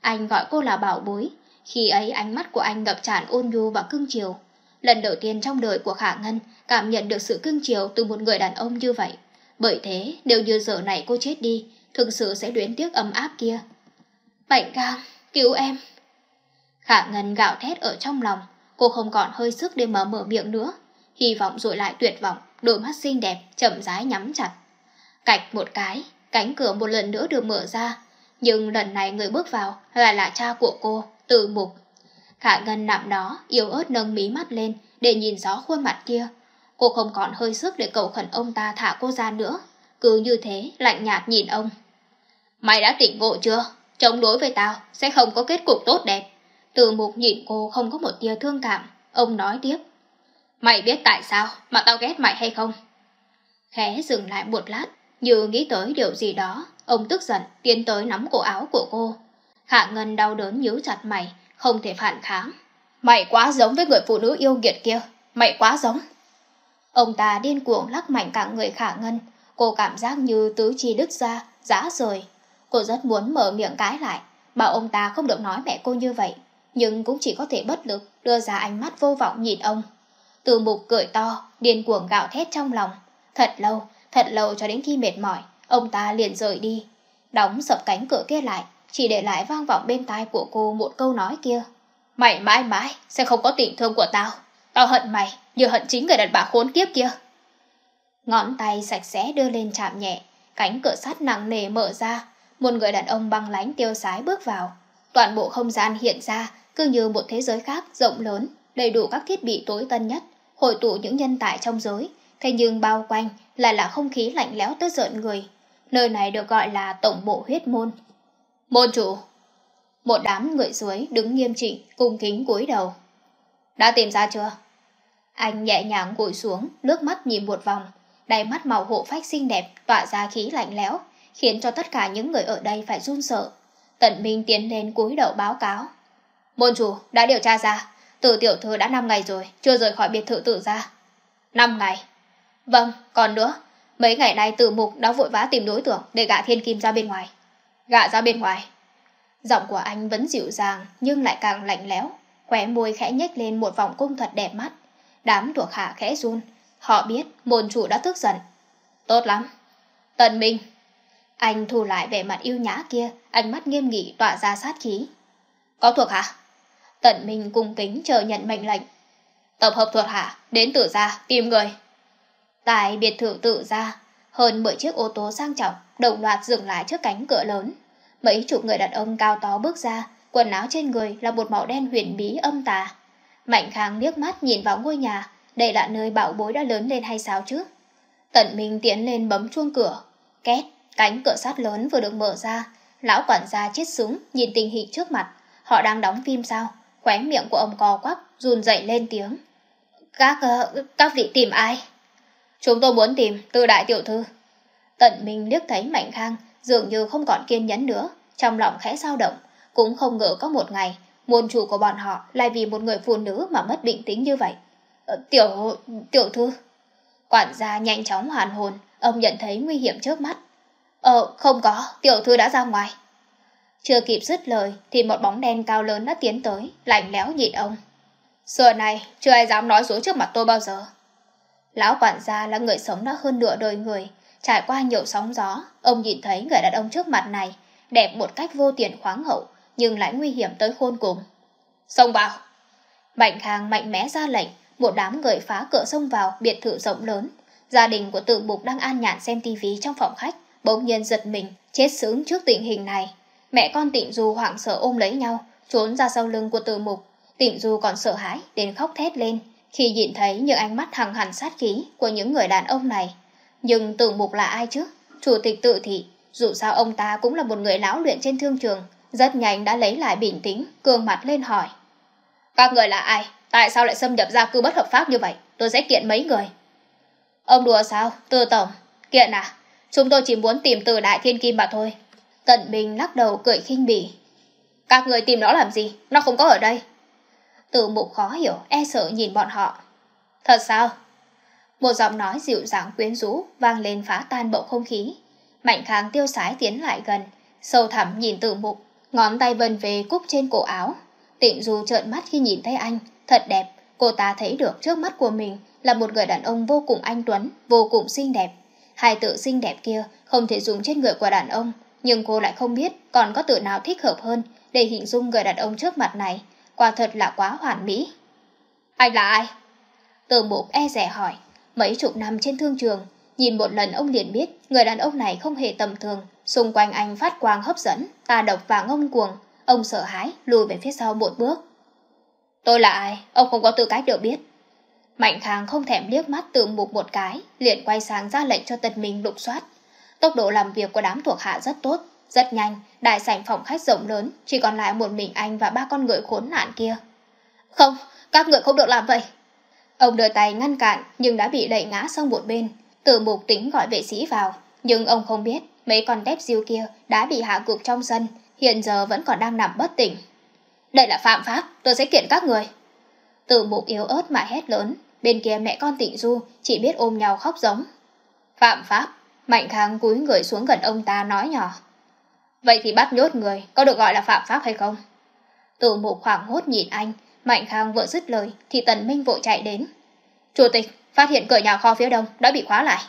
Anh gọi cô là bảo bối, khi ấy ánh mắt của anh ngập tràn ôn nhu và cưng chiều. Lần đầu tiên trong đời của Khả Ngân cảm nhận được sự cưng chiều từ một người đàn ông như vậy. Bởi thế, nếu như giờ này cô chết đi, thực sự sẽ luyến tiếc ấm áp kia. Mạnh Cang, cứu em. Khả Ngân gạo thét ở trong lòng, cô không còn hơi sức để mở mở miệng nữa. Hy vọng rồi lại tuyệt vọng, đôi mắt xinh đẹp, chậm rãi nhắm chặt. Cạch một cái, cánh cửa một lần nữa được mở ra. Nhưng lần này người bước vào lại là cha của cô, từ mục. Khả Ngân nằm đó, yếu ớt nâng mí mắt lên để nhìn rõ khuôn mặt kia. Cô không còn hơi sức để cầu khẩn ông ta thả cô ra nữa. Cứ như thế, lạnh nhạt nhìn ông. Mày đã tỉnh ngộ chưa? Chống đối với tao sẽ không có kết cục tốt đẹp. Từ mục nhìn cô không có một tia thương cảm. Ông nói tiếp. Mày biết tại sao mà tao ghét mày hay không? Khẽ dừng lại một lát, như nghĩ tới điều gì đó. Ông tức giận, tiến tới nắm cổ áo của cô. Hạ Ngân đau đớn nhíu chặt mày, không thể phản kháng. Mày quá giống với người phụ nữ yêu nghiệt kia, mày quá giống. Ông ta điên cuồng lắc mạnh cả người khả ngân, cô cảm giác như tứ chi đứt ra, giã rời. Cô rất muốn mở miệng cái lại, bảo ông ta không được nói mẹ cô như vậy, nhưng cũng chỉ có thể bất lực đưa ra ánh mắt vô vọng nhìn ông. Từ mục cười to, điên cuồng gạo thét trong lòng. Thật lâu, thật lâu cho đến khi mệt mỏi, ông ta liền rời đi, đóng sập cánh cửa kia lại, chỉ để lại vang vọng bên tai của cô một câu nói kia. Mày mãi mãi sẽ không có tình thương của tao. Tao hận mày như hận chính người đàn bà khốn kiếp kia. Ngón tay sạch sẽ đưa lên chạm nhẹ, cánh cửa sắt nặng nề mở ra, một người đàn ông băng lánh tiêu sái bước vào. Toàn bộ không gian hiện ra cứ như một thế giới khác rộng lớn, đầy đủ các thiết bị tối tân nhất, hội tụ những nhân tài trong giới, thế nhưng bao quanh lại là không khí lạnh lẽo tới rợn người. Nơi này được gọi là tổng bộ huyết môn, Môn chủ Một đám người dưới đứng nghiêm chỉnh cung kính cúi đầu Đã tìm ra chưa? Anh nhẹ nhàng ngồi xuống, nước mắt nhìn một vòng Đáy mắt màu hộ phách xinh đẹp tỏa ra khí lạnh lẽo Khiến cho tất cả những người ở đây phải run sợ tận Minh tiến lên cúi đầu báo cáo Môn chủ đã điều tra ra Từ tiểu thư đã năm ngày rồi Chưa rời khỏi biệt thự tự ra năm ngày Vâng, còn nữa Mấy ngày nay tử mục đã vội vã tìm đối tượng Để gạ thiên kim ra bên ngoài gạ ra bên ngoài. Giọng của anh vẫn dịu dàng nhưng lại càng lạnh lẽo, khóe môi khẽ nhếch lên một vòng cung thật đẹp mắt. Đám thuộc hạ khẽ run, họ biết môn chủ đã tức giận. Tốt lắm, tần minh. Anh thu lại vẻ mặt yêu nhã kia, ánh mắt nghiêm nghị tỏa ra sát khí. Có thuộc hạ? Tần minh cung kính chờ nhận mệnh lệnh. Tập hợp thuộc hạ, đến tử gia, tìm người. Tại biệt thự tự gia, hơn 10 chiếc ô tô sang trọng đồng loạt dừng lại trước cánh cửa lớn. Mấy chục người đàn ông cao to bước ra, quần áo trên người là một màu đen huyền bí âm tà. Mạnh Khang liếc mắt nhìn vào ngôi nhà, đây là nơi bảo bối đã lớn lên hay sao chứ? Tận Minh tiến lên bấm chuông cửa, két, cánh cửa sắt lớn vừa được mở ra, lão quản gia chết súng nhìn tình hình trước mặt, họ đang đóng phim sao? Khóe miệng của ông co quắp, run dậy lên tiếng. Các, ờ, các vị tìm ai? Chúng tôi muốn tìm Tư Đại Tiểu Thư, Tận mình liếc thấy Mạnh Khang dường như không còn kiên nhẫn nữa, trong lòng khẽ dao động, cũng không ngờ có một ngày môn chủ của bọn họ lại vì một người phụ nữ mà mất bình tĩnh như vậy. Ờ, tiểu tiểu thư. Quản gia nhanh chóng hoàn hồn, ông nhận thấy nguy hiểm trước mắt. Ờ, không có, tiểu thư đã ra ngoài. Chưa kịp dứt lời thì một bóng đen cao lớn đã tiến tới, lạnh lẽo nhìn ông. Xưa này, chưa ai dám nói dối trước mặt tôi bao giờ. Lão quản gia là người sống đã hơn nửa đời người, trải qua nhiều sóng gió, ông nhìn thấy người đàn ông trước mặt này, đẹp một cách vô tiền khoáng hậu, nhưng lại nguy hiểm tới khôn cùng. Xông vào! Mạnh Khang mạnh mẽ ra lệnh, một đám người phá cửa xông vào biệt thự rộng lớn. Gia đình của tự mục đang an nhàn xem tivi trong phòng khách, bỗng nhiên giật mình, chết sướng trước tình hình này. Mẹ con tịnh du hoảng sợ ôm lấy nhau, trốn ra sau lưng của tự mục. Tịnh du còn sợ hãi, đến khóc thét lên, khi nhìn thấy những ánh mắt hằng hẳn sát khí của những người đàn ông này nhưng tưởng mục là ai chứ? Chủ tịch tự thị, dù sao ông ta cũng là một người lão luyện trên thương trường, rất nhanh đã lấy lại bình tĩnh, cường mặt lên hỏi. Các người là ai? Tại sao lại xâm nhập gia cư bất hợp pháp như vậy? Tôi sẽ kiện mấy người. Ông đùa sao? từ Tổng. Kiện à? Chúng tôi chỉ muốn tìm từ Đại Thiên Kim mà thôi. Tận Bình lắc đầu cười khinh bỉ. Các người tìm nó làm gì? Nó không có ở đây. Từ mục khó hiểu, e sợ nhìn bọn họ. Thật sao? một giọng nói dịu dàng quyến rũ vang lên phá tan bầu không khí. Mạnh kháng tiêu sái tiến lại gần, sâu thẳm nhìn tử mục, ngón tay vần về cúc trên cổ áo. Tịnh Du trợn mắt khi nhìn thấy anh, thật đẹp, cô ta thấy được trước mắt của mình là một người đàn ông vô cùng anh tuấn, vô cùng xinh đẹp. Hai tự xinh đẹp kia không thể dùng trên người của đàn ông, nhưng cô lại không biết còn có tự nào thích hợp hơn để hình dung người đàn ông trước mặt này, quả thật là quá hoàn mỹ. Anh là ai? Từ mục e rẻ hỏi mấy chục năm trên thương trường, nhìn một lần ông liền biết người đàn ông này không hề tầm thường. Xung quanh anh phát quang hấp dẫn, tà độc và ngông cuồng, ông sợ hãi lùi về phía sau một bước. Tôi là ai, ông không có tư cách được biết. Mạnh Khang không thèm liếc mắt tượng mục một cái, liền quay sang ra lệnh cho tần mình lục soát. Tốc độ làm việc của đám thuộc hạ rất tốt, rất nhanh, đại sảnh phòng khách rộng lớn, chỉ còn lại một mình anh và ba con người khốn nạn kia. Không, các người không được làm vậy, Ông đưa tay ngăn cản nhưng đã bị đẩy ngã sang một bên. Tử mục tính gọi vệ sĩ vào. Nhưng ông không biết mấy con đép diêu kia đã bị hạ gục trong sân. Hiện giờ vẫn còn đang nằm bất tỉnh. Đây là phạm pháp, tôi sẽ kiện các người. Tử mục yếu ớt mà hét lớn. Bên kia mẹ con tịnh du chỉ biết ôm nhau khóc giống. Phạm pháp, Mạnh kháng cúi người xuống gần ông ta nói nhỏ. Vậy thì bắt nhốt người, có được gọi là phạm pháp hay không? Tử mục hoảng hốt nhìn anh, Mạnh Khang vừa dứt lời thì Tần Minh vội chạy đến. Chủ tịch, phát hiện cửa nhà kho phía đông đã bị khóa lại.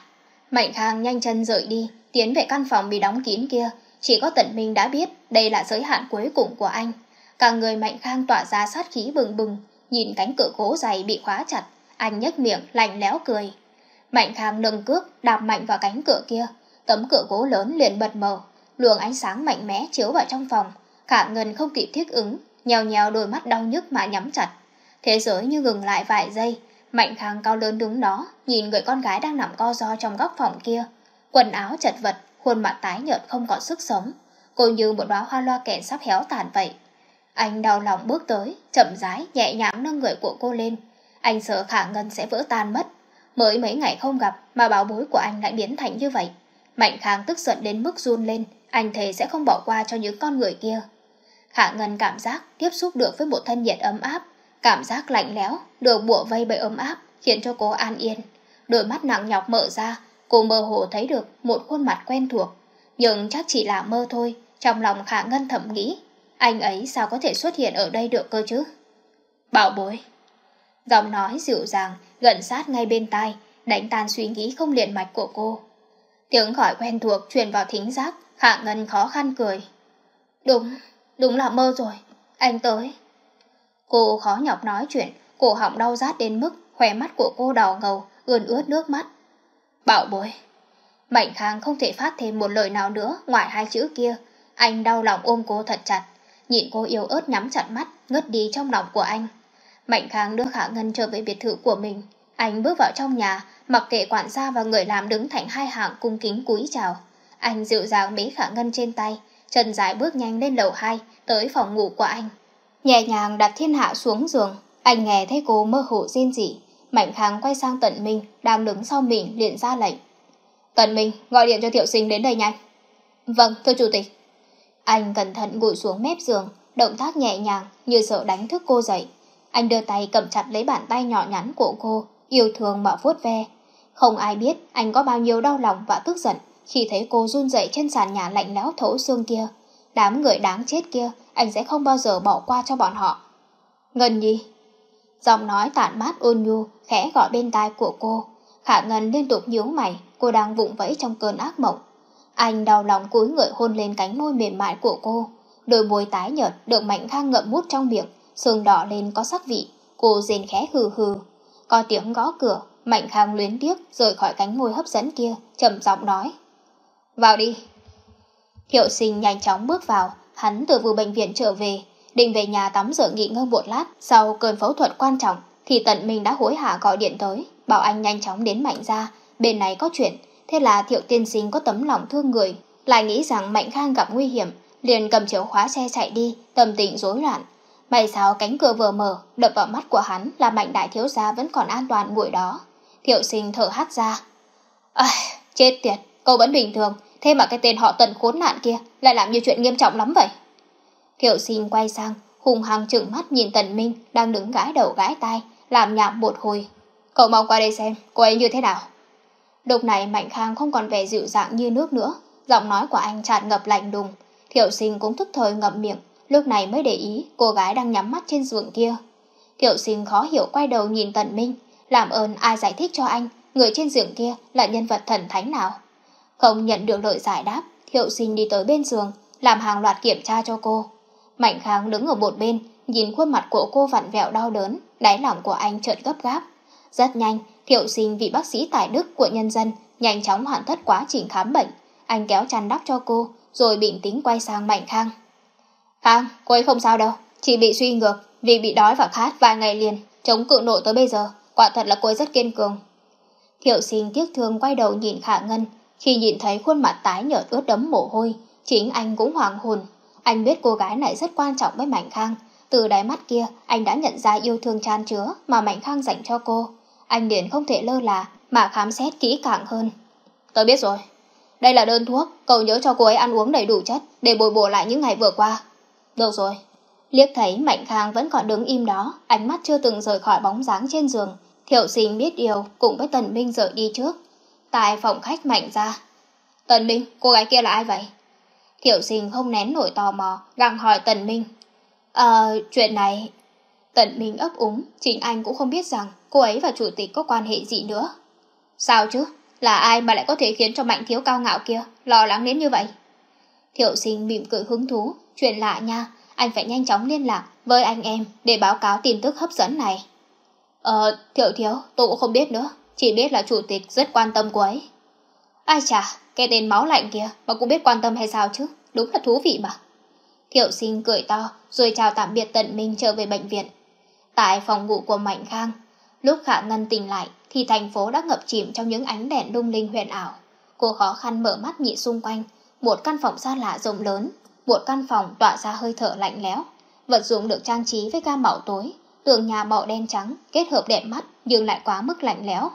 Mạnh Khang nhanh chân rời đi, tiến về căn phòng bị đóng kín kia. Chỉ có Tần Minh đã biết đây là giới hạn cuối cùng của anh. Cả người Mạnh Khang tỏa ra sát khí bừng bừng, nhìn cánh cửa gỗ dày bị khóa chặt, anh nhếch miệng lạnh lẽo cười. Mạnh Khang nâng cước đạp mạnh vào cánh cửa kia, tấm cửa gỗ lớn liền bật mở, luồng ánh sáng mạnh mẽ chiếu vào trong phòng, Khả Ngân không kịp thích ứng, nhèo nhèo đôi mắt đau nhức mà nhắm chặt. Thế giới như ngừng lại vài giây, Mạnh Khang cao lớn đứng đó, nhìn người con gái đang nằm co ro trong góc phòng kia. Quần áo chật vật, khuôn mặt tái nhợt không còn sức sống, cô như một đóa hoa loa kẹn sắp héo tàn vậy. Anh đau lòng bước tới, chậm rãi, nhẹ nhàng nâng người của cô lên. Anh sợ khả ngân sẽ vỡ tan mất. Mới mấy ngày không gặp mà báo bối của anh lại biến thành như vậy. Mạnh Khang tức giận đến mức run lên, anh thề sẽ không bỏ qua cho những con người kia. Hạ Ngân cảm giác tiếp xúc được với một thân nhiệt ấm áp, cảm giác lạnh lẽo, được bủa vây bởi ấm áp, khiến cho cô an yên. Đôi mắt nặng nhọc mở ra, cô mơ hồ thấy được một khuôn mặt quen thuộc. Nhưng chắc chỉ là mơ thôi, trong lòng Hạ Ngân thầm nghĩ, anh ấy sao có thể xuất hiện ở đây được cơ chứ? Bảo bối. Giọng nói dịu dàng, gần sát ngay bên tai, đánh tan suy nghĩ không liền mạch của cô. Tiếng gọi quen thuộc truyền vào thính giác, Hạ Ngân khó khăn cười. Đúng, Đúng là mơ rồi, anh tới. Cô khó nhọc nói chuyện, cổ họng đau rát đến mức khóe mắt của cô đỏ ngầu, ươn ướt nước mắt. Bảo bối. Mạnh Khang không thể phát thêm một lời nào nữa ngoài hai chữ kia. Anh đau lòng ôm cô thật chặt, nhìn cô yêu ớt nhắm chặt mắt, ngất đi trong lòng của anh. Mạnh Khang đưa Khả Ngân trở về biệt thự của mình. Anh bước vào trong nhà, mặc kệ quản gia và người làm đứng thành hai hàng cung kính cúi chào. Anh dịu dàng bế Khả Ngân trên tay, Trần dài bước nhanh lên lầu 2, tới phòng ngủ của anh. Nhẹ nhàng đặt thiên hạ xuống giường, anh nghe thấy cô mơ hồ rên rỉ. Mạnh kháng quay sang tận Minh, đang đứng sau mình liền ra lệnh. Tận Minh, gọi điện cho Thiệu Sinh đến đây nhanh. Vâng, thưa chủ tịch. Anh cẩn thận ngồi xuống mép giường, động tác nhẹ nhàng như sợ đánh thức cô dậy. Anh đưa tay cầm chặt lấy bàn tay nhỏ nhắn của cô, yêu thương mà vuốt ve. Không ai biết anh có bao nhiêu đau lòng và tức giận khi thấy cô run rẩy trên sàn nhà lạnh lẽo thấu xương kia, đám người đáng chết kia, anh sẽ không bao giờ bỏ qua cho bọn họ. Ngân Nhi Giọng nói tản mát ôn nhu, khẽ gọi bên tai của cô. Khả Ngân liên tục nhíu mày, cô đang vụng vẫy trong cơn ác mộng. Anh đau lòng cúi người hôn lên cánh môi mềm mại của cô. Đôi môi tái nhợt được Mạnh Khang ngậm mút trong miệng, sương đỏ lên có sắc vị. Cô rên khẽ hừ hừ. Có tiếng gõ cửa, Mạnh Khang luyến tiếc rời khỏi cánh môi hấp dẫn kia, trầm giọng nói. Vào đi. Hiệu sinh nhanh chóng bước vào, hắn từ vừa bệnh viện trở về, định về nhà tắm rửa nghỉ ngơi một lát. Sau cơn phẫu thuật quan trọng, thì tận mình đã hối hả gọi điện tới, bảo anh nhanh chóng đến Mạnh ra, bên này có chuyện. Thế là thiệu tiên sinh có tấm lòng thương người, lại nghĩ rằng Mạnh Khang gặp nguy hiểm, liền cầm chìa khóa xe chạy đi, tâm tình rối loạn. May sao cánh cửa vừa mở, đập vào mắt của hắn là Mạnh Đại Thiếu Gia vẫn còn an toàn ngồi đó. Thiệu sinh thở hắt ra. À, chết tiệt, cô vẫn bình thường, thế mà cái tên họ tần khốn nạn kia lại làm như chuyện nghiêm trọng lắm vậy. Thiệu xin quay sang, hùng hằng trừng mắt nhìn tần minh đang đứng gãi đầu gãi tai, làm nhảm một hồi. Cậu mau qua đây xem, cô ấy như thế nào. Lúc này Mạnh Khang không còn vẻ dịu dàng như nước nữa, giọng nói của anh tràn ngập lạnh đùng. Thiệu sinh cũng thức thời ngậm miệng, lúc này mới để ý cô gái đang nhắm mắt trên giường kia. Thiệu sinh khó hiểu quay đầu nhìn Tần Minh, làm ơn ai giải thích cho anh, người trên giường kia là nhân vật thần thánh nào. Không nhận được lời giải đáp, Thiệu Sinh đi tới bên giường, làm hàng loạt kiểm tra cho cô. Mạnh Khang đứng ở một bên, nhìn khuôn mặt của cô vặn vẹo đau đớn, đáy lòng của anh chợt gấp gáp. Rất nhanh, Thiệu Sinh vị bác sĩ tài đức của nhân dân nhanh chóng hoàn tất quá trình khám bệnh. Anh kéo chăn đắp cho cô, rồi bình tĩnh quay sang Mạnh Khang. Khang, cô ấy không sao đâu, chỉ bị suy ngược, vì bị đói và khát vài ngày liền, chống cự nổi tới bây giờ, quả thật là cô ấy rất kiên cường. Thiệu Sinh tiếc thương quay đầu nhìn Khả Ngân, khi nhìn thấy khuôn mặt tái nhợt ướt đấm, mồ hôi, chính anh cũng hoàng hồn. Anh biết cô gái này rất quan trọng với Mạnh Khang. Từ đáy mắt kia, anh đã nhận ra yêu thương tràn chứa mà Mạnh Khang dành cho cô. Anh liền không thể lơ là mà khám xét kỹ càng hơn. Tôi biết rồi. Đây là đơn thuốc, cậu nhớ cho cô ấy ăn uống đầy đủ chất để bồi bổ lại những ngày vừa qua. Được rồi. Liếc thấy Mạnh Khang vẫn còn đứng im đó, ánh mắt chưa từng rời khỏi bóng dáng trên giường. Thiệu sinh biết điều, cùng với Tần Minh rời đi trước, tại phòng khách mạnh ra. Tần Minh, cô gái kia là ai vậy? thiệu sinh không nén nổi tò mò, gặng hỏi Tần Minh. Ờ, chuyện này... Tần Minh ấp úng, chính anh cũng không biết rằng cô ấy và chủ tịch có quan hệ gì nữa. Sao chứ? Là ai mà lại có thể khiến cho mạnh thiếu cao ngạo kia lo lắng đến như vậy? Thiệu sinh mỉm cười hứng thú, chuyện lạ nha, anh phải nhanh chóng liên lạc với anh em để báo cáo tin tức hấp dẫn này. Ờ, Thiệu Thiếu, tôi cũng không biết nữa chỉ biết là chủ tịch rất quan tâm cô ấy. Ai chả cái tên máu lạnh kia mà cũng biết quan tâm hay sao chứ, đúng là thú vị mà. Thiệu sinh cười to rồi chào tạm biệt tận mình trở về bệnh viện. Tại phòng ngủ của Mạnh Khang, lúc Khả Ngân tỉnh lại thì thành phố đã ngập chìm trong những ánh đèn lung linh huyền ảo. Cô khó khăn mở mắt nhìn xung quanh, một căn phòng xa lạ rộng lớn, một căn phòng tỏa ra hơi thở lạnh lẽo. Vật dụng được trang trí với ga màu tối, tường nhà màu đen trắng kết hợp đẹp mắt nhưng lại quá mức lạnh lẽo.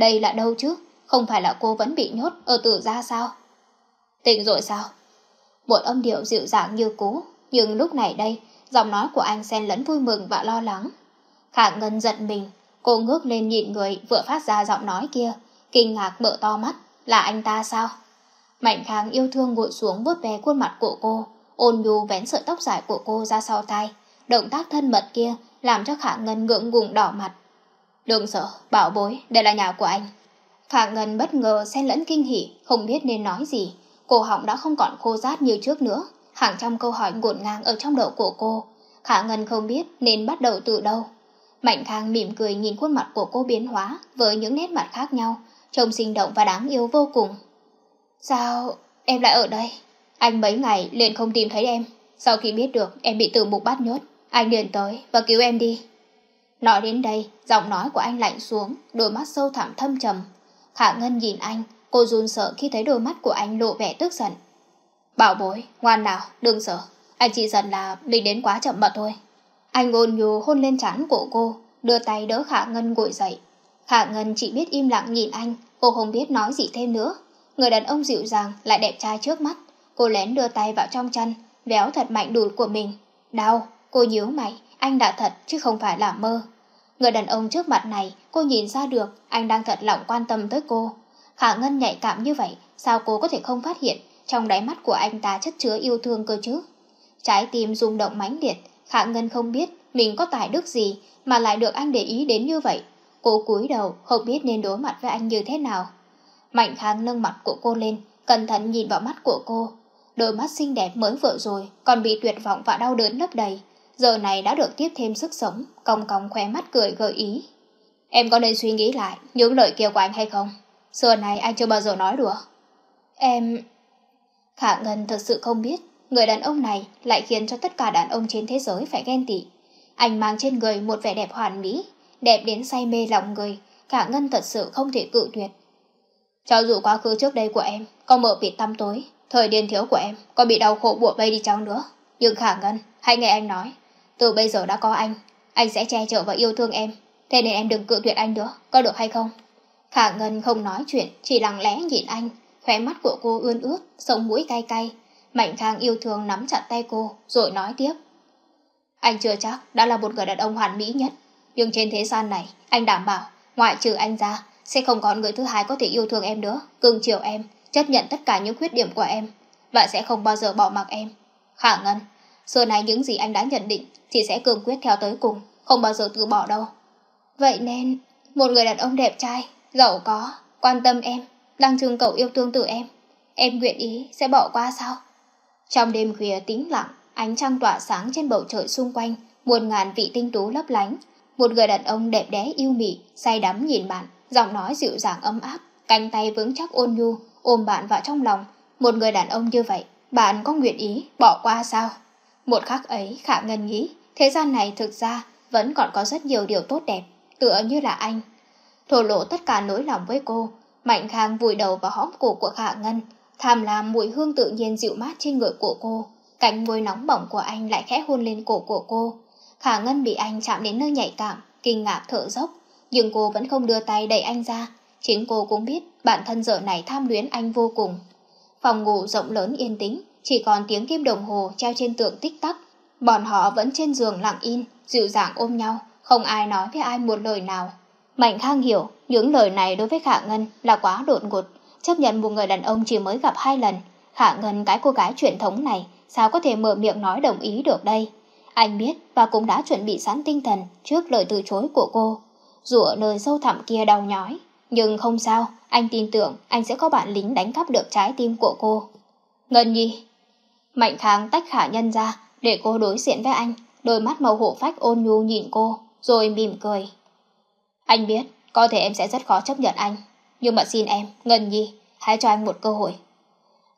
Đây là đâu chứ? Không phải là cô vẫn bị nhốt ở tử gia sao? Tỉnh rồi sao? Một âm điệu dịu dàng như cũ, nhưng lúc này đây, giọng nói của anh xen lẫn vui mừng và lo lắng. Khả Ngân giận mình, cô ngước lên nhìn người vừa phát ra giọng nói kia, kinh ngạc mở to mắt, là anh ta sao? Mạnh kháng yêu thương ngồi xuống vuốt ve khuôn mặt của cô, ôn nhu vén sợi tóc dài của cô ra sau tai, động tác thân mật kia làm cho Khả Ngân ngượng ngùng đỏ mặt. Đừng sợ, bảo bối, đây là nhà của anh. Phạm Ngân bất ngờ xen lẫn kinh hỉ, không biết nên nói gì. Cổ họng đã không còn khô rát như trước nữa. Hàng trăm câu hỏi ngổn ngang ở trong đầu của cô. Khả Ngân không biết nên bắt đầu từ đâu. Mạnh Thang mỉm cười nhìn khuôn mặt của cô biến hóa với những nét mặt khác nhau, trông sinh động và đáng yêu vô cùng. Sao em lại ở đây? Anh mấy ngày liền không tìm thấy em. Sau khi biết được em bị từ mục bắt nhốt, anh liền tới và cứu em đi. Nói đến đây, giọng nói của anh lạnh xuống, đôi mắt sâu thẳm thâm trầm. Khả Ngân nhìn anh, cô run sợ khi thấy đôi mắt của anh lộ vẻ tức giận. Bảo bối, ngoan nào, đừng sợ. Anh chỉ giận là mình đến quá chậm mà thôi. Anh ôn nhu hôn lên trán của cô, đưa tay đỡ Khả Ngân ngồi dậy. Khả Ngân chỉ biết im lặng nhìn anh, cô không biết nói gì thêm nữa. Người đàn ông dịu dàng lại đẹp trai trước mắt. Cô lén đưa tay vào trong chăn, véo thật mạnh đùi của mình. Đau, cô nhíu mày, anh đã thật chứ không phải là mơ. Người đàn ông trước mặt này, cô nhìn ra được anh đang thật lòng quan tâm tới cô. Khả Ngân nhạy cảm như vậy, sao cô có thể không phát hiện trong đáy mắt của anh ta chất chứa yêu thương cơ chứ? Trái tim rung động mãnh liệt, Khả Ngân không biết mình có tài đức gì mà lại được anh để ý đến như vậy. Cô cúi đầu, không biết nên đối mặt với anh như thế nào. Mạnh kháng nâng mặt của cô lên, cẩn thận nhìn vào mắt của cô. Đôi mắt xinh đẹp mới vừa rồi còn bị tuyệt vọng và đau đớn lấp đầy, giờ này đã được tiếp thêm sức sống, còng còng khóe mắt cười gợi ý. Em có nên suy nghĩ lại những lời kia của anh hay không? Xưa này anh chưa bao giờ nói đùa. Em... Khả Ngân thật sự không biết, người đàn ông này lại khiến cho tất cả đàn ông trên thế giới phải ghen tị. Anh mang trên người một vẻ đẹp hoàn mỹ, đẹp đến say mê lòng người, Khả Ngân thật sự không thể cự tuyệt. Cho dù quá khứ trước đây của em có mở bịt tăm tối, thời điên thiếu của em có bị đau khổ bủa vây đi chăng nữa, nhưng Khả Ngân, hãy nghe anh nói, từ bây giờ đã có anh, anh sẽ che chở và yêu thương em, thế nên em đừng cự tuyệt anh nữa, có được hay không? Khả Ngân không nói chuyện, chỉ lặng lẽ nhìn anh, khóe mắt của cô ươn ướt, sống mũi cay cay. Mạnh Khang yêu thương nắm chặt tay cô, rồi nói tiếp. Anh chưa chắc đã là một người đàn ông hoàn mỹ nhất, nhưng trên thế gian này, anh đảm bảo, ngoại trừ anh ra, sẽ không có người thứ hai có thể yêu thương em nữa, cưng chiều em, chấp nhận tất cả những khuyết điểm của em, và sẽ không bao giờ bỏ mặc em. Khả Ngân, Giờ này những gì anh đã nhận định Thì sẽ cương quyết theo tới cùng Không bao giờ từ bỏ đâu Vậy nên Một người đàn ông đẹp trai Giàu có Quan tâm em Đang trưng cầu yêu thương từ em Em nguyện ý sẽ bỏ qua sao Trong đêm khuya tĩnh lặng Ánh trăng tỏa sáng trên bầu trời xung quanh Muôn ngàn vị tinh tú lấp lánh Một người đàn ông đẹp đẽ yêu mị Say đắm nhìn bạn Giọng nói dịu dàng ấm áp Cánh tay vững chắc ôn nhu Ôm bạn vào trong lòng Một người đàn ông như vậy Bạn có nguyện ý bỏ qua sao một khắc ấy Khả Ngân nghĩ thế gian này thực ra vẫn còn có rất nhiều điều tốt đẹp, tựa như là anh. Thổ lộ tất cả nỗi lòng với cô, Mạnh Khang vùi đầu vào hõm cổ của Khả Ngân, tham làm mùi hương tự nhiên dịu mát trên người của cô. Cánh môi nóng bỏng của anh lại khẽ hôn lên cổ của cô. Khả Ngân bị anh chạm đến nơi nhạy cảm, kinh ngạc thở dốc, nhưng cô vẫn không đưa tay đẩy anh ra. Chính cô cũng biết bản thân giờ này tham luyến anh vô cùng. Phòng ngủ rộng lớn yên tĩnh, chỉ còn tiếng kim đồng hồ treo trên tường tích tắc. Bọn họ vẫn trên giường lặng in, dịu dàng ôm nhau, không ai nói với ai một lời nào. Mạnh Khang hiểu, những lời này đối với Khả Ngân là quá đột ngột, chấp nhận một người đàn ông chỉ mới gặp hai lần. Khả Ngân cái cô gái truyền thống này, sao có thể mở miệng nói đồng ý được đây? Anh biết và cũng đã chuẩn bị sẵn tinh thần trước lời từ chối của cô. Dù ở nơi sâu thẳm kia đau nhói, nhưng không sao, anh tin tưởng anh sẽ có bạn lính đánh cắp được trái tim của cô. Ngân Nhi, Mạnh Kháng tách khả nhân ra để cô đối diện với anh, đôi mắt màu hổ phách ôn nhu nhìn cô, rồi mỉm cười. Anh biết, có thể em sẽ rất khó chấp nhận anh, nhưng mà xin em, Ngân Nhi, hãy cho anh một cơ hội.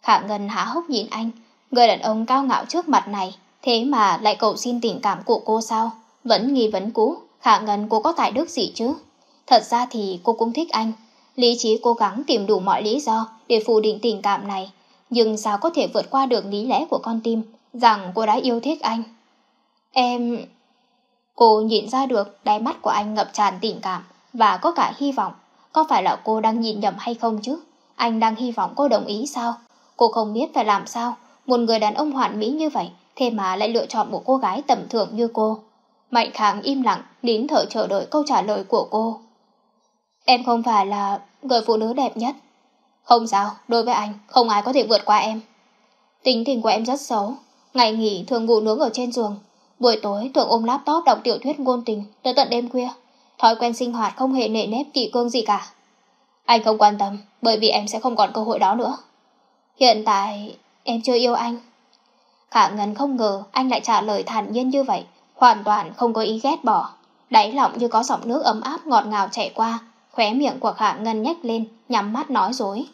Khả Ngân há hốc nhìn anh, người đàn ông cao ngạo trước mặt này, thế mà lại cầu xin tình cảm của cô sao? Vẫn nghi vấn cũ, Khả Ngân cô có tài đức gì chứ? Thật ra thì cô cũng thích anh, lý trí cố gắng tìm đủ mọi lý do để phủ định tình cảm này, nhưng sao có thể vượt qua được lý lẽ của con tim rằng cô đã yêu thích anh. Em... Cô nhìn ra được đáy mắt của anh ngập tràn tình cảm và có cả hy vọng. Có phải là cô đang nhìn nhầm hay không chứ? Anh đang hy vọng cô đồng ý sao? Cô không biết phải làm sao. Một người đàn ông hoàn mỹ như vậy, thế mà lại lựa chọn một cô gái tầm thường như cô. Mạnh Khang im lặng, nín thở chờ đợi câu trả lời của cô. Em không phải là người phụ nữ đẹp nhất, không sao, đối với anh, không ai có thể vượt qua em. Tính tình của em rất xấu. Ngày nghỉ thường ngủ nướng ở trên giường. Buổi tối thường ôm laptop đọc tiểu thuyết ngôn tình tới tận đêm khuya. Thói quen sinh hoạt không hề nề nếp kỳ cương gì cả. Anh không quan tâm, bởi vì em sẽ không còn cơ hội đó nữa. Hiện tại, em chưa yêu anh. Khả Ngân không ngờ anh lại trả lời thản nhiên như vậy, hoàn toàn không có ý ghét bỏ. Đáy lọng như có dòng nước ấm áp ngọt ngào chảy qua, khóe miệng của Khả Ngân nhếch lên, nhắm mắt nói dối.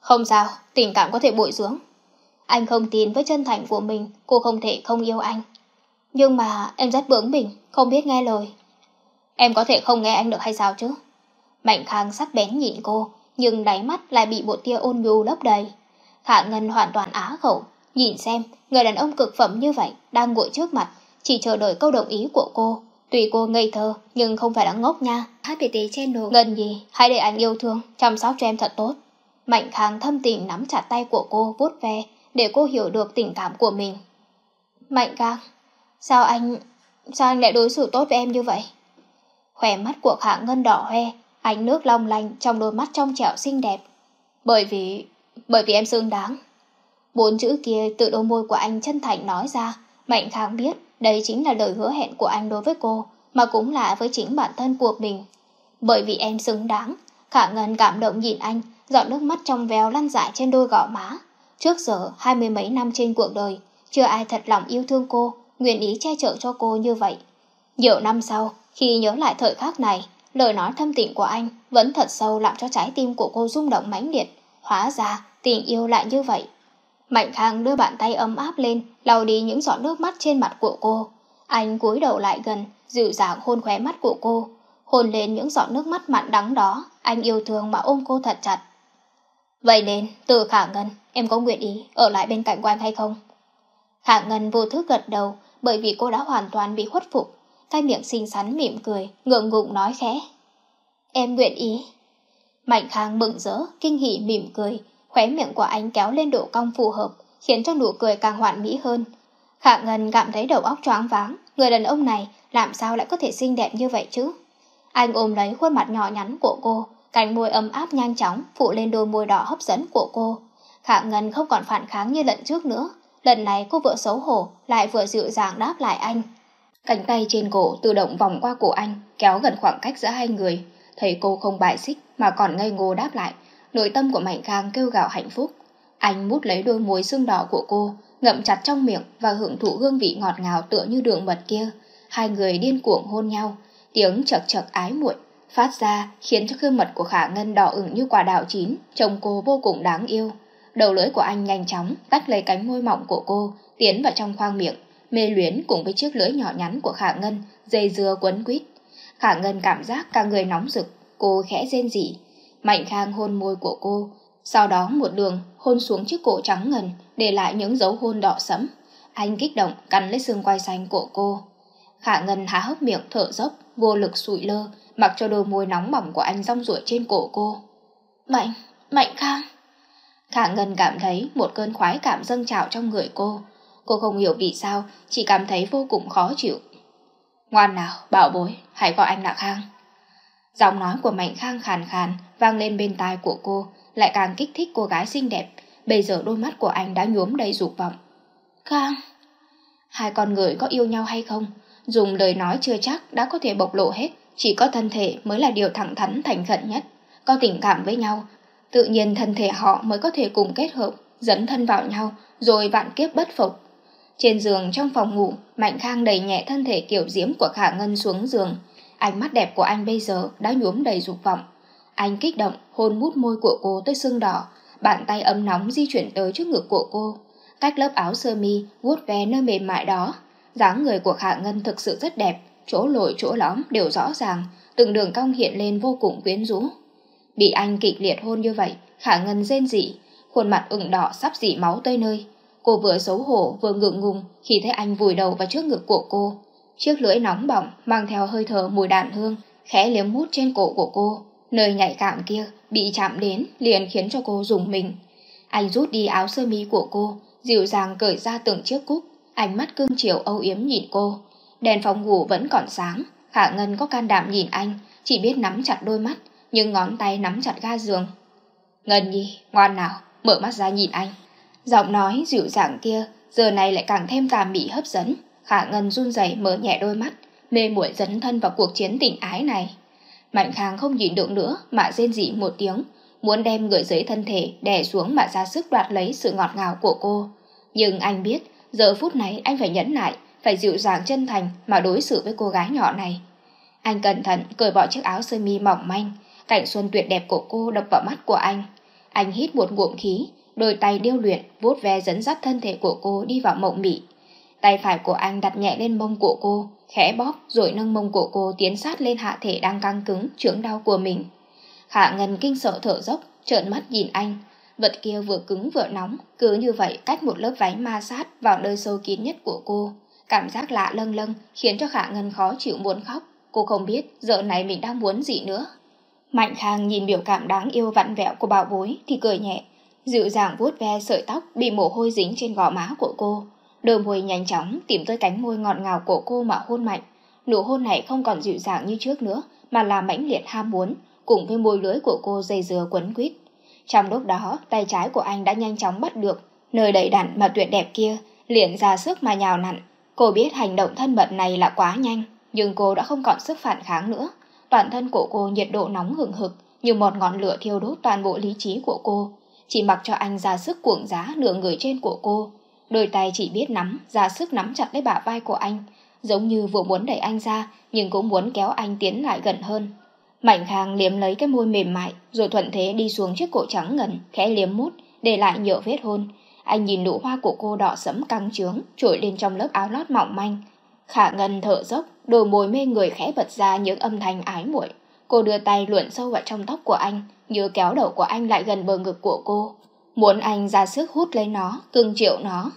Không sao, tình cảm có thể bội dưỡng. Anh không tin với chân thành của mình, cô không thể không yêu anh. Nhưng mà em rất bướng bỉnh, không biết nghe lời. Em có thể không nghe anh được hay sao chứ? Mạnh Khang sắc bén nhìn cô, nhưng đáy mắt lại bị một tia ôn nhu lấp đầy. Khả Ngân hoàn toàn á khẩu, nhìn xem, người đàn ông cực phẩm như vậy đang ngồi trước mặt, chỉ chờ đợi câu đồng ý của cô. Tuy cô ngây thơ nhưng không phải là ngốc nha HPT Channel Gần gì hãy để anh yêu thương Chăm sóc cho em thật tốt Mạnh Khang thâm tình nắm chặt tay của cô vuốt ve Để cô hiểu được tình cảm của mình Mạnh Khang Sao anh Sao anh lại đối xử tốt với em như vậy Khỏe mắt của Khả Ngân đỏ hoe Ánh nước long lanh trong đôi mắt trong trẻo xinh đẹp Bởi vì Bởi vì em xứng đáng Bốn chữ kia từ đôi môi của anh chân thành nói ra Mạnh Khang biết đây chính là lời hứa hẹn của anh đối với cô, mà cũng là với chính bản thân của mình. Bởi vì em xứng đáng, Khả Ngân cảm động nhìn anh, giọt nước mắt trong veo lăn dài trên đôi gò má. Trước giờ, hai mươi mấy năm trên cuộc đời, chưa ai thật lòng yêu thương cô, nguyện ý che chở cho cô như vậy. Nhiều năm sau, khi nhớ lại thời khắc này, lời nói thâm tình của anh vẫn thật sâu làm cho trái tim của cô rung động mãnh liệt. Hóa ra, tình yêu lại như vậy. Mạnh Khang đưa bàn tay ấm áp lên, lau đi những giọt nước mắt trên mặt của cô. Anh cúi đầu lại gần, dịu dàng hôn khóe mắt của cô. Hôn lên những giọt nước mắt mặn đắng đó, anh yêu thương mà ôm cô thật chặt. Vậy nên, từ Khả Ngân, em có nguyện ý ở lại bên cạnh quanh hay không? Khả Ngân vô thức gật đầu, bởi vì cô đã hoàn toàn bị khuất phục. Cái miệng xinh xắn mỉm cười, ngượng ngụng nói khẽ. Em nguyện ý. Mạnh Khang mừng rỡ, kinh hỉ mỉm cười, Khóe miệng của anh kéo lên độ cong phù hợp, khiến cho nụ cười càng hoàn mỹ hơn. Khả Ngân cảm thấy đầu óc choáng váng, người đàn ông này làm sao lại có thể xinh đẹp như vậy chứ? Anh ôm lấy khuôn mặt nhỏ nhắn của cô, cánh môi ấm áp nhanh chóng phụ lên đôi môi đỏ hấp dẫn của cô. Khả Ngân không còn phản kháng như lần trước nữa, lần này cô vừa xấu hổ lại vừa dịu dàng đáp lại anh. Cánh tay trên cổ tự động vòng qua cổ anh, kéo gần khoảng cách giữa hai người. Thấy cô không bài xích mà còn ngây ngô đáp lại, nội tâm của Mạnh Khang kêu gào hạnh phúc. Anh mút lấy đôi môi xương đỏ của cô, ngậm chặt trong miệng và hưởng thụ hương vị ngọt ngào tựa như đường mật kia. Hai người điên cuồng hôn nhau, tiếng chật chật ái muội phát ra khiến cho gương mật của Khả Ngân đỏ ửng như quả đào chín, chồng cô vô cùng đáng yêu. Đầu lưỡi của anh nhanh chóng tách lấy cánh môi mỏng của cô, tiến vào trong khoang miệng, mê luyến cùng với chiếc lưỡi nhỏ nhắn của Khả Ngân, dây dưa quấn quýt. Khả Ngân cảm giác cả người nóng rực, cô khẽ rên rỉ, Mạnh Khang hôn môi của cô, sau đó một đường hôn xuống chiếc cổ trắng ngần, để lại những dấu hôn đỏ sẫm. Anh kích động cắn lấy xương quai xanh của cô. Khả Ngân há hốc miệng thở dốc, vô lực sụi lơ, mặc cho đôi môi nóng bỏng của anh rong ruổi trên cổ cô. Mạnh, Mạnh Khang. Khả Ngân cảm thấy một cơn khoái cảm dâng trào trong người cô. Cô không hiểu vì sao, chỉ cảm thấy vô cùng khó chịu. Ngoan nào, bảo bối, hãy gọi anh là Khang. Giọng nói của Mạnh Khang khàn khàn vang lên bên tai của cô, lại càng kích thích cô gái xinh đẹp. Bây giờ đôi mắt của anh đã nhuốm đầy dục vọng. Khang! Hai con người có yêu nhau hay không? Dùng lời nói chưa chắc đã có thể bộc lộ hết. Chỉ có thân thể mới là điều thẳng thắn thành khẩn nhất. Có tình cảm với nhau, tự nhiên thân thể họ mới có thể cùng kết hợp, dẫn thân vào nhau, rồi vạn kiếp bất phục. Trên giường trong phòng ngủ, Mạnh Khang đẩy nhẹ thân thể kiểu diễm của Khả Ngân xuống giường, Ánh mắt đẹp của anh bây giờ đã nhuốm đầy dục vọng. Anh kích động, hôn mút môi của cô tới sưng đỏ, bàn tay ấm nóng di chuyển tới trước ngực của cô. Cách lớp áo sơ mi, vuốt ve nơi mềm mại đó. dáng người của Khả Ngân thực sự rất đẹp, chỗ lồi chỗ lõm đều rõ ràng, từng đường cong hiện lên vô cùng quyến rũ. Bị anh kịch liệt hôn như vậy, Khả Ngân rên rỉ, khuôn mặt ửng đỏ sắp dỉ máu tới nơi. Cô vừa xấu hổ vừa ngượng ngùng khi thấy anh vùi đầu vào trước ngực của cô, chiếc lưỡi nóng bỏng mang theo hơi thở mùi đàn hương, khẽ liếm mút trên cổ của cô. Nơi nhạy cảm kia bị chạm đến liền khiến cho cô dùng mình. Anh rút đi áo sơ mi của cô, dịu dàng cởi ra từng chiếc cúc, ánh mắt cương chiều âu yếm nhìn cô. Đèn phòng ngủ vẫn còn sáng, Khả Ngân có can đảm nhìn anh, chỉ biết nắm chặt đôi mắt, nhưng ngón tay nắm chặt ga giường. Ngân Nhi, ngoan nào, mở mắt ra nhìn anh. Giọng nói dịu dàng kia giờ này lại càng thêm tà mị hấp dẫn. Khả Ngân run rẩy mở nhẹ đôi mắt, mê muội dấn thân vào cuộc chiến tình ái này. Mạnh Khang không nhịn được nữa mà rên rỉ một tiếng, muốn đem người dưới thân thể đè xuống mà ra sức đoạt lấy sự ngọt ngào của cô. Nhưng anh biết, giờ phút này anh phải nhẫn lại, phải dịu dàng chân thành mà đối xử với cô gái nhỏ này. Anh cẩn thận cởi bỏ chiếc áo sơ mi mỏng manh, cảnh xuân tuyệt đẹp của cô đập vào mắt của anh. Anh hít một ngụm khí, đôi tay điêu luyện vuốt ve dẫn dắt thân thể của cô đi vào mộng mị tay phải của anh đặt nhẹ lên mông của cô, khẽ bóp rồi nâng mông của cô tiến sát lên hạ thể đang căng cứng, trưởng đau của mình. Khả Ngân kinh sợ thở dốc, trợn mắt nhìn anh. Vật kia vừa cứng vừa nóng, cứ như vậy cách một lớp váy ma sát vào nơi sâu kín nhất của cô. Cảm giác lạ lâng lâng khiến cho khả Ngân khó chịu muốn khóc. Cô không biết giờ này mình đang muốn gì nữa. Mạnh Khang nhìn biểu cảm đáng yêu vặn vẹo của bảo bối thì cười nhẹ, dịu dàng vuốt ve sợi tóc bị mồ hôi dính trên gò má của cô. Đờ môi nhanh chóng tìm tới cánh môi ngọt ngào của cô mà hôn mạnh. Nụ hôn này không còn dịu dàng như trước nữa, mà là mãnh liệt ham muốn, cùng với môi lưới của cô dây dừa quấn quýt. Trong lúc đó, tay trái của anh đã nhanh chóng bắt được nơi đầy đặn mà tuyệt đẹp kia, liền ra sức mà nhào nặn. Cô biết hành động thân mật này là quá nhanh, nhưng cô đã không còn sức phản kháng nữa. Toàn thân của cô nhiệt độ nóng hừng hực, như một ngọn lửa thiêu đốt toàn bộ lý trí của cô. Chỉ mặc cho anh ra sức cuồng giá nửa người trên của cô, đôi tay chỉ biết nắm, ra sức nắm chặt lấy bả vai của anh, giống như vừa muốn đẩy anh ra nhưng cũng muốn kéo anh tiến lại gần hơn. Mạnh Khang liếm lấy cái môi mềm mại rồi thuận thế đi xuống chiếc cổ trắng ngần, khẽ liếm mút, để lại nhựa vết hôn. Anh nhìn nụ hoa của cô đỏ sẫm căng trướng, trồi lên trong lớp áo lót mỏng manh. Khả Ngân thở dốc, đôi môi mê người khẽ bật ra những âm thanh ái muội. Cô đưa tay luồn sâu vào trong tóc của anh, nhớ kéo đầu của anh lại gần bờ ngực của cô, muốn anh ra sức hút lấy nó, cưng chịu nó.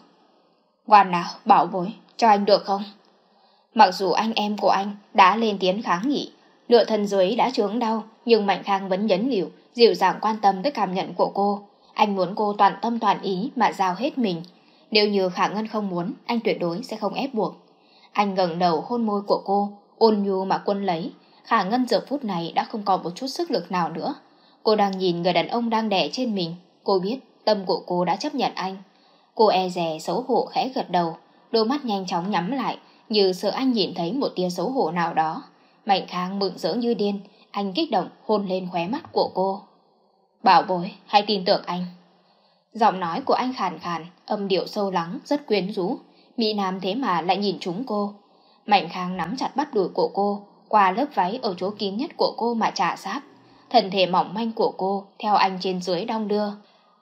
Ngoan nào, bảo bối, cho anh được không? Mặc dù anh em của anh đã lên tiếng kháng nghị, lựa thân dưới đã chướng đau, nhưng Mạnh Khang vẫn nhấn nhịu, dịu dàng quan tâm tới cảm nhận của cô. Anh muốn cô toàn tâm toàn ý mà giao hết mình. Nếu như Khả Ngân không muốn, anh tuyệt đối sẽ không ép buộc. Anh ngẩng đầu hôn môi của cô, ôn nhu mà quân lấy. Khả Ngân giờ phút này đã không còn một chút sức lực nào nữa. Cô đang nhìn người đàn ông đang đẻ trên mình. Cô biết Tâm của cô đã chấp nhận anh. Cô e dè xấu hổ khẽ gật đầu, đôi mắt nhanh chóng nhắm lại như sợ anh nhìn thấy một tia xấu hổ nào đó. Mạnh Khang mượn rỡ như điên, anh kích động hôn lên khóe mắt của cô. Bảo bối, hãy tin tưởng anh. Giọng nói của anh khàn khàn, âm điệu sâu lắng, rất quyến rũ. Mỹ Nam thế mà lại nhìn chúng cô. Mạnh Khang nắm chặt bắt đuổi của cô, qua lớp váy ở chỗ kín nhất của cô mà trả sát. Thần thể mỏng manh của cô, theo anh trên dưới đong đưa,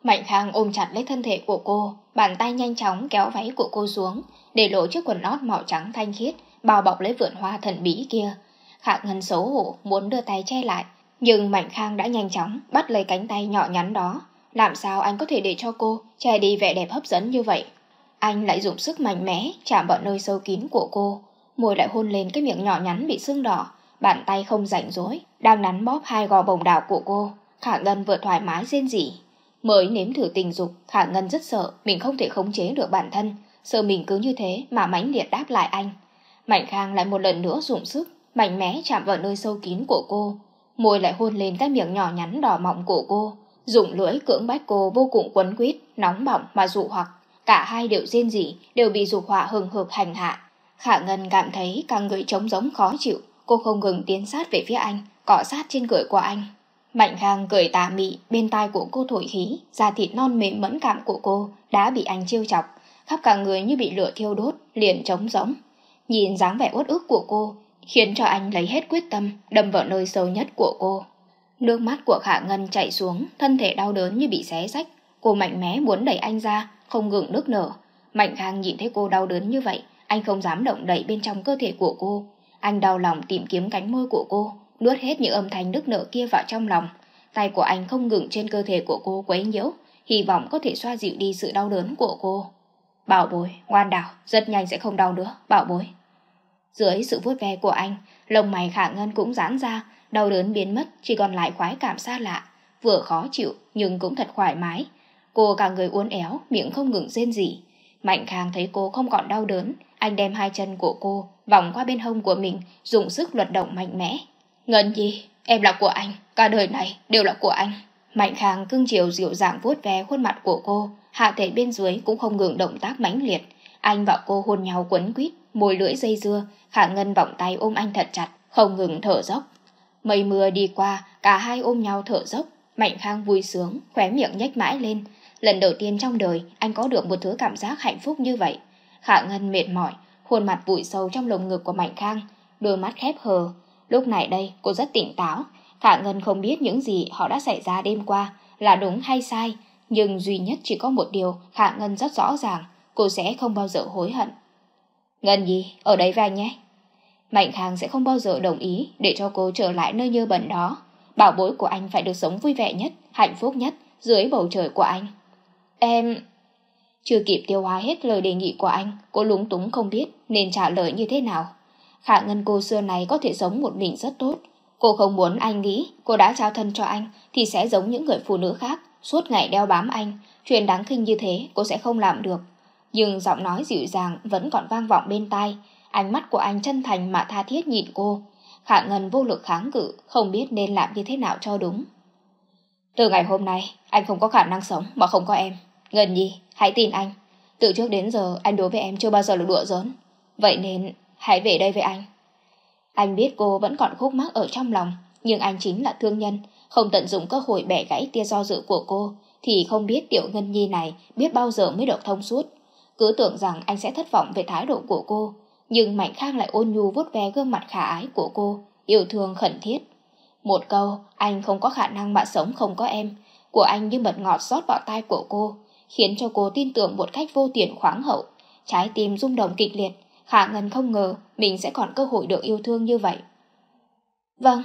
Mạnh Khang ôm chặt lấy thân thể của cô, bàn tay nhanh chóng kéo váy của cô xuống, để lộ chiếc quần lót màu trắng thanh khiết, bao bọc lấy vườn hoa thần bí kia. khả Ngân xấu hổ muốn đưa tay che lại, nhưng Mạnh Khang đã nhanh chóng bắt lấy cánh tay nhỏ nhắn đó. Làm sao anh có thể để cho cô che đi vẻ đẹp hấp dẫn như vậy? Anh lại dùng sức mạnh mẽ chạm vào nơi sâu kín của cô, môi lại hôn lên cái miệng nhỏ nhắn bị sưng đỏ, bàn tay không rảnh rỗi, đang nắn bóp hai gò bồng đảo của cô. Khả Ngân vừa thoải mái rên rỉ mới nếm thử tình dục, Khả Ngân rất sợ mình không thể khống chế được bản thân, sợ mình cứ như thế mà mãnh liệt đáp lại anh. Mạnh Khang lại một lần nữa dùng sức, mạnh mẽ chạm vào nơi sâu kín của cô, môi lại hôn lên cái miệng nhỏ nhắn đỏ mọng của cô, dùng lưỡi cưỡng bách cô vô cùng quấn quýt, nóng bỏng mà dụ hoặc, cả hai đều rên rỉ, đều bị dục hỏa hừng hực hành hạ. Khả Ngân cảm thấy càng người trống giống khó chịu, cô không ngừng tiến sát về phía anh, cọ sát trên gợi của anh. Mạnh Khang cười tà mị, bên tai của cô thổi khí, da thịt non mềm mẫn cảm của cô đã bị anh chiêu chọc, khắp cả người như bị lửa thiêu đốt, liền trống rỗng. Nhìn dáng vẻ uất ức của cô, khiến cho anh lấy hết quyết tâm đâm vào nơi sâu nhất của cô. Nước mắt của Khả Ngân chảy xuống, thân thể đau đớn như bị xé rách, cô mạnh mẽ muốn đẩy anh ra, không ngừng nước nở. Mạnh Khang nhìn thấy cô đau đớn như vậy, anh không dám động đậy bên trong cơ thể của cô. Anh đau lòng tìm kiếm cánh môi của cô, nuốt hết những âm thanh nức nở kia vào trong lòng. Tay của anh không ngừng trên cơ thể của cô quấy nhiễu, hy vọng có thể xoa dịu đi sự đau đớn của cô. Bảo bối, ngoan đảo, rất nhanh sẽ không đau nữa, bảo bối. Dưới sự vuốt ve của anh, lông mày khả ngân cũng giãn ra, đau đớn biến mất, chỉ còn lại khoái cảm xa lạ, vừa khó chịu nhưng cũng thật thoải mái. Cô cả người uốn éo, miệng không ngừng rên rỉ. Mạnh Khang thấy cô không còn đau đớn, anh đem hai chân của cô vòng qua bên hông của mình, dùng sức luật động mạnh mẽ. Ngân Nhi, em là của anh, cả đời này đều là của anh. Mạnh Khang cưng chiều dịu dàng vuốt ve khuôn mặt của cô, hạ thể bên dưới cũng không ngừng động tác mãnh liệt. Anh và cô hôn nhau quấn quýt, môi lưỡi dây dưa, Khả Ngân vòng tay ôm anh thật chặt, không ngừng thở dốc. Mây mưa đi qua, cả hai ôm nhau thở dốc, Mạnh Khang vui sướng, khóe miệng nhếch mãi lên. Lần đầu tiên trong đời, anh có được một thứ cảm giác hạnh phúc như vậy. Khả Ngân mệt mỏi, khuôn mặt vùi sâu trong lồng ngực của Mạnh Khang, đôi mắt khép hờ, Lúc này đây, cô rất tỉnh táo. Khả Ngân không biết những gì họ đã xảy ra đêm qua là đúng hay sai, nhưng duy nhất chỉ có một điều Khả Ngân rất rõ ràng, cô sẽ không bao giờ hối hận. Ngân gì, ở đây với anh nhé. Mạnh Khang sẽ không bao giờ đồng ý để cho cô trở lại nơi như bẩn đó. Bảo bối của anh phải được sống vui vẻ nhất, hạnh phúc nhất dưới bầu trời của anh. Em... Chưa kịp tiêu hóa hết lời đề nghị của anh, cô lúng túng không biết nên trả lời như thế nào. Khả Ngân cô xưa này có thể sống một mình rất tốt. Cô không muốn anh nghĩ cô đã trao thân cho anh thì sẽ giống những người phụ nữ khác, suốt ngày đeo bám anh. Chuyện đáng khinh như thế cô sẽ không làm được. Nhưng giọng nói dịu dàng vẫn còn vang vọng bên tai. Ánh mắt của anh chân thành mà tha thiết nhìn cô. Khả Ngân vô lực kháng cự, không biết nên làm như thế nào cho đúng. Từ ngày hôm nay, anh không có khả năng sống mà không có em. Ngân Nhi, hãy tin anh. Từ trước đến giờ, anh đối với em chưa bao giờ là đùa giỡn. Vậy nên hãy về đây với anh. Anh biết cô vẫn còn khúc mắc ở trong lòng, nhưng anh chính là thương nhân, không tận dụng cơ hội bẻ gãy tia do dự của cô, thì không biết tiểu ngân nhi này biết bao giờ mới được thông suốt. Cứ tưởng rằng anh sẽ thất vọng về thái độ của cô, nhưng Mạnh Khang lại ôn nhu vuốt ve gương mặt khả ái của cô, yêu thương khẩn thiết. Một câu, anh không có khả năng mà sống không có em, của anh như mật ngọt rót vào tai của cô, khiến cho cô tin tưởng một cách vô tiền khoáng hậu. Trái tim rung động kịch liệt, Khả Ngân không ngờ mình sẽ còn cơ hội được yêu thương như vậy. Vâng.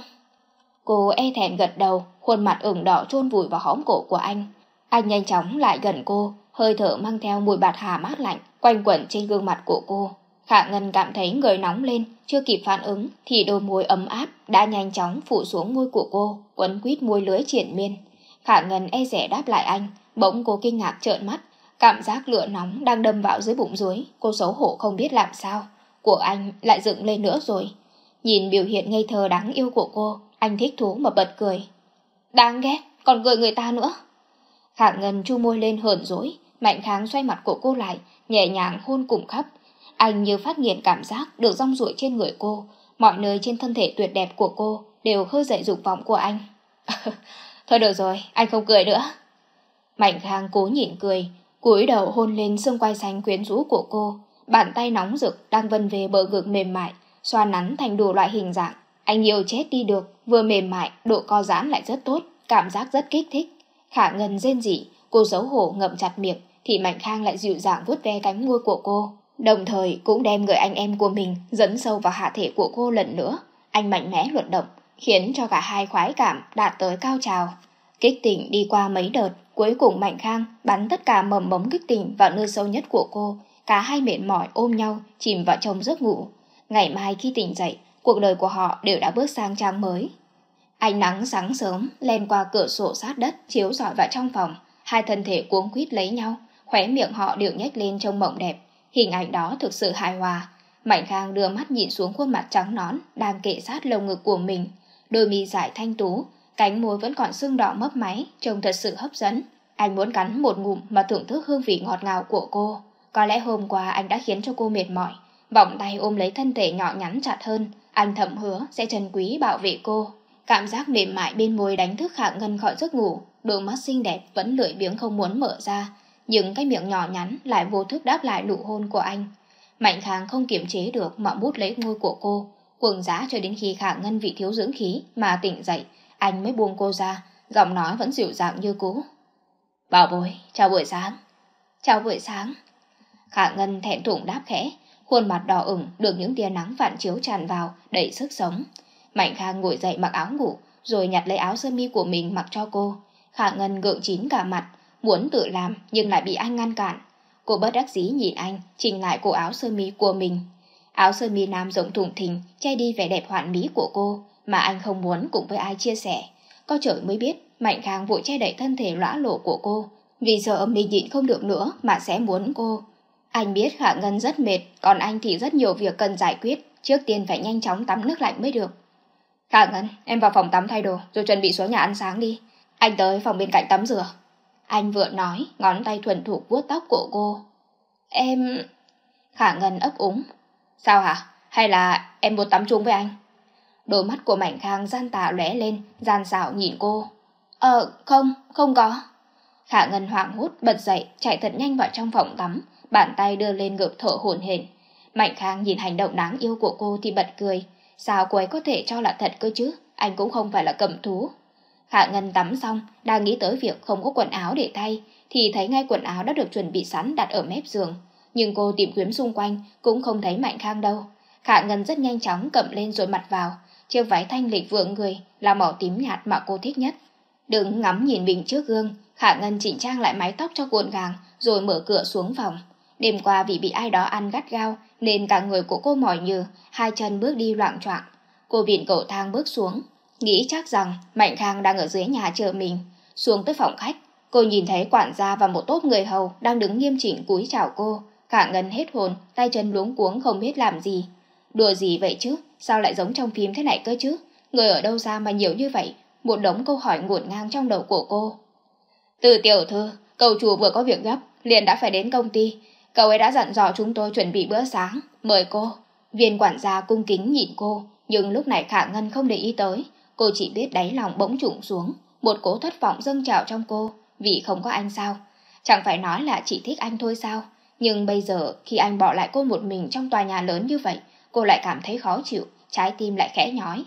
Cô e thẹn gật đầu, khuôn mặt ửng đỏ chôn vùi vào hõm cổ của anh. Anh nhanh chóng lại gần cô, hơi thở mang theo mùi bạt hà mát lạnh, quanh quẩn trên gương mặt của cô. Khả Ngân cảm thấy người nóng lên, chưa kịp phản ứng thì đôi môi ấm áp đã nhanh chóng phủ xuống môi của cô, quấn quýt môi lưới triển miên. Khả Ngân e rẻ đáp lại anh, bỗng cô kinh ngạc trợn mắt, Cảm giác lửa nóng đang đâm vào dưới bụng dưới, cô xấu hổ không biết làm sao. Của anh lại dựng lên nữa rồi. Nhìn biểu hiện ngây thơ đáng yêu của cô, anh thích thú mà bật cười. Đáng ghét, còn cười người ta nữa. Khả Ngân chu môi lên hờn dỗi, Mạnh Kháng xoay mặt của cô lại, nhẹ nhàng hôn cùng khắp. Anh như phát nghiền cảm giác được rong ruổi trên người cô, mọi nơi trên thân thể tuyệt đẹp của cô đều khơi dậy dục vọng của anh. Thôi được rồi, anh không cười nữa. Mạnh kháng cố nhịn cười, cúi đầu hôn lên xương quai xanh quyến rũ của cô, bàn tay nóng rực đang vân về bờ ngực mềm mại, xoa nắn thành đủ loại hình dạng. Anh yêu chết đi được, vừa mềm mại, độ co giãn lại rất tốt, cảm giác rất kích thích. Khả Ngân rên rỉ, cô xấu hổ ngậm chặt miệng, thì Mạnh Khang lại dịu dàng vuốt ve cánh môi của cô, đồng thời cũng đem người anh em của mình dẫn sâu vào hạ thể của cô lần nữa. Anh mạnh mẽ luận động, khiến cho cả hai khoái cảm đạt tới cao trào. Kích tỉnh đi qua mấy đợt, Cuối cùng Mạnh Khang bắn tất cả mầm mống kích tình vào nơi sâu nhất của cô, cả hai mệt mỏi ôm nhau, chìm vào trong giấc ngủ. Ngày mai khi tỉnh dậy, cuộc đời của họ đều đã bước sang trang mới. Ánh nắng sáng sớm len qua cửa sổ sát đất chiếu rọi vào trong phòng, hai thân thể cuống quýt lấy nhau, khóe miệng họ đều nhếch lên trong mộng đẹp. Hình ảnh đó thực sự hài hòa. Mạnh Khang đưa mắt nhìn xuống khuôn mặt trắng nón đang kệ sát lồng ngực của mình, đôi mi dài thanh tú, cánh môi vẫn còn sưng đỏ mấp máy, trông thật sự hấp dẫn. Anh muốn cắn một ngụm mà thưởng thức hương vị ngọt ngào của cô. Có lẽ hôm qua anh đã khiến cho cô mệt mỏi. Vòng tay ôm lấy thân thể nhỏ nhắn chặt hơn, anh thầm hứa sẽ trân quý bảo vệ cô. Cảm giác mềm mại bên môi đánh thức khả Ngân khỏi giấc ngủ, đôi mắt xinh đẹp vẫn lưỡi biếng không muốn mở ra, nhưng cái miệng nhỏ nhắn lại vô thức đáp lại nụ hôn của anh. Mạnh Khang không kiềm chế được mà bút lấy ngôi của cô, quần giá cho đến khi Khả Ngân vị thiếu dưỡng khí mà tỉnh dậy, anh mới buông cô ra, giọng nói vẫn dịu dàng như cũ. Bảo bối, chào buổi sáng. Chào buổi sáng. Khả Ngân thẹn thùng đáp khẽ, khuôn mặt đỏ ửng được những tia nắng phản chiếu tràn vào, đầy sức sống. Mạnh Khang ngồi dậy mặc áo ngủ, rồi nhặt lấy áo sơ mi của mình mặc cho cô. Khả Ngân gượng chín cả mặt, muốn tự làm nhưng lại bị anh ngăn cản. Cô bất đắc dĩ nhìn anh, chỉnh lại cổ áo sơ mi của mình. Áo sơ mi nam rộng thủng thình, che đi vẻ đẹp hoạn mỹ của cô, mà anh không muốn cùng với ai chia sẻ. Có trời mới biết, Mạnh Khang vội che đậy thân thể lõa lộ của cô, vì giờ mình nhịn không được nữa mà sẽ muốn cô. Anh biết Khả Ngân rất mệt, còn anh thì rất nhiều việc cần giải quyết, trước tiên phải nhanh chóng tắm nước lạnh mới được. Khả Ngân, em vào phòng tắm thay đồ rồi chuẩn bị xuống nhà ăn sáng đi. Anh tới phòng bên cạnh tắm rửa. Anh vừa nói, ngón tay thuần thục vuốt tóc của cô. Em... Khả Ngân ấp úng. Sao hả? Hay là em muốn tắm chung với anh? Đôi mắt của Mạnh Khang gian tà lóe lên, gian xảo nhìn cô. Ờ, không, không có. Khả Ngân hoảng hốt bật dậy, chạy thật nhanh vào trong phòng tắm, bàn tay đưa lên ngực thở hổn hển. Mạnh Khang nhìn hành động đáng yêu của cô thì bật cười. Sao cô ấy có thể cho là thật cơ chứ, anh cũng không phải là cầm thú. Khả Ngân tắm xong, đang nghĩ tới việc không có quần áo để thay, thì thấy ngay quần áo đã được chuẩn bị sẵn đặt ở mép giường. Nhưng cô tìm kiếm xung quanh cũng không thấy Mạnh Khang đâu. Khả Ngân rất nhanh chóng cầm lên rồi mặt vào, chiếc váy thanh lịch vượng người là màu tím nhạt mà cô thích nhất. đứng ngắm nhìn mình trước gương, Khả Ngân chỉnh trang lại mái tóc cho cuộn gàng rồi mở cửa xuống phòng. Đêm qua vì bị ai đó ăn gắt gao nên cả người của cô mỏi nhừ, hai chân bước đi loạn choạng. Cô viện cầu thang bước xuống, nghĩ chắc rằng Mạnh Khang đang ở dưới nhà chờ mình. Xuống tới phòng khách, cô nhìn thấy quản gia và một tốt người hầu đang đứng nghiêm chỉnh cúi chào cô. Khả Ngân hết hồn, tay chân luống cuống không biết làm gì. Đùa gì vậy chứ? Sao lại giống trong phim thế này cơ chứ? Người ở đâu ra mà nhiều như vậy? Một đống câu hỏi ngổn ngang trong đầu của cô. Từ tiểu thư, cầu chùa vừa có việc gấp, liền đã phải đến công ty. Cậu ấy đã dặn dò chúng tôi chuẩn bị bữa sáng, mời cô. Viên quản gia cung kính nhìn cô, nhưng lúc này Khả Ngân không để ý tới. Cô chỉ biết đáy lòng bỗng trụng xuống, một cố thất vọng dâng trào trong cô, vì không có anh sao. Chẳng phải nói là chỉ thích anh thôi sao. Nhưng bây giờ, khi anh bỏ lại cô một mình trong tòa nhà lớn như vậy, cô lại cảm thấy khó chịu trái tim lại khẽ nhói.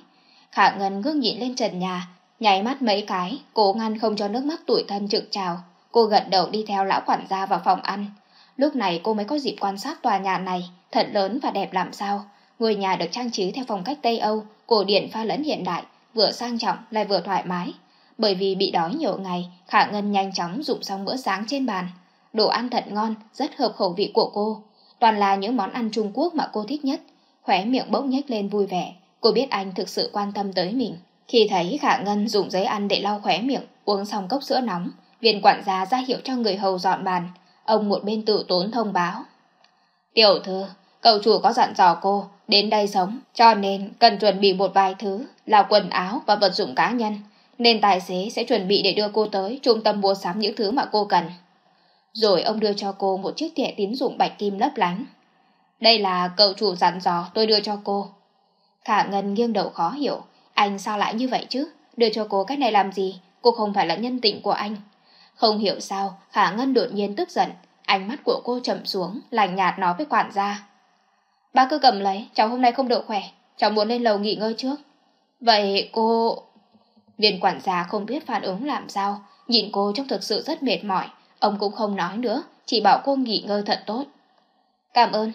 Khả Ngân ngước nhìn lên trần nhà, nháy mắt mấy cái, cố ngăn không cho nước mắt tủi thân trực trào. Cô gật đầu đi theo lão quản gia vào phòng ăn. Lúc này cô mới có dịp quan sát tòa nhà này, thật lớn và đẹp làm sao. Ngôi nhà được trang trí theo phong cách Tây Âu, cổ điển pha lẫn hiện đại, vừa sang trọng lại vừa thoải mái. Bởi vì bị đói nhiều ngày, Khả Ngân nhanh chóng dụng xong bữa sáng trên bàn. Đồ ăn thật ngon, rất hợp khẩu vị của cô. Toàn là những món ăn Trung Quốc mà cô thích nhất, Khóe miệng bỗng nhếch lên vui vẻ, cô biết anh thực sự quan tâm tới mình. Khi thấy Khả Ngân dùng giấy ăn để lau khóe miệng, uống xong cốc sữa nóng, viên quản gia ra hiệu cho người hầu dọn bàn, ông một bên tự tốn thông báo. Tiểu thư, cậu chủ có dặn dò cô, đến đây sống, cho nên cần chuẩn bị một vài thứ là quần áo và vật dụng cá nhân, nên tài xế sẽ chuẩn bị để đưa cô tới trung tâm mua sắm những thứ mà cô cần. Rồi ông đưa cho cô một chiếc thẻ tín dụng bạch kim lấp lánh. Đây là cậu chủ dặn dò tôi đưa cho cô. Khả Ngân nghiêng đầu khó hiểu. Anh sao lại như vậy chứ? Đưa cho cô cái này làm gì? Cô không phải là nhân tình của anh. Không hiểu sao, Khả Ngân đột nhiên tức giận. Ánh mắt của cô chậm xuống, lành nhạt nói với quản gia. Ba cứ cầm lấy, cháu hôm nay không độ khỏe. Cháu muốn lên lầu nghỉ ngơi trước. Vậy cô... Viên quản gia không biết phản ứng làm sao. Nhìn cô trông thực sự rất mệt mỏi. Ông cũng không nói nữa, chỉ bảo cô nghỉ ngơi thật tốt. Cảm ơn,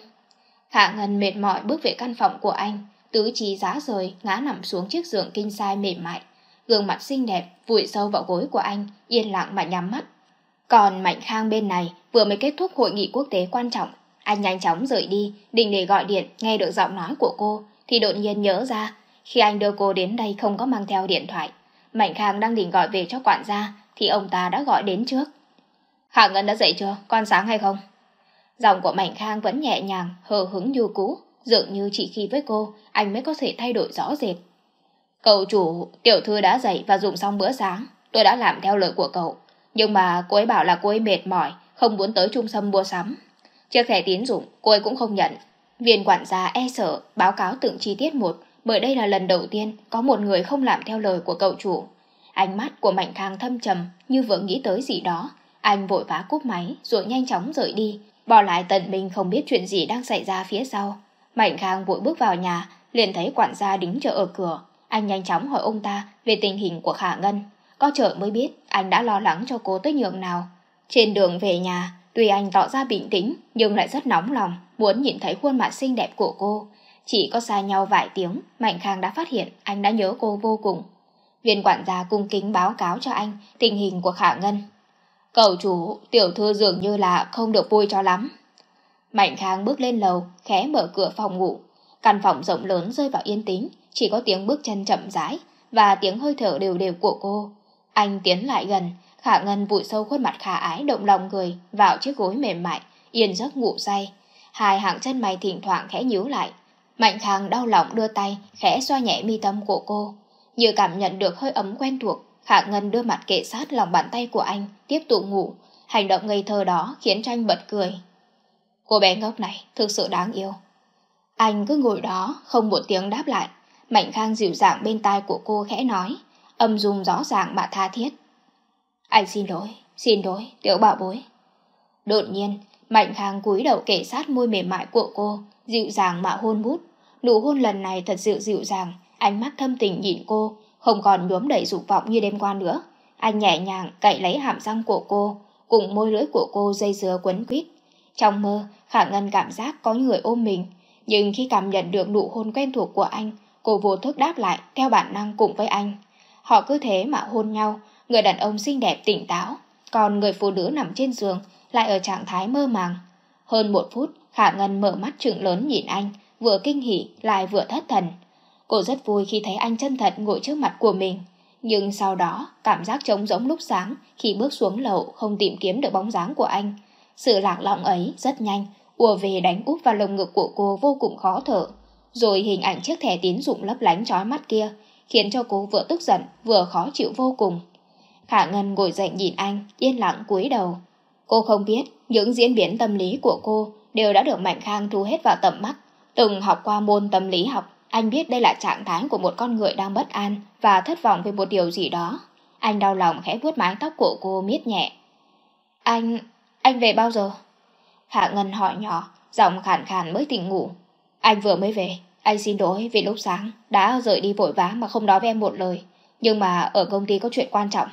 Hạ Ngân mệt mỏi bước về căn phòng của anh, tứ chi giá rời, ngã nằm xuống chiếc giường kinh sai mềm mại. Gương mặt xinh đẹp, vùi sâu vào gối của anh, yên lặng mà nhắm mắt. Còn Mạnh Khang bên này vừa mới kết thúc hội nghị quốc tế quan trọng. Anh nhanh chóng rời đi, định để gọi điện nghe được giọng nói của cô, thì đột nhiên nhớ ra, khi anh đưa cô đến đây không có mang theo điện thoại. Mạnh Khang đang định gọi về cho quản gia, thì ông ta đã gọi đến trước. Hạ Ngân đã dậy chưa? Con sáng hay không? Giọng của Mạnh Khang vẫn nhẹ nhàng, hờ hứng như cũ, dường như chỉ khi với cô, anh mới có thể thay đổi rõ rệt. Cậu chủ, tiểu thư đã dậy và dùng xong bữa sáng, tôi đã làm theo lời của cậu. Nhưng mà cô ấy bảo là cô ấy mệt mỏi, không muốn tới trung tâm mua sắm. Chiếc thẻ tín dụng cô ấy cũng không nhận. Viên quản gia e sợ báo cáo từng chi tiết một bởi đây là lần đầu tiên có một người không làm theo lời của cậu chủ. Ánh mắt của Mạnh Khang thâm trầm như vừa nghĩ tới gì đó. Anh vội vã cúp máy rồi nhanh chóng rời đi Bỏ lại tần minh không biết chuyện gì đang xảy ra phía sau. Mạnh Khang vội bước vào nhà, liền thấy quản gia đứng chờ ở cửa. Anh nhanh chóng hỏi ông ta về tình hình của Khả Ngân. Có chợ mới biết anh đã lo lắng cho cô tới nhường nào. Trên đường về nhà, tuy anh tỏ ra bình tĩnh nhưng lại rất nóng lòng, muốn nhìn thấy khuôn mặt xinh đẹp của cô. Chỉ có xa nhau vài tiếng, Mạnh Khang đã phát hiện anh đã nhớ cô vô cùng. Viên quản gia cung kính báo cáo cho anh tình hình của Khả Ngân. Cậu chủ, tiểu thư dường như là không được vui cho lắm. Mạnh Khang bước lên lầu, khẽ mở cửa phòng ngủ. Căn phòng rộng lớn rơi vào yên tĩnh, chỉ có tiếng bước chân chậm rãi và tiếng hơi thở đều đều của cô. Anh tiến lại gần, Khả Ngân vùi sâu khuôn mặt khả ái động lòng người vào chiếc gối mềm mại, yên giấc ngủ say. Hai hàng chân mày thỉnh thoảng khẽ nhíu lại. Mạnh Khang đau lòng đưa tay, khẽ xoa nhẹ mi tâm của cô. Như cảm nhận được hơi ấm quen thuộc, Hạ Ngân đưa mặt kệ sát lòng bàn tay của anh, tiếp tục ngủ. Hành động ngây thơ đó khiến Tranh bật cười. Cô bé ngốc này thực sự đáng yêu. Anh cứ ngồi đó, không một tiếng đáp lại. Mạnh Khang dịu dàng bên tai của cô khẽ nói, âm dung rõ ràng mà tha thiết. Anh xin lỗi, xin lỗi, tiểu bảo bối. Đột nhiên, Mạnh Khang cúi đầu kệ sát môi mềm mại của cô, dịu dàng mà hôn bút Nụ hôn lần này thật sự dịu dàng, ánh mắt thâm tình nhìn cô, không còn nhuốm đầy dục vọng như đêm qua nữa. Anh nhẹ nhàng cậy lấy hàm răng của cô, cùng môi lưỡi của cô dây dưa quấn quýt. Trong mơ, Khả Ngân cảm giác có người ôm mình, nhưng khi cảm nhận được nụ hôn quen thuộc của anh, cô vô thức đáp lại theo bản năng cùng với anh. Họ cứ thế mà hôn nhau, người đàn ông xinh đẹp tỉnh táo, còn người phụ nữ nằm trên giường lại ở trạng thái mơ màng. Hơn một phút, Khả Ngân mở mắt trừng lớn nhìn anh, vừa kinh hỉ lại vừa thất thần. Cô rất vui khi thấy anh chân thật ngồi trước mặt của mình. Nhưng sau đó, cảm giác trống rỗng lúc sáng khi bước xuống lầu không tìm kiếm được bóng dáng của anh. Sự lạc lõng ấy rất nhanh, ùa về đánh úp vào lồng ngực của cô vô cùng khó thở. Rồi hình ảnh chiếc thẻ tín dụng lấp lánh trói mắt kia, khiến cho cô vừa tức giận vừa khó chịu vô cùng. Khả Ngân ngồi dậy nhìn anh, yên lặng cúi đầu. Cô không biết những diễn biến tâm lý của cô đều đã được Mạnh Khang thu hết vào tầm mắt, từng học qua môn tâm lý học anh biết đây là trạng thái của một con người đang bất an và thất vọng về một điều gì đó. Anh đau lòng khẽ vuốt mái tóc của cô miết nhẹ. Anh... anh về bao giờ? Hạ Ngân hỏi nhỏ, giọng khàn khàn mới tỉnh ngủ. Anh vừa mới về, anh xin lỗi vì lúc sáng đã rời đi vội vã mà không nói với em một lời. Nhưng mà ở công ty có chuyện quan trọng.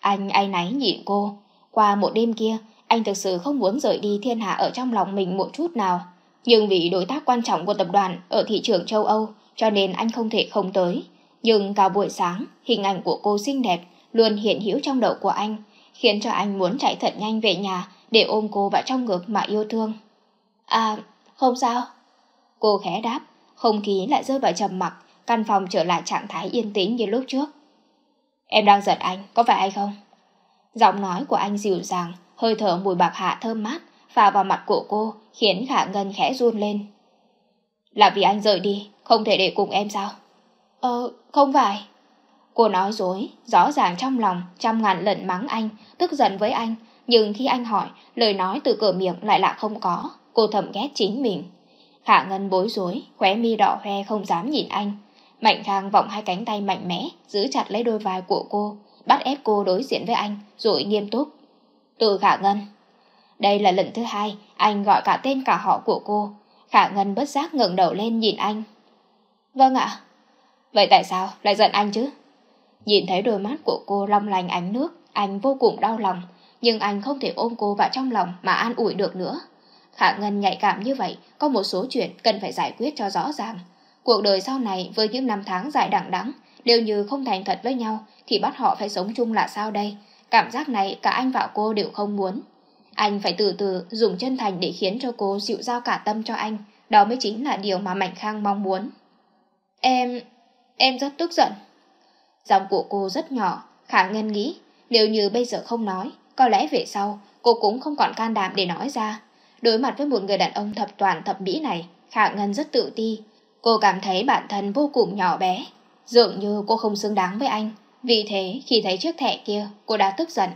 Anh ai náy nhịn cô. Qua một đêm kia, anh thực sự không muốn rời đi thiên hạ ở trong lòng mình một chút nào nhưng vì đối tác quan trọng của tập đoàn ở thị trường châu Âu cho nên anh không thể không tới. Nhưng cả buổi sáng, hình ảnh của cô xinh đẹp luôn hiện hữu trong đầu của anh, khiến cho anh muốn chạy thật nhanh về nhà để ôm cô vào trong ngực mà yêu thương. À, không sao. Cô khẽ đáp, không khí lại rơi vào trầm mặc, căn phòng trở lại trạng thái yên tĩnh như lúc trước. Em đang giật anh, có phải hay không? Giọng nói của anh dịu dàng, hơi thở mùi bạc hạ thơm mát phả vào mặt của cô khiến Khả Ngân khẽ run lên. Là vì anh rời đi, không thể để cùng em sao? Ờ, không phải. Cô nói dối, rõ ràng trong lòng, trăm ngàn lần mắng anh, tức giận với anh, nhưng khi anh hỏi, lời nói từ cửa miệng lại là không có, cô thầm ghét chính mình. Khả Ngân bối rối, khóe mi đỏ hoe không dám nhìn anh. Mạnh Khang vọng hai cánh tay mạnh mẽ, giữ chặt lấy đôi vai của cô, bắt ép cô đối diện với anh, rồi nghiêm túc. Từ Khả Ngân, đây là lần thứ hai anh gọi cả tên cả họ của cô. Khả Ngân bất giác ngẩng đầu lên nhìn anh. Vâng ạ. Vậy tại sao lại giận anh chứ? Nhìn thấy đôi mắt của cô long lành ánh nước, anh vô cùng đau lòng, nhưng anh không thể ôm cô vào trong lòng mà an ủi được nữa. Khả Ngân nhạy cảm như vậy, có một số chuyện cần phải giải quyết cho rõ ràng. Cuộc đời sau này với những năm tháng dài đẳng đẵng đều như không thành thật với nhau thì bắt họ phải sống chung là sao đây? Cảm giác này cả anh và cô đều không muốn. Anh phải từ từ dùng chân thành để khiến cho cô dịu giao cả tâm cho anh. Đó mới chính là điều mà Mạnh Khang mong muốn. Em... em rất tức giận. Giọng của cô rất nhỏ, Khả ngân nghĩ. Nếu như bây giờ không nói, có lẽ về sau cô cũng không còn can đảm để nói ra. Đối mặt với một người đàn ông thập toàn thập mỹ này, Khả Ngân rất tự ti. Cô cảm thấy bản thân vô cùng nhỏ bé. Dường như cô không xứng đáng với anh. Vì thế, khi thấy chiếc thẻ kia, cô đã tức giận.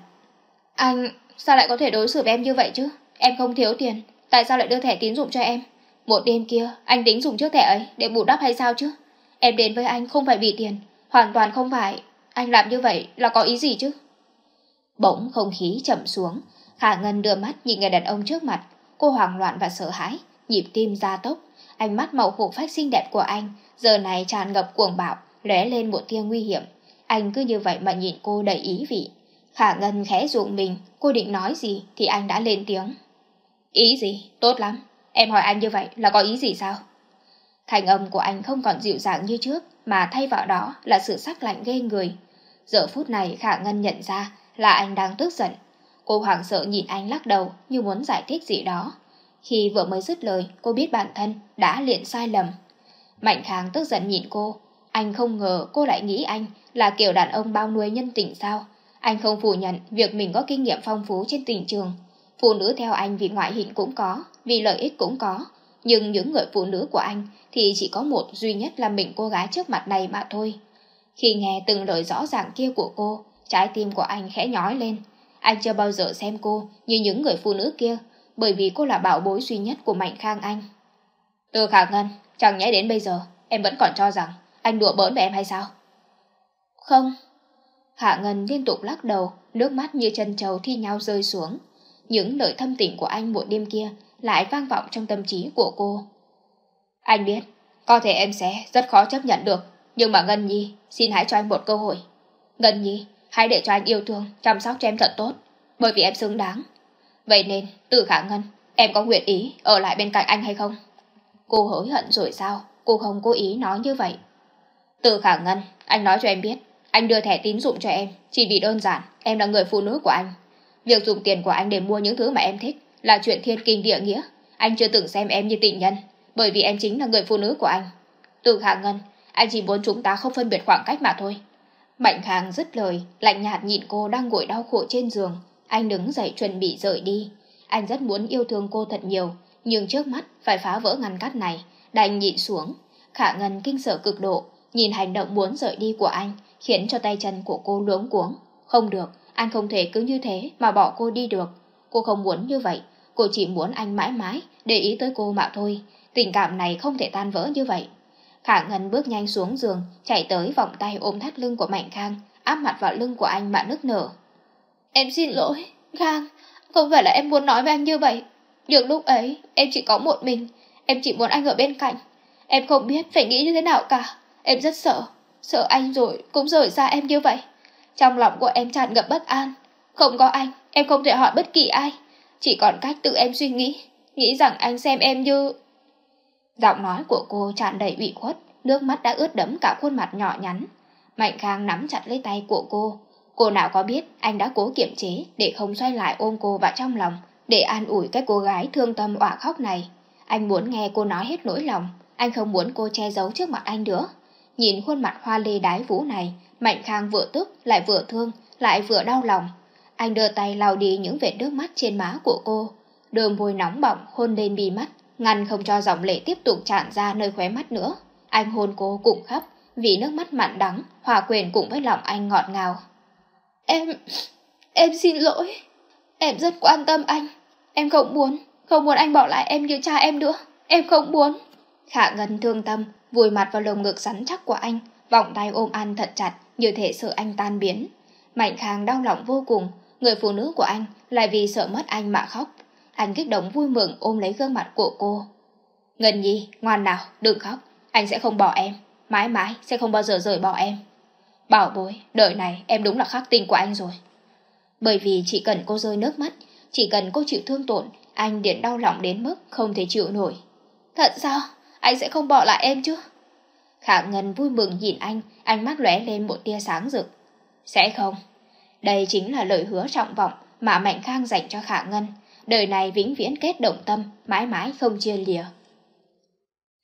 Anh sao lại có thể đối xử với em như vậy chứ? Em không thiếu tiền, tại sao lại đưa thẻ tín dụng cho em? Một đêm kia, anh tính dùng chiếc thẻ ấy để bù đắp hay sao chứ? Em đến với anh không phải vì tiền, hoàn toàn không phải. Anh làm như vậy là có ý gì chứ? Bỗng không khí chậm xuống, Khả Ngân đưa mắt nhìn người đàn ông trước mặt. Cô hoảng loạn và sợ hãi, nhịp tim ra tốc. Ánh mắt màu khổ phách xinh đẹp của anh, giờ này tràn ngập cuồng bạo, lóe lên một tia nguy hiểm. Anh cứ như vậy mà nhìn cô đầy ý vị. Khả Ngân khẽ ruộng mình, cô định nói gì thì anh đã lên tiếng. Ý gì? Tốt lắm. Em hỏi anh như vậy là có ý gì sao? Thành âm của anh không còn dịu dàng như trước, mà thay vào đó là sự sắc lạnh ghê người. Giờ phút này Khả Ngân nhận ra là anh đang tức giận. Cô hoảng sợ nhìn anh lắc đầu như muốn giải thích gì đó. Khi vừa mới dứt lời, cô biết bản thân đã liền sai lầm. Mạnh Kháng tức giận nhìn cô. Anh không ngờ cô lại nghĩ anh là kiểu đàn ông bao nuôi nhân tình sao. Anh không phủ nhận việc mình có kinh nghiệm phong phú trên tình trường. Phụ nữ theo anh vì ngoại hình cũng có, vì lợi ích cũng có. Nhưng những người phụ nữ của anh thì chỉ có một duy nhất là mình cô gái trước mặt này mà thôi. Khi nghe từng lời rõ ràng kia của cô, trái tim của anh khẽ nhói lên. Anh chưa bao giờ xem cô như những người phụ nữ kia, bởi vì cô là bảo bối duy nhất của Mạnh Khang anh. Từ khả ngân, chẳng nhẽ đến bây giờ, em vẫn còn cho rằng anh đùa bỡn với em hay sao? Không. Hạ Ngân liên tục lắc đầu, nước mắt như chân trầu thi nhau rơi xuống. Những lời thâm tình của anh buổi đêm kia lại vang vọng trong tâm trí của cô. Anh biết, có thể em sẽ rất khó chấp nhận được, nhưng mà Ngân Nhi, xin hãy cho anh một cơ hội. Ngân Nhi, hãy để cho anh yêu thương, chăm sóc cho em thật tốt, bởi vì em xứng đáng. Vậy nên, từ khả Ngân, em có nguyện ý ở lại bên cạnh anh hay không? Cô hối hận rồi sao? Cô không cố ý nói như vậy. Từ khả Ngân, anh nói cho em biết, anh đưa thẻ tín dụng cho em, chỉ vì đơn giản, em là người phụ nữ của anh. Việc dùng tiền của anh để mua những thứ mà em thích là chuyện thiên kinh địa nghĩa. Anh chưa từng xem em như tình nhân, bởi vì em chính là người phụ nữ của anh. Từ khả Ngân, anh chỉ muốn chúng ta không phân biệt khoảng cách mà thôi. Mạnh Khang dứt lời, lạnh nhạt nhìn cô đang ngồi đau khổ trên giường. Anh đứng dậy chuẩn bị rời đi. Anh rất muốn yêu thương cô thật nhiều, nhưng trước mắt phải phá vỡ ngăn cắt này. Đành nhịn xuống. Khả Ngân kinh sợ cực độ, nhìn hành động muốn rời đi của anh, khiến cho tay chân của cô luống cuống. Không được, anh không thể cứ như thế mà bỏ cô đi được. Cô không muốn như vậy, cô chỉ muốn anh mãi mãi để ý tới cô mà thôi. Tình cảm này không thể tan vỡ như vậy. Khả Ngân bước nhanh xuống giường, chạy tới vòng tay ôm thắt lưng của Mạnh Khang, áp mặt vào lưng của anh mà nức nở. Em xin lỗi, Khang, không phải là em muốn nói với anh như vậy. Nhưng lúc ấy, em chỉ có một mình, em chỉ muốn anh ở bên cạnh. Em không biết phải nghĩ như thế nào cả, em rất sợ, Sợ anh rồi cũng rời xa em như vậy. Trong lòng của em tràn ngập bất an. Không có anh, em không thể hỏi bất kỳ ai. Chỉ còn cách tự em suy nghĩ, nghĩ rằng anh xem em như... Giọng nói của cô tràn đầy ủy khuất, nước mắt đã ướt đẫm cả khuôn mặt nhỏ nhắn. Mạnh Khang nắm chặt lấy tay của cô. Cô nào có biết anh đã cố kiềm chế để không xoay lại ôm cô vào trong lòng, để an ủi cái cô gái thương tâm ọa khóc này. Anh muốn nghe cô nói hết nỗi lòng, anh không muốn cô che giấu trước mặt anh nữa. Nhìn khuôn mặt hoa lê đái vũ này, Mạnh Khang vừa tức, lại vừa thương, lại vừa đau lòng. Anh đưa tay lau đi những vệt nước mắt trên má của cô, đôi môi nóng bỏng hôn lên bì mắt, ngăn không cho dòng lệ tiếp tục tràn ra nơi khóe mắt nữa. Anh hôn cô cùng khắp, vì nước mắt mặn đắng, hòa quyền cùng với lòng anh ngọt ngào. Em... em xin lỗi. Em rất quan tâm anh. Em không muốn, không muốn anh bỏ lại em như cha em nữa. Em không muốn. Hạ Ngân thương tâm, vùi mặt vào lồng ngực rắn chắc của anh, vòng tay ôm An thật chặt, như thể sợ anh tan biến. Mạnh Khang đau lòng vô cùng, người phụ nữ của anh lại vì sợ mất anh mà khóc. Anh kích động vui mừng ôm lấy gương mặt của cô. Ngân Nhi, ngoan nào, đừng khóc, anh sẽ không bỏ em, mãi mãi sẽ không bao giờ rời bỏ em. Bảo bối, đời này em đúng là khắc tinh của anh rồi. Bởi vì chỉ cần cô rơi nước mắt, chỉ cần cô chịu thương tổn, anh điện đau lòng đến mức không thể chịu nổi. Thật sao? anh sẽ không bỏ lại em chứ? Khả Ngân vui mừng nhìn anh, ánh mắt lóe lên một tia sáng rực. Sẽ không. Đây chính là lời hứa trọng vọng mà Mạnh Khang dành cho Khả Ngân. Đời này vĩnh viễn kết động tâm, mãi mãi không chia lìa.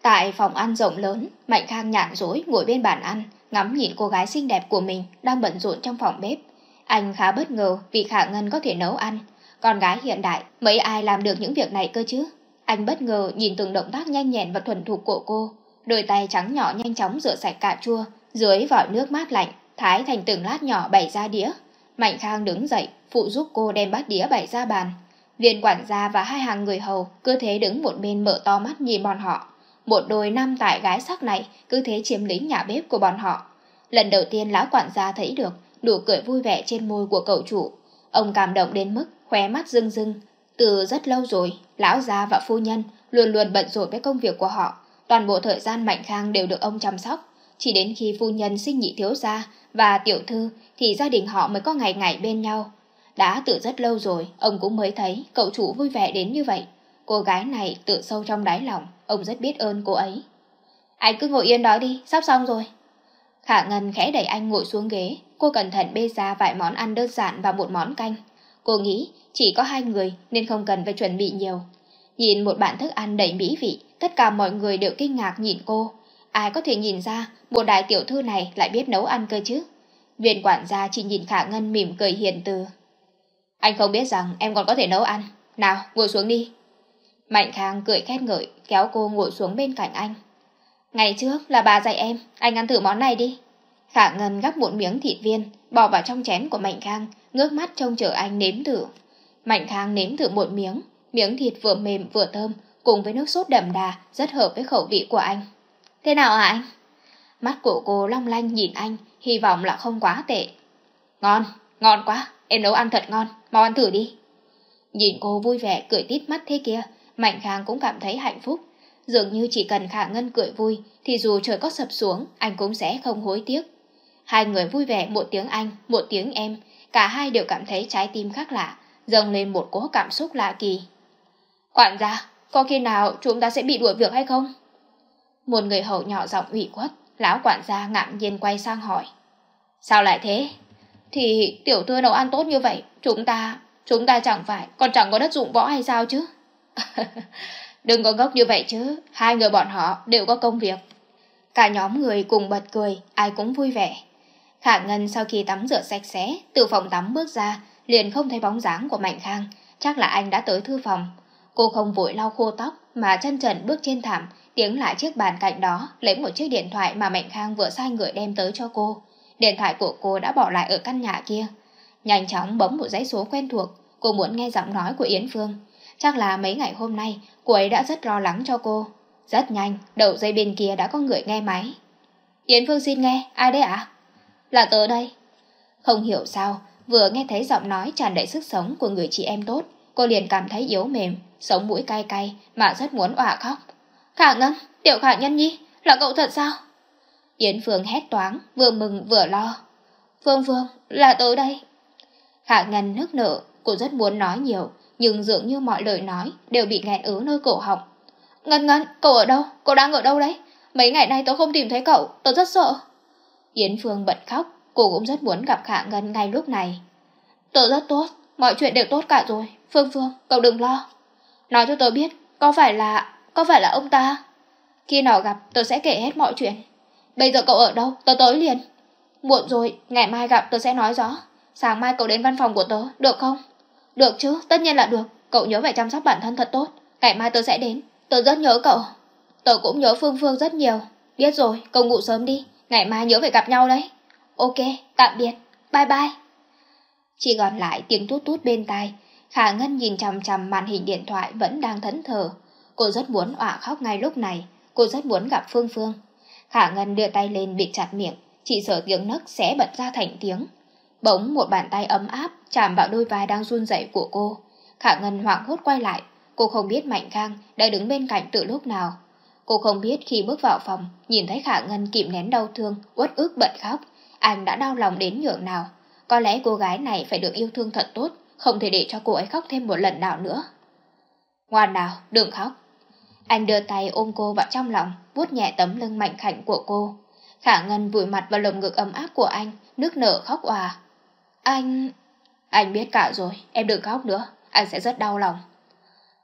Tại phòng ăn rộng lớn, Mạnh Khang nhạn dối ngồi bên bàn ăn, ngắm nhìn cô gái xinh đẹp của mình đang bận rộn trong phòng bếp. Anh khá bất ngờ vì Khả Ngân có thể nấu ăn. Con gái hiện đại, mấy ai làm được những việc này cơ chứ? Anh bất ngờ nhìn từng động tác nhanh nhẹn và thuần thục của cô, đôi tay trắng nhỏ nhanh chóng rửa sạch cà chua, dưới vòi nước mát lạnh, thái thành từng lát nhỏ bày ra đĩa. Mạnh Khang đứng dậy, phụ giúp cô đem bát đĩa bày ra bàn. Viên quản gia và hai hàng người hầu cứ thế đứng một bên mở to mắt nhìn bọn họ. Một đôi nam tài gái sắc này cứ thế chiếm lĩnh nhà bếp của bọn họ. Lần đầu tiên lão quản gia thấy được nụ cười vui vẻ trên môi của cậu chủ. Ông cảm động đến mức khóe mắt rưng rưng, từ rất lâu rồi, lão gia và phu nhân luôn luôn bận rộn với công việc của họ. Toàn bộ thời gian Mạnh Khang đều được ông chăm sóc. Chỉ đến khi phu nhân sinh nhị thiếu gia và tiểu thư thì gia đình họ mới có ngày ngày bên nhau. Đã từ rất lâu rồi, ông cũng mới thấy cậu chủ vui vẻ đến như vậy. Cô gái này tự sâu trong đáy lòng, ông rất biết ơn cô ấy. Anh cứ ngồi yên đó đi, sắp xong rồi. Khả Ngân khẽ đẩy anh ngồi xuống ghế, cô cẩn thận bê ra vài món ăn đơn giản và một món canh. Cô nghĩ chỉ có hai người nên không cần phải chuẩn bị nhiều. Nhìn một bản thức ăn đầy mỹ vị, tất cả mọi người đều kinh ngạc nhìn cô. Ai có thể nhìn ra bộ đại tiểu thư này lại biết nấu ăn cơ chứ? Viên quản gia chỉ nhìn Khả Ngân mỉm cười hiền từ. Anh không biết rằng em còn có thể nấu ăn. Nào, ngồi xuống đi. Mạnh Khang cười khét ngợi, kéo cô ngồi xuống bên cạnh anh. Ngày trước là bà dạy em, anh ăn thử món này đi. Tạ Ngân gắp một miếng thịt viên, bỏ vào trong chén của Mạnh Khang, ngước mắt trông chờ anh nếm thử. Mạnh Khang nếm thử một miếng, miếng thịt vừa mềm vừa thơm, cùng với nước sốt đậm đà, rất hợp với khẩu vị của anh. Thế nào hả anh? Mắt của cô long lanh nhìn anh, hy vọng là không quá tệ. Ngon, ngon quá, em nấu ăn thật ngon, mau ăn thử đi. Nhìn cô vui vẻ cười tít mắt thế kia, Mạnh Khang cũng cảm thấy hạnh phúc. Dường như chỉ cần Khả Ngân cười vui thì dù trời có sập xuống, anh cũng sẽ không hối tiếc. Hai người vui vẻ một tiếng anh, một tiếng em, cả hai đều cảm thấy trái tim khác lạ, dâng lên một cỗ cảm xúc lạ kỳ. Quản gia, có khi nào chúng ta sẽ bị đuổi việc hay không? Một người hầu nhỏ giọng ủy khuất, lão quản gia ngạc nhiên quay sang hỏi. Sao lại thế? Thì tiểu thư nấu ăn tốt như vậy, chúng ta, chúng ta chẳng phải, còn chẳng có đất dụng võ hay sao chứ? Đừng có ngốc như vậy chứ, hai người bọn họ đều có công việc. Cả nhóm người cùng bật cười, ai cũng vui vẻ. Khả Ngân sau khi tắm rửa sạch sẽ, từ phòng tắm bước ra, liền không thấy bóng dáng của Mạnh Khang, chắc là anh đã tới thư phòng. Cô không vội lau khô tóc mà chân trần bước trên thảm, tiếng lại chiếc bàn cạnh đó, lấy một chiếc điện thoại mà Mạnh Khang vừa sai người đem tới cho cô. Điện thoại của cô đã bỏ lại ở căn nhà kia. Nhanh chóng bấm một dãy số quen thuộc, cô muốn nghe giọng nói của Yến Phương. Chắc là mấy ngày hôm nay, cô ấy đã rất lo lắng cho cô. Rất nhanh, đầu dây bên kia đã có người nghe máy. Yến Phương xin nghe, ai đấy ạ? À? là tớ đây. Không hiểu sao, vừa nghe thấy giọng nói tràn đầy sức sống của người chị em tốt, cô liền cảm thấy yếu mềm, sống mũi cay cay mà rất muốn òa khóc. Khả ngâm, tiểu khả nhân nhi, là cậu thật sao? Yến Phương hét toáng, vừa mừng vừa lo. Phương Phương, là tớ đây. Khả ngân nước nở, cô rất muốn nói nhiều, nhưng dường như mọi lời nói đều bị nghẹn ứ nơi cổ họng. Ngân Ngân, cậu ở đâu? Cậu đang ở đâu đấy? Mấy ngày nay tớ không tìm thấy cậu, tớ rất sợ. Yến Phương bật khóc, cô cũng rất muốn gặp Khả Ngân ngay lúc này. Tớ rất tốt, mọi chuyện đều tốt cả rồi, Phương Phương, cậu đừng lo. Nói cho tớ biết, có phải là, có phải là ông ta? Khi nào gặp, tớ sẽ kể hết mọi chuyện. Bây giờ cậu ở đâu, tớ tới liền. Muộn rồi, ngày mai gặp tớ sẽ nói rõ. Sáng mai cậu đến văn phòng của tớ, được không? Được chứ, tất nhiên là được. Cậu nhớ phải chăm sóc bản thân thật tốt. Ngày mai tớ sẽ đến, tớ rất nhớ cậu. Tớ cũng nhớ Phương Phương rất nhiều. Biết rồi, cậu ngủ sớm đi, ngày mai nhớ phải gặp nhau đấy. Ok, tạm biệt, bye bye. Chỉ còn lại tiếng tút tút bên tai, Khả Ngân nhìn chằm chằm màn hình điện thoại vẫn đang thẫn thờ. Cô rất muốn ọa khóc ngay lúc này, cô rất muốn gặp Phương Phương. Khả Ngân đưa tay lên bịt chặt miệng, chỉ sợ tiếng nấc sẽ bật ra thành tiếng. Bỗng một bàn tay ấm áp chạm vào đôi vai đang run rẩy của cô. Khả Ngân hoảng hốt quay lại, cô không biết Mạnh Khang đã đứng bên cạnh từ lúc nào. Cô không biết khi bước vào phòng, nhìn thấy Khả Ngân kìm nén đau thương, uất ức bật khóc, anh đã đau lòng đến nhường nào. Có lẽ cô gái này phải được yêu thương thật tốt, không thể để cho cô ấy khóc thêm một lần nào nữa. Ngoan nào, đừng khóc. Anh đưa tay ôm cô vào trong lòng, vuốt nhẹ tấm lưng mạnh khảnh của cô. Khả Ngân vùi mặt vào lồng ngực ấm áp của anh, nước nở khóc òa. Anh... Anh biết cả rồi, em đừng khóc nữa, anh sẽ rất đau lòng.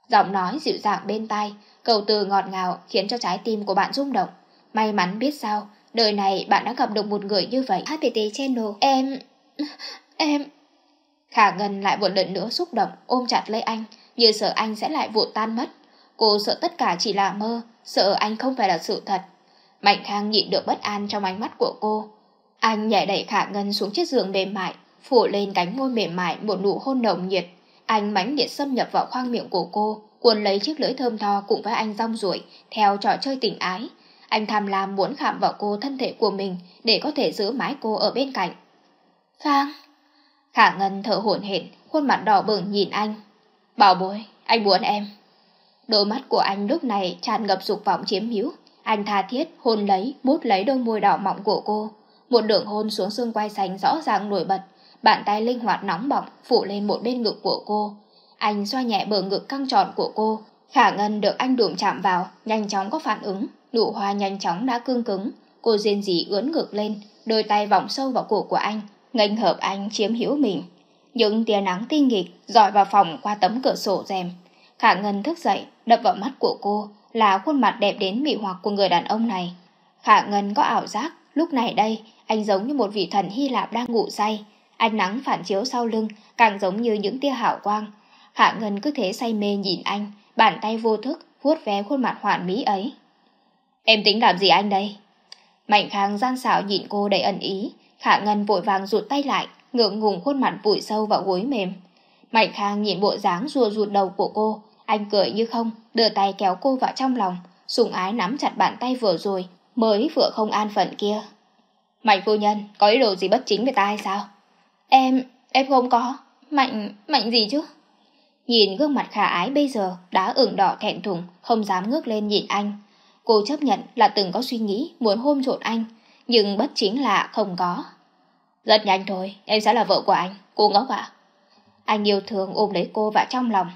Giọng nói dịu dàng bên tai, Cầu từ ngọt ngào khiến cho trái tim của bạn rung động. May mắn biết sao, đời này bạn đã gặp được một người như vậy. HPT Channel, em... em... Khả Ngân lại một lần nữa xúc động, ôm chặt lấy anh, như sợ anh sẽ lại vụt tan mất. Cô sợ tất cả chỉ là mơ, sợ anh không phải là sự thật. Mạnh Khang nhịn được bất an trong ánh mắt của cô. Anh nhẹ đẩy Khả Ngân xuống chiếc giường mềm mại, phủ lên cánh môi mềm mại một nụ hôn nồng nhiệt. Anh mãnh liệt xâm nhập vào khoang miệng của cô, cuốn lấy chiếc lưỡi thơm tho cùng với anh rong ruổi, theo trò chơi tình ái. Anh tham lam muốn khảm vào cô thân thể của mình để có thể giữ mái cô ở bên cạnh. phang vâng. Khả Ngân thở hổn hển, khuôn mặt đỏ bừng nhìn anh. Bảo bối, anh muốn em. Đôi mắt của anh lúc này tràn ngập dục vọng chiếm hữu. Anh tha thiết, hôn lấy, bút lấy đôi môi đỏ mọng của cô. Một đường hôn xuống xương quai xanh rõ ràng nổi bật, bàn tay linh hoạt nóng bỏng phủ lên một bên ngực của cô, anh xoa nhẹ bờ ngực căng tròn của cô. Khả Ngân được anh đụng chạm vào, nhanh chóng có phản ứng. Nụ hoa nhanh chóng đã cương cứng. Cô riêng dị ướn ngược lên, đôi tay vòng sâu vào cổ của anh, nghênh hợp anh chiếm hữu mình. Những tia nắng tinh nghịch dọi vào phòng qua tấm cửa sổ rèm. Khả Ngân thức dậy, đập vào mắt của cô là khuôn mặt đẹp đến mị hoặc của người đàn ông này. Khả Ngân có ảo giác, lúc này đây, anh giống như một vị thần Hy Lạp đang ngủ say. Ánh nắng phản chiếu sau lưng, càng giống như những tia hảo quang, Hạ Ngân cứ thế say mê nhìn anh, bàn tay vô thức vuốt ve khuôn mặt hoàn mỹ ấy. Em tính làm gì anh đây? Mạnh Khang gian xảo nhìn cô đầy ẩn ý, Hạ Ngân vội vàng rụt tay lại, ngượng ngùng khuôn mặt vùi sâu vào gối mềm. Mạnh Khang nhìn bộ dáng rùa rụt đầu của cô, anh cười như không, đưa tay kéo cô vào trong lòng, sùng ái nắm chặt bàn tay vừa rồi, mới vừa không an phận kia. Mạnh phu nhân, có ý đồ gì bất chính về ta hay sao? Em, em không có. Mạnh, mạnh gì chứ? Nhìn gương mặt khả ái bây giờ đã ửng đỏ thẹn thùng, không dám ngước lên nhìn anh. Cô chấp nhận là từng có suy nghĩ muốn hôn trộn anh, nhưng bất chính là không có. Rất nhanh thôi, em sẽ là vợ của anh, cô ngốc ạ. Anh yêu thương ôm lấy cô và trong lòng.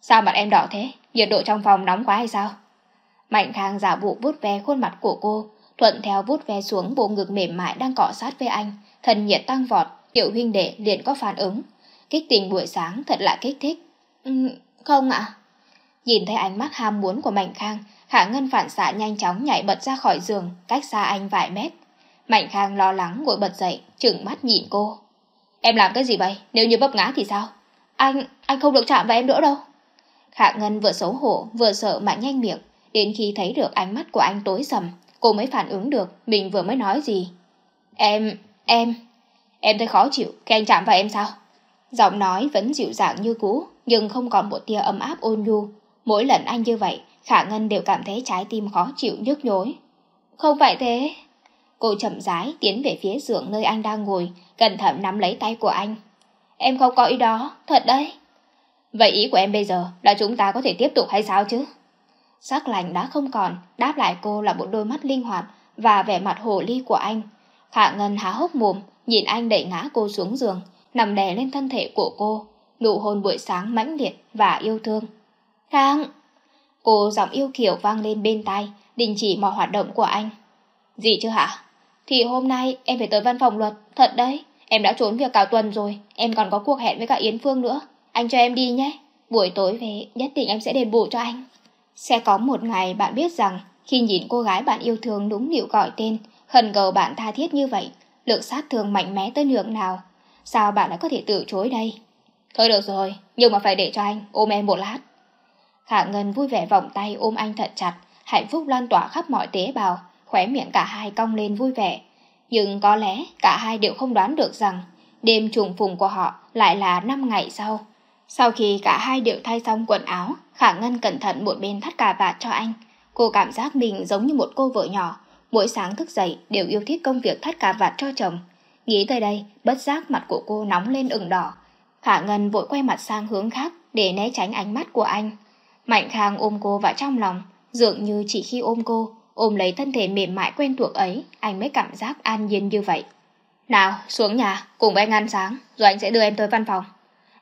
Sao mặt em đỏ thế, nhiệt độ trong phòng nóng quá hay sao? Mạnh Khang giả bộ vuốt ve khuôn mặt của cô, thuận theo vuốt ve xuống bộ ngực mềm mại đang cọ sát với anh, thân nhiệt tăng vọt, tiểu huynh đệ liền có phản ứng. Kích tình buổi sáng thật là kích thích, Ừ, không ạ. Nhìn thấy ánh mắt ham muốn của Mạnh Khang, Hạ Ngân phản xạ nhanh chóng nhảy bật ra khỏi giường, cách xa anh vài mét. Mạnh Khang lo lắng ngồi bật dậy, trừng mắt nhìn cô. Em làm cái gì vậy? Nếu như vấp ngã thì sao? Anh, anh không được chạm vào em nữa đâu. Hạ Ngân vừa xấu hổ, vừa sợ mà nhanh miệng. Đến khi thấy được ánh mắt của anh tối sầm, cô mới phản ứng được mình vừa mới nói gì. Em, em, em thấy khó chịu khi anh chạm vào em sao? Giọng nói vẫn dịu dàng như cũ, nhưng không còn một tia ấm áp ôn nhu. Mỗi lần anh như vậy, Khả Ngân đều cảm thấy trái tim khó chịu nhức nhối. Không phải thế. Cô chậm rãi tiến về phía giường nơi anh đang ngồi, cẩn thận nắm lấy tay của anh. Em không có ý đó, thật đấy. Vậy ý của em bây giờ là chúng ta có thể tiếp tục hay sao chứ? Sắc lành đã không còn, đáp lại cô là một đôi mắt linh hoạt và vẻ mặt hồ ly của anh. Khả Ngân há hốc mồm, nhìn anh đẩy ngã cô xuống giường, nằm đè lên thân thể của cô, nụ hôn buổi sáng mãnh liệt và yêu thương. Khang! Cô giọng yêu kiểu vang lên bên tai, đình chỉ mọi hoạt động của anh. Gì chứ hả? Thì hôm nay em phải tới văn phòng luật, thật đấy. Em đã trốn việc cả tuần rồi, em còn có cuộc hẹn với cả Yến Phương nữa. Anh cho em đi nhé, buổi tối về nhất định em sẽ đền bù cho anh. Sẽ có một ngày bạn biết rằng khi nhìn cô gái bạn yêu thương đúng điệu gọi tên, khẩn cầu bạn tha thiết như vậy, lượng sát thương mạnh mẽ tới nhường nào. Sao bạn đã có thể từ chối đây? Thôi được rồi, nhưng mà phải để cho anh ôm em một lát. Khả Ngân vui vẻ vòng tay ôm anh thật chặt, hạnh phúc lan tỏa khắp mọi tế bào, khóe miệng cả hai cong lên vui vẻ. Nhưng có lẽ cả hai đều không đoán được rằng đêm trùng phùng của họ lại là 5 ngày sau. Sau khi cả hai đều thay xong quần áo, Khả Ngân cẩn thận một bên thắt cà vạt cho anh. Cô cảm giác mình giống như một cô vợ nhỏ, mỗi sáng thức dậy đều yêu thích công việc thắt cà vạt cho chồng. Nghĩ tới đây, bất giác mặt của cô nóng lên ửng đỏ, Hạ Ngân vội quay mặt sang hướng khác để né tránh ánh mắt của anh. Mạnh Khang ôm cô vào trong lòng, dường như chỉ khi ôm cô, ôm lấy thân thể mềm mại quen thuộc ấy, anh mới cảm giác an nhiên như vậy. Nào, xuống nhà, cùng với anh ăn sáng, rồi anh sẽ đưa em tới văn phòng.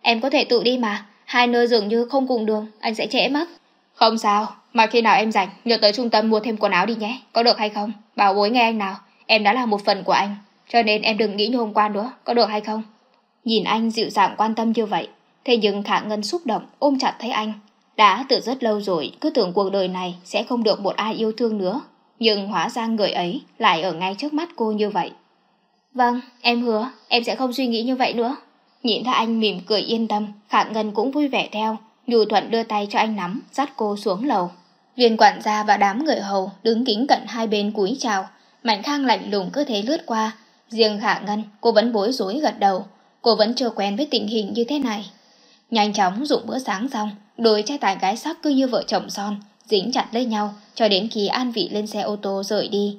Em có thể tự đi mà, hai nơi dường như không cùng đường, anh sẽ trễ mất. Không sao, mà khi nào em rảnh, nhờ tới trung tâm mua thêm quần áo đi nhé, có được hay không? Bảo bối nghe anh nào, em đã là một phần của anh, cho nên em đừng nghĩ như hôm qua nữa, có được hay không? Nhìn anh dịu dàng quan tâm như vậy, thế nhưng Khả Ngân xúc động ôm chặt thấy anh. Đã từ rất lâu rồi cứ tưởng cuộc đời này sẽ không được một ai yêu thương nữa, nhưng hóa ra người ấy lại ở ngay trước mắt cô như vậy. Vâng, em hứa, em sẽ không suy nghĩ như vậy nữa. Nhìn thấy anh mỉm cười yên tâm, Khả Ngân cũng vui vẻ theo, Nhu Thuận đưa tay cho anh nắm, dắt cô xuống lầu. Viên quản gia và đám người hầu đứng kính cận hai bên cúi chào, Mạnh Khang lạnh lùng cứ thế lướt qua, riêng Khả Ngân cô vẫn bối rối gật đầu, cô vẫn chưa quen với tình hình như thế này. Nhanh chóng dụng bữa sáng xong, đôi trai tài gái sắc cứ như vợ chồng son, dính chặt lấy nhau cho đến khi An Vị lên xe ô tô rời đi.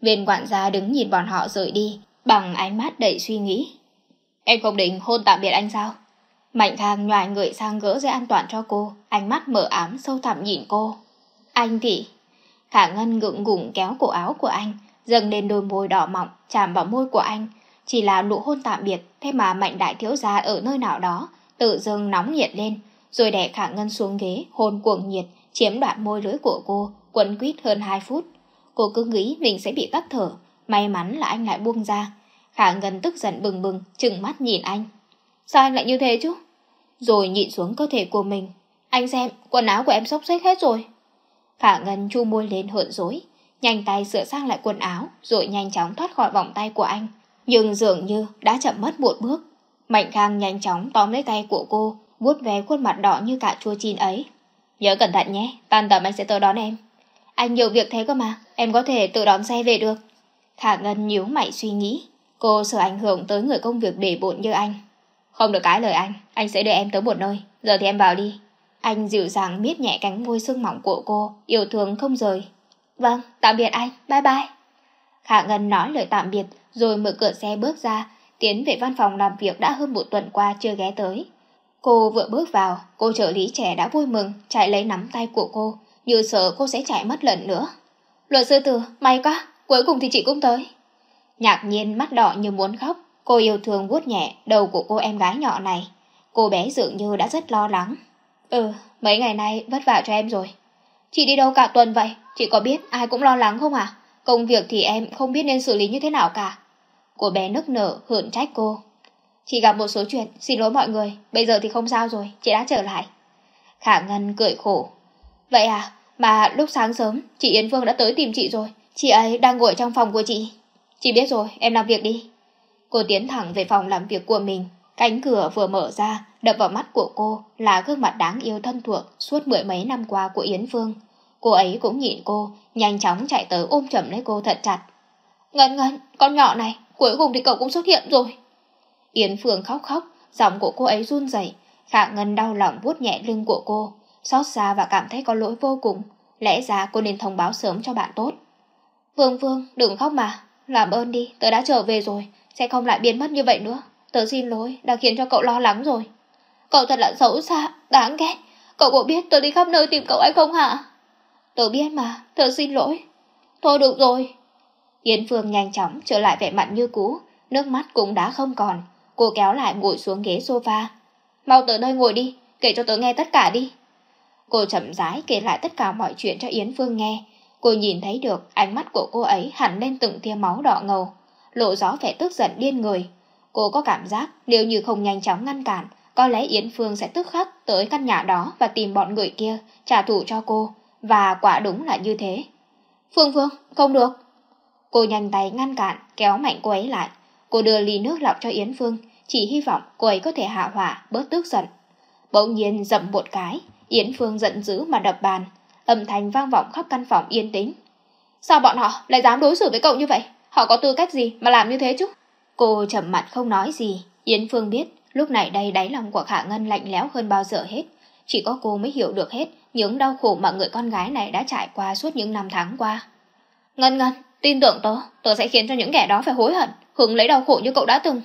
Viên quản gia đứng nhìn bọn họ rời đi bằng ánh mắt đầy suy nghĩ. Em không định hôn tạm biệt anh sao? Mạnh Khang nhòi người sang gỡ dây an toàn cho cô, ánh mắt mở ám sâu thẳm nhìn cô. Anh thì... Khả Ngân ngượng ngủng kéo cổ áo của anh, dâng lên đôi môi đỏ mọng chạm vào môi của anh, chỉ là nụ hôn tạm biệt thế mà mạnh đại thiếu gia ở nơi nào đó, tự dưng nóng nhiệt lên, rồi đè khả ngân xuống ghế, hôn cuồng nhiệt, chiếm đoạt môi lưỡi của cô, quấn quýt hơn hai phút. Cô cứ nghĩ mình sẽ bị tắt thở, may mắn là anh lại buông ra. Khả ngân tức giận bừng bừng, trừng mắt nhìn anh. Sao anh lại như thế chứ? Rồi nhịn xuống cơ thể của mình. Anh xem, quần áo của em xốc xếch hết rồi. Khả ngân chu môi lên hợn dối, nhanh tay sửa sang lại quần áo, rồi nhanh chóng thoát khỏi vòng tay của anh nhưng dường như đã chậm mất một bước. Mạnh Khang nhanh chóng tóm lấy tay của cô, vuốt ve khuôn mặt đỏ như cả chua chín ấy. Nhớ cẩn thận nhé, tan tầm anh sẽ tới đón em. Anh nhiều việc thế cơ mà, em có thể tự đón xe về được. Khả Ngân nhíu mày suy nghĩ, cô sợ ảnh hưởng tới người công việc bể bộn như anh. Không được cái lời anh, anh sẽ đưa em tới một nơi, giờ thì em vào đi. Anh dịu dàng miết nhẹ cánh môi sương mỏng của cô, yêu thương không rời. Vâng, tạm biệt anh, bye bye. Khả Ngân nói lời tạm biệt rồi mở cửa xe bước ra, tiến về văn phòng làm việc đã hơn một tuần qua chưa ghé tới. Cô vừa bước vào, cô trợ lý trẻ đã vui mừng chạy lấy nắm tay của cô, như sợ cô sẽ chạy mất lần nữa. Luật sư Từ, may quá, cuối cùng thì chị cũng tới. Nhạc nhiên mắt đỏ như muốn khóc, cô yêu thương vuốt nhẹ đầu của cô em gái nhỏ này. Cô bé dường như đã rất lo lắng. Ừ, mấy ngày nay vất vả cho em rồi. Chị đi đâu cả tuần vậy, chị có biết ai cũng lo lắng không à? Công việc thì em không biết nên xử lý như thế nào cả. Cô bé nức nở, hưởng trách cô. Chị gặp một số chuyện, xin lỗi mọi người, bây giờ thì không sao rồi, chị đã trở lại. Khả Ngân cười khổ. Vậy à, mà lúc sáng sớm, chị Yến Phương đã tới tìm chị rồi, chị ấy đang ngồi trong phòng của chị. Chị biết rồi, em làm việc đi. Cô tiến thẳng về phòng làm việc của mình, cánh cửa vừa mở ra, đập vào mắt của cô là gương mặt đáng yêu thân thuộc suốt mười mấy năm qua của Yến Phương cô ấy cũng nhịn cô, nhanh chóng chạy tới ôm chầm lấy cô thật chặt. Ngân ngân, con nhỏ này, cuối cùng thì cậu cũng xuất hiện rồi. Yến Phương khóc khóc, giọng của cô ấy run rẩy. Khả Ngân đau lòng vuốt nhẹ lưng của cô, xót xa và cảm thấy có lỗi vô cùng. Lẽ ra cô nên thông báo sớm cho bạn tốt. Vương Vương, đừng khóc mà. Làm ơn đi, tớ đã trở về rồi, sẽ không lại biến mất như vậy nữa. Tớ xin lỗi, đã khiến cho cậu lo lắng rồi. Cậu thật là xấu xa, đáng ghét. Cậu có biết tớ đi khắp nơi tìm cậu ấy không hả? Tớ biết mà, tớ xin lỗi. Thôi được rồi. Yến Phương nhanh chóng trở lại vẻ mặt như cũ, nước mắt cũng đã không còn. Cô kéo lại ngồi xuống ghế sofa. Mau tới đây ngồi đi, kể cho tớ nghe tất cả đi. Cô chậm rãi kể lại tất cả mọi chuyện cho Yến Phương nghe. Cô nhìn thấy được ánh mắt của cô ấy hẳn lên từng tia máu đỏ ngầu, lộ rõ vẻ tức giận điên người. Cô có cảm giác nếu như không nhanh chóng ngăn cản, có lẽ Yến Phương sẽ tức khắc tới căn nhà đó và tìm bọn người kia trả thù cho cô và quả đúng là như thế. Phương Phương, không được. Cô nhanh tay ngăn cản, kéo mạnh cô ấy lại. Cô đưa ly nước lọc cho Yến Phương, chỉ hy vọng cô ấy có thể hạ hỏa, bớt tức giận. Bỗng nhiên dậm một cái, Yến Phương giận dữ mà đập bàn, âm thanh vang vọng khắp căn phòng yên tĩnh. Sao bọn họ lại dám đối xử với cậu như vậy? Họ có tư cách gì mà làm như thế chứ? Cô chậm mặt không nói gì, Yến Phương biết lúc này đây đáy lòng của Khả Ngân lạnh lẽo hơn bao giờ hết, chỉ có cô mới hiểu được hết những đau khổ mà người con gái này đã trải qua suốt những năm tháng qua. Ngân ngân, tin tưởng tớ, tớ sẽ khiến cho những kẻ đó phải hối hận, hưởng lấy đau khổ như cậu đã từng.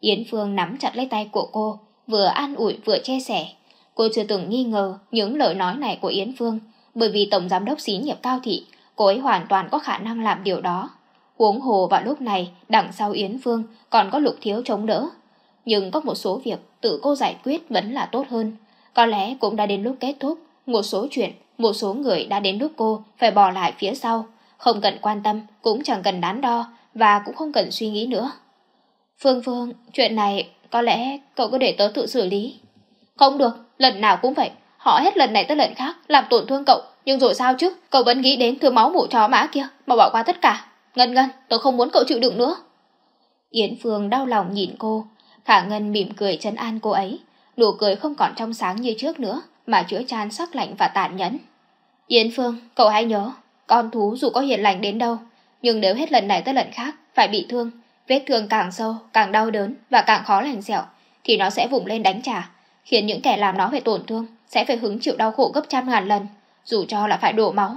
Yến Phương nắm chặt lấy tay của cô, vừa an ủi vừa chia sẻ. Cô chưa từng nghi ngờ những lời nói này của Yến Phương, bởi vì Tổng Giám đốc xí nghiệp cao thị, cô ấy hoàn toàn có khả năng làm điều đó. Huống hồ vào lúc này, đằng sau Yến Phương còn có lục thiếu chống đỡ. Nhưng có một số việc tự cô giải quyết vẫn là tốt hơn, có lẽ cũng đã đến lúc kết thúc, một số chuyện, một số người đã đến lúc cô phải bỏ lại phía sau, không cần quan tâm, cũng chẳng cần đắn đo và cũng không cần suy nghĩ nữa. Phương Phương, chuyện này có lẽ cậu có để tớ tự xử lý. Không được, lần nào cũng vậy, họ hết lần này tới lần khác làm tổn thương cậu, nhưng rồi sao chứ, cậu vẫn nghĩ đến thứ máu mủ chó mã kia mà bỏ qua tất cả. Ngân Ngân, tớ không muốn cậu chịu đựng nữa. Yến Phương đau lòng nhìn cô, Khả Ngân mỉm cười trấn an cô ấy, nụ cười không còn trong sáng như trước nữa, mà chứa chan sắc lạnh và tàn nhẫn. Yến Phương, cậu hãy nhớ, con thú dù có hiền lành đến đâu, nhưng nếu hết lần này tới lần khác phải bị thương, vết thương càng sâu, càng đau đớn và càng khó lành dẻo, thì nó sẽ vùng lên đánh trả, khiến những kẻ làm nó phải tổn thương sẽ phải hứng chịu đau khổ gấp trăm ngàn lần, dù cho là phải đổ máu.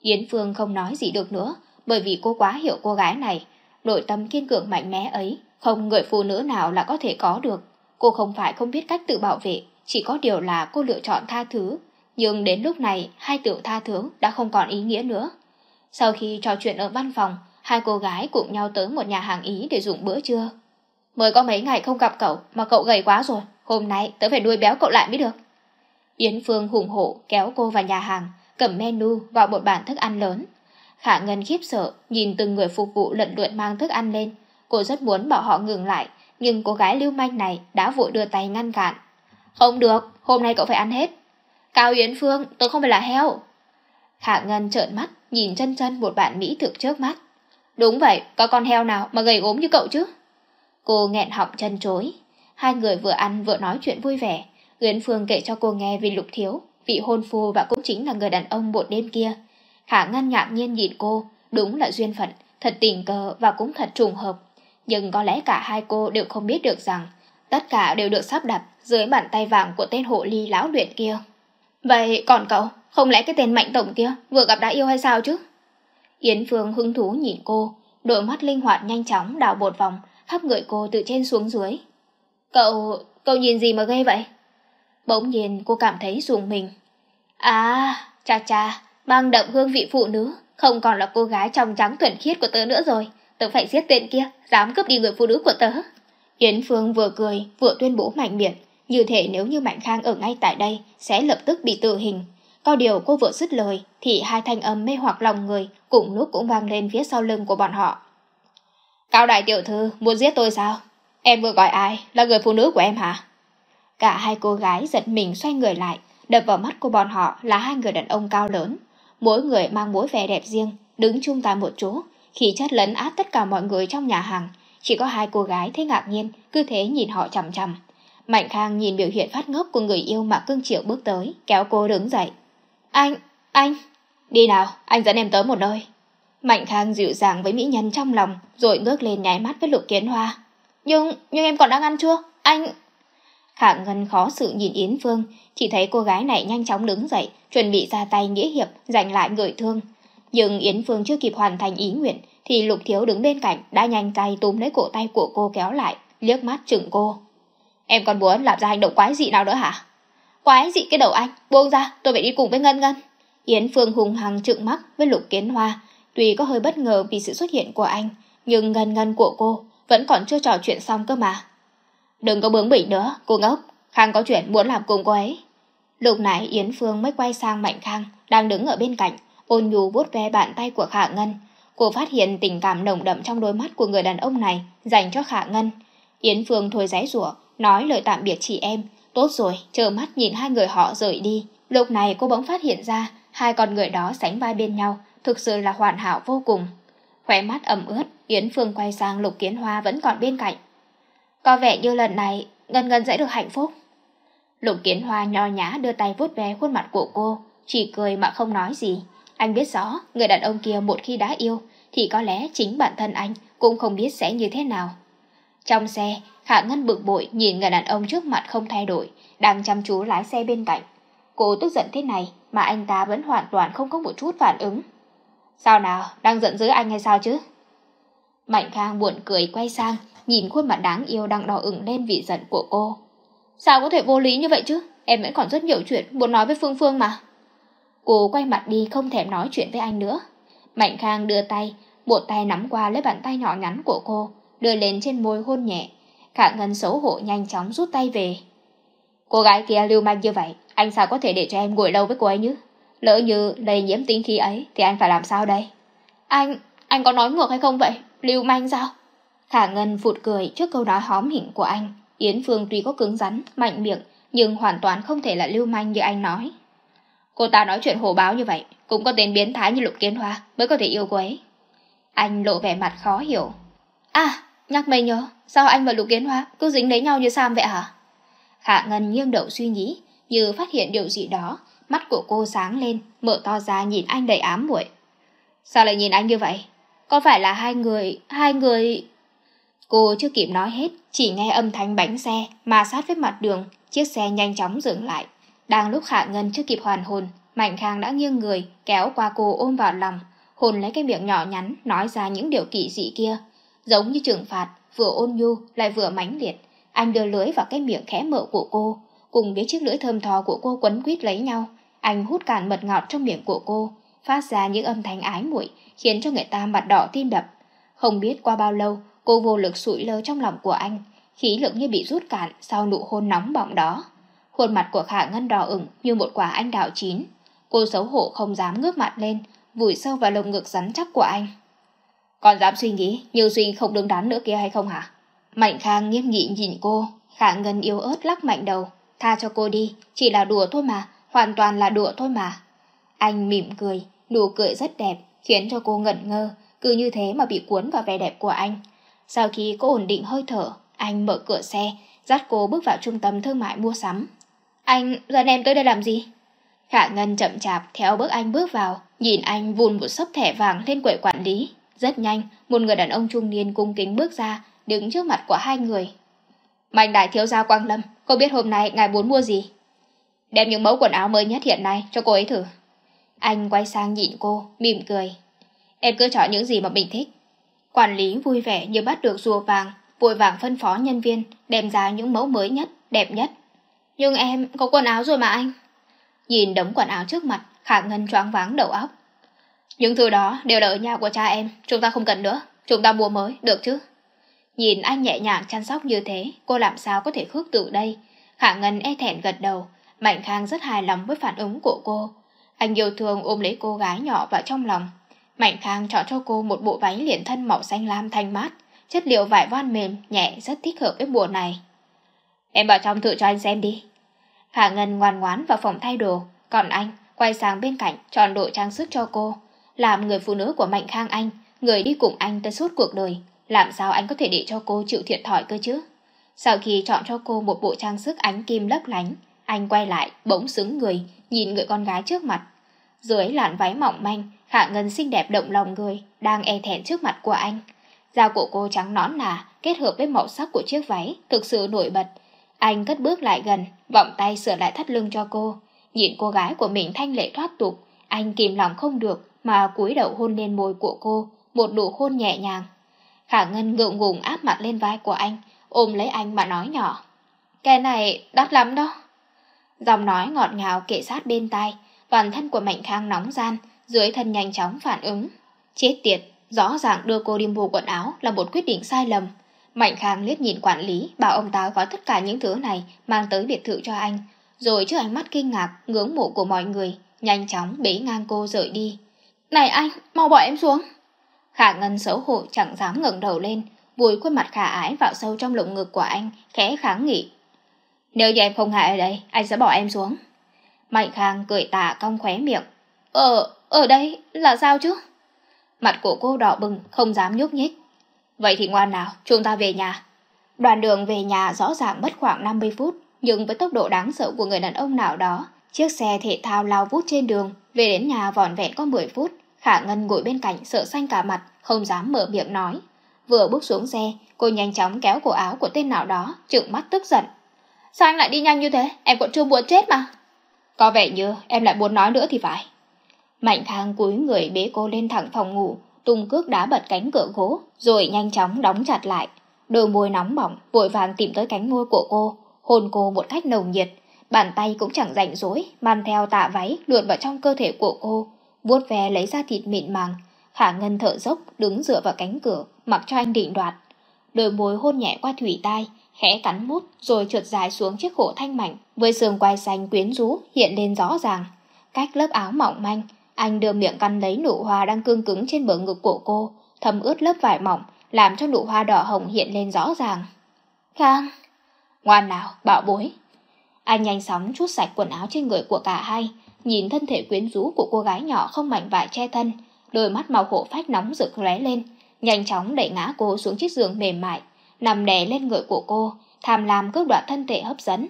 Yến Phương không nói gì được nữa, bởi vì cô quá hiểu cô gái này, nội tâm kiên cường mạnh mẽ ấy, không người phụ nữ nào là có thể có được. Cô không phải không biết cách tự bảo vệ, chỉ có điều là cô lựa chọn tha thứ. Nhưng đến lúc này, hai tiểu tha thứ đã không còn ý nghĩa nữa. Sau khi trò chuyện ở văn phòng, hai cô gái cùng nhau tới một nhà hàng Ý để dùng bữa trưa. Mới có mấy ngày không gặp cậu mà cậu gầy quá rồi, hôm nay tớ phải nuôi béo cậu lại mới được. Yến Phương hùng hổ kéo cô vào nhà hàng, cầm menu vào một bàn thức ăn lớn. Khả Ngân khiếp sợ, nhìn từng người phục vụ lận đuộn mang thức ăn lên. Cô rất muốn bảo họ ngừng lại, nhưng cô gái lưu manh này đã vội đưa tay ngăn cản. Không được, hôm nay cậu phải ăn hết. Cao Yến Phương, tôi không phải là heo. Khả Ngân trợn mắt, nhìn chân chân một bạn Mỹ thực trước mắt. Đúng vậy, có con heo nào mà gầy ốm như cậu chứ? Cô nghẹn họng chân chối. Hai người vừa ăn vừa nói chuyện vui vẻ. Yến Phương kể cho cô nghe về lục thiếu, vị hôn phu và cũng chính là người đàn ông một đêm kia. Khả Ngân ngạc nhiên nhìn cô, đúng là duyên phận, thật tình cờ và cũng thật trùng hợp nhưng có lẽ cả hai cô đều không biết được rằng tất cả đều được sắp đặt dưới bàn tay vàng của tên hộ ly lão luyện kia. Vậy còn cậu, không lẽ cái tên mạnh tổng kia vừa gặp đã yêu hay sao chứ? Yến Phương hứng thú nhìn cô, đôi mắt linh hoạt nhanh chóng đảo bột vòng khắp người cô từ trên xuống dưới. Cậu, cậu nhìn gì mà ghê vậy? Bỗng nhiên cô cảm thấy dùng mình. À, cha cha, mang đậm hương vị phụ nữ, không còn là cô gái trong trắng thuần khiết của tớ nữa rồi tớ phải giết tên kia, dám cướp đi người phụ nữ của tớ. Yến Phương vừa cười, vừa tuyên bố mạnh miệng, như thể nếu như Mạnh Khang ở ngay tại đây, sẽ lập tức bị tử hình. Có điều cô vừa dứt lời, thì hai thanh âm mê hoặc lòng người, cùng lúc cũng vang lên phía sau lưng của bọn họ. Cao đại tiểu thư, muốn giết tôi sao? Em vừa gọi ai? Là người phụ nữ của em hả? Cả hai cô gái giật mình xoay người lại, đập vào mắt của bọn họ là hai người đàn ông cao lớn. Mỗi người mang mỗi vẻ đẹp riêng, đứng chung tại một chỗ, khi chất lấn át tất cả mọi người trong nhà hàng, chỉ có hai cô gái thấy ngạc nhiên, cứ thế nhìn họ chằm chằm. Mạnh Khang nhìn biểu hiện phát ngốc của người yêu mà cương triệu bước tới, kéo cô đứng dậy. Anh, anh, đi nào, anh dẫn em tới một nơi. Mạnh Khang dịu dàng với mỹ nhân trong lòng, rồi ngước lên nháy mắt với lục kiến hoa. Nhưng, nhưng em còn đang ăn chưa? Anh... Khả Ngân khó sự nhìn Yến Phương, chỉ thấy cô gái này nhanh chóng đứng dậy, chuẩn bị ra tay nghĩa hiệp, giành lại người thương. Nhưng Yến Phương chưa kịp hoàn thành ý nguyện thì Lục Thiếu đứng bên cạnh đã nhanh tay túm lấy cổ tay của cô kéo lại, liếc mắt chừng cô. Em còn muốn làm ra hành động quái dị nào nữa hả? Quái dị cái đầu anh, buông ra, tôi phải đi cùng với Ngân Ngân. Yến Phương hùng hằng trợn mắt với Lục Kiến Hoa, tuy có hơi bất ngờ vì sự xuất hiện của anh, nhưng Ngân Ngân của cô vẫn còn chưa trò chuyện xong cơ mà. Đừng có bướng bỉnh nữa, cô ngốc, Khang có chuyện muốn làm cùng cô ấy. Lúc nãy Yến Phương mới quay sang Mạnh Khang đang đứng ở bên cạnh, ôn nhu vuốt ve bàn tay của Khả Ngân. Cô phát hiện tình cảm nồng đậm trong đôi mắt của người đàn ông này dành cho Khả Ngân. Yến Phương thôi giấy rủa, nói lời tạm biệt chị em. Tốt rồi, chờ mắt nhìn hai người họ rời đi. Lúc này cô bỗng phát hiện ra hai con người đó sánh vai bên nhau, thực sự là hoàn hảo vô cùng. Khóe mắt ẩm ướt, Yến Phương quay sang Lục Kiến Hoa vẫn còn bên cạnh. Có vẻ như lần này Ngân Ngân sẽ được hạnh phúc. Lục Kiến Hoa nho nhã đưa tay vuốt ve khuôn mặt của cô, chỉ cười mà không nói gì. Anh biết rõ, người đàn ông kia một khi đã yêu, thì có lẽ chính bản thân anh cũng không biết sẽ như thế nào. Trong xe, Khả Ngân bực bội nhìn người đàn ông trước mặt không thay đổi, đang chăm chú lái xe bên cạnh. Cô tức giận thế này mà anh ta vẫn hoàn toàn không có một chút phản ứng. Sao nào, đang giận dữ anh hay sao chứ? Mạnh Khang buồn cười quay sang, nhìn khuôn mặt đáng yêu đang đỏ ửng lên vị giận của cô. Sao có thể vô lý như vậy chứ? Em vẫn còn rất nhiều chuyện muốn nói với Phương Phương mà. Cô quay mặt đi không thèm nói chuyện với anh nữa. Mạnh Khang đưa tay, một tay nắm qua lấy bàn tay nhỏ nhắn của cô, đưa lên trên môi hôn nhẹ. Khả Ngân xấu hổ nhanh chóng rút tay về. Cô gái kia lưu manh như vậy, anh sao có thể để cho em ngồi lâu với cô ấy chứ? Lỡ như lây nhiễm tính khí ấy thì anh phải làm sao đây? Anh, anh có nói ngược hay không vậy? Lưu manh sao? Khả Ngân phụt cười trước câu nói hóm hỉnh của anh. Yến Phương tuy có cứng rắn, mạnh miệng, nhưng hoàn toàn không thể là lưu manh như anh nói. Cô ta nói chuyện hồ báo như vậy, cũng có tên biến thái như Lục Kiến Hoa mới có thể yêu cô ấy. Anh lộ vẻ mặt khó hiểu. À, nhắc mày nhớ, sao anh và Lục Kiến Hoa cứ dính lấy nhau như Sam vậy hả? Hạ Ngân nghiêng đầu suy nghĩ, như phát hiện điều gì đó, mắt của cô sáng lên, mở to ra nhìn anh đầy ám muội. Sao lại nhìn anh như vậy? Có phải là hai người, hai người... Cô chưa kịp nói hết, chỉ nghe âm thanh bánh xe mà sát với mặt đường, chiếc xe nhanh chóng dừng lại. Đang lúc Hạ Ngân chưa kịp hoàn hồn, Mạnh Khang đã nghiêng người, kéo qua cô ôm vào lòng, hồn lấy cái miệng nhỏ nhắn nói ra những điều kỳ dị kia, giống như trừng phạt, vừa ôn nhu lại vừa mãnh liệt. Anh đưa lưỡi vào cái miệng khẽ mở của cô, cùng với chiếc lưỡi thơm thò của cô quấn quýt lấy nhau, anh hút cạn mật ngọt trong miệng của cô, phát ra những âm thanh ái muội khiến cho người ta mặt đỏ tim đập. Không biết qua bao lâu, cô vô lực sụi lơ trong lòng của anh, khí lực như bị rút cạn sau nụ hôn nóng bỏng đó. Khuôn mặt của Khả Ngân đỏ ửng như một quả anh đào chín. Cô xấu hổ không dám ngước mặt lên, vùi sâu vào lồng ngực rắn chắc của anh. Còn dám suy nghĩ như suy không đứng đắn nữa kia hay không hả? Mạnh Khang nghiêm nghị nhìn cô, Khả Ngân yếu ớt lắc mạnh đầu. Tha cho cô đi, chỉ là đùa thôi mà, hoàn toàn là đùa thôi mà. Anh mỉm cười, nụ cười rất đẹp, khiến cho cô ngẩn ngơ, cứ như thế mà bị cuốn vào vẻ đẹp của anh. Sau khi cô ổn định hơi thở, anh mở cửa xe, dắt cô bước vào trung tâm thương mại mua sắm. Anh dẫn em tới đây làm gì? Khả Ngân chậm chạp theo bước anh bước vào, nhìn anh vùn một sấp thẻ vàng lên quầy quản lý. Rất nhanh, một người đàn ông trung niên cung kính bước ra, đứng trước mặt của hai người. Mạnh đại thiếu gia Quang Lâm, cô biết hôm nay ngài muốn mua gì? Đem những mẫu quần áo mới nhất hiện nay cho cô ấy thử. Anh quay sang nhìn cô, mỉm cười. Em cứ chọn những gì mà mình thích. Quản lý vui vẻ như bắt được rùa vàng, vội vàng phân phó nhân viên, đem ra những mẫu mới nhất, đẹp nhất nhưng em có quần áo rồi mà anh nhìn đống quần áo trước mặt khả ngân choáng váng đầu óc những thứ đó đều là ở nhà của cha em chúng ta không cần nữa chúng ta mua mới được chứ nhìn anh nhẹ nhàng chăm sóc như thế cô làm sao có thể khước từ đây khả ngân e thẹn gật đầu mạnh khang rất hài lòng với phản ứng của cô anh yêu thương ôm lấy cô gái nhỏ vào trong lòng mạnh khang chọn cho cô một bộ váy liền thân màu xanh lam thanh mát chất liệu vải voan mềm nhẹ rất thích hợp với mùa này Em vào trong thử cho anh xem đi. Khả Ngân ngoan ngoán vào phòng thay đồ, còn anh quay sang bên cạnh chọn đồ trang sức cho cô, làm người phụ nữ của Mạnh Khang anh, người đi cùng anh tới suốt cuộc đời, làm sao anh có thể để cho cô chịu thiệt thòi cơ chứ? Sau khi chọn cho cô một bộ trang sức ánh kim lấp lánh, anh quay lại, bỗng sững người, nhìn người con gái trước mặt. Dưới làn váy mỏng manh, Khả Ngân xinh đẹp động lòng người, đang e thẹn trước mặt của anh. Da của cô trắng nõn nà, kết hợp với màu sắc của chiếc váy, thực sự nổi bật, anh cất bước lại gần, vọng tay sửa lại thắt lưng cho cô. Nhìn cô gái của mình thanh lệ thoát tục, anh kìm lòng không được mà cúi đầu hôn lên môi của cô, một nụ hôn nhẹ nhàng. Khả Ngân ngượng ngùng áp mặt lên vai của anh, ôm lấy anh mà nói nhỏ. Cái này đắt lắm đó. Giọng nói ngọt ngào kệ sát bên tai, toàn thân của Mạnh Khang nóng gian, dưới thân nhanh chóng phản ứng. Chết tiệt, rõ ràng đưa cô đi mua quần áo là một quyết định sai lầm. Mạnh Khang liếc nhìn quản lý, bảo ông ta gói tất cả những thứ này mang tới biệt thự cho anh, rồi trước ánh mắt kinh ngạc, ngưỡng mộ của mọi người, nhanh chóng bế ngang cô rời đi. Này anh, mau bỏ em xuống. Khả Ngân xấu hổ chẳng dám ngẩng đầu lên, vùi khuôn mặt khả ái vào sâu trong lồng ngực của anh, khẽ kháng nghị. Nếu như em không hại ở đây, anh sẽ bỏ em xuống. Mạnh Khang cười tà cong khóe miệng. Ờ, ở đây là sao chứ? Mặt của cô đỏ bừng, không dám nhúc nhích. Vậy thì ngoan nào, chúng ta về nhà. Đoàn đường về nhà rõ ràng mất khoảng 50 phút, nhưng với tốc độ đáng sợ của người đàn ông nào đó, chiếc xe thể thao lao vút trên đường, về đến nhà vỏn vẹn có 10 phút, Khả Ngân ngồi bên cạnh sợ xanh cả mặt, không dám mở miệng nói. Vừa bước xuống xe, cô nhanh chóng kéo cổ áo của tên nào đó, trợn mắt tức giận. Sao anh lại đi nhanh như thế? Em còn chưa muốn chết mà. Có vẻ như em lại muốn nói nữa thì phải. Mạnh Khang cúi người bế cô lên thẳng phòng ngủ, tung cước đá bật cánh cửa gỗ, rồi nhanh chóng đóng chặt lại. Đôi môi nóng bỏng, vội vàng tìm tới cánh môi của cô, hôn cô một cách nồng nhiệt. Bàn tay cũng chẳng rảnh rỗi, man theo tạ váy luồn vào trong cơ thể của cô, vuốt ve lấy ra thịt mịn màng. Khả Ngân thở dốc, đứng dựa vào cánh cửa, mặc cho anh định đoạt. Đôi môi hôn nhẹ qua thủy tai, khẽ cắn mút rồi trượt dài xuống chiếc cổ thanh mảnh với sườn quai xanh quyến rũ hiện lên rõ ràng cách lớp áo mỏng manh anh đưa miệng căn lấy nụ hoa đang cương cứng trên bờ ngực của cô, thấm ướt lớp vải mỏng, làm cho nụ hoa đỏ hồng hiện lên rõ ràng. Khang! Ngoan nào, bạo bối! Anh nhanh sóng chút sạch quần áo trên người của cả hai, nhìn thân thể quyến rũ của cô gái nhỏ không mảnh vải che thân, đôi mắt màu hổ phách nóng rực lóe lên, nhanh chóng đẩy ngã cô xuống chiếc giường mềm mại, nằm đè lên người của cô, tham lam cướp đoạt thân thể hấp dẫn.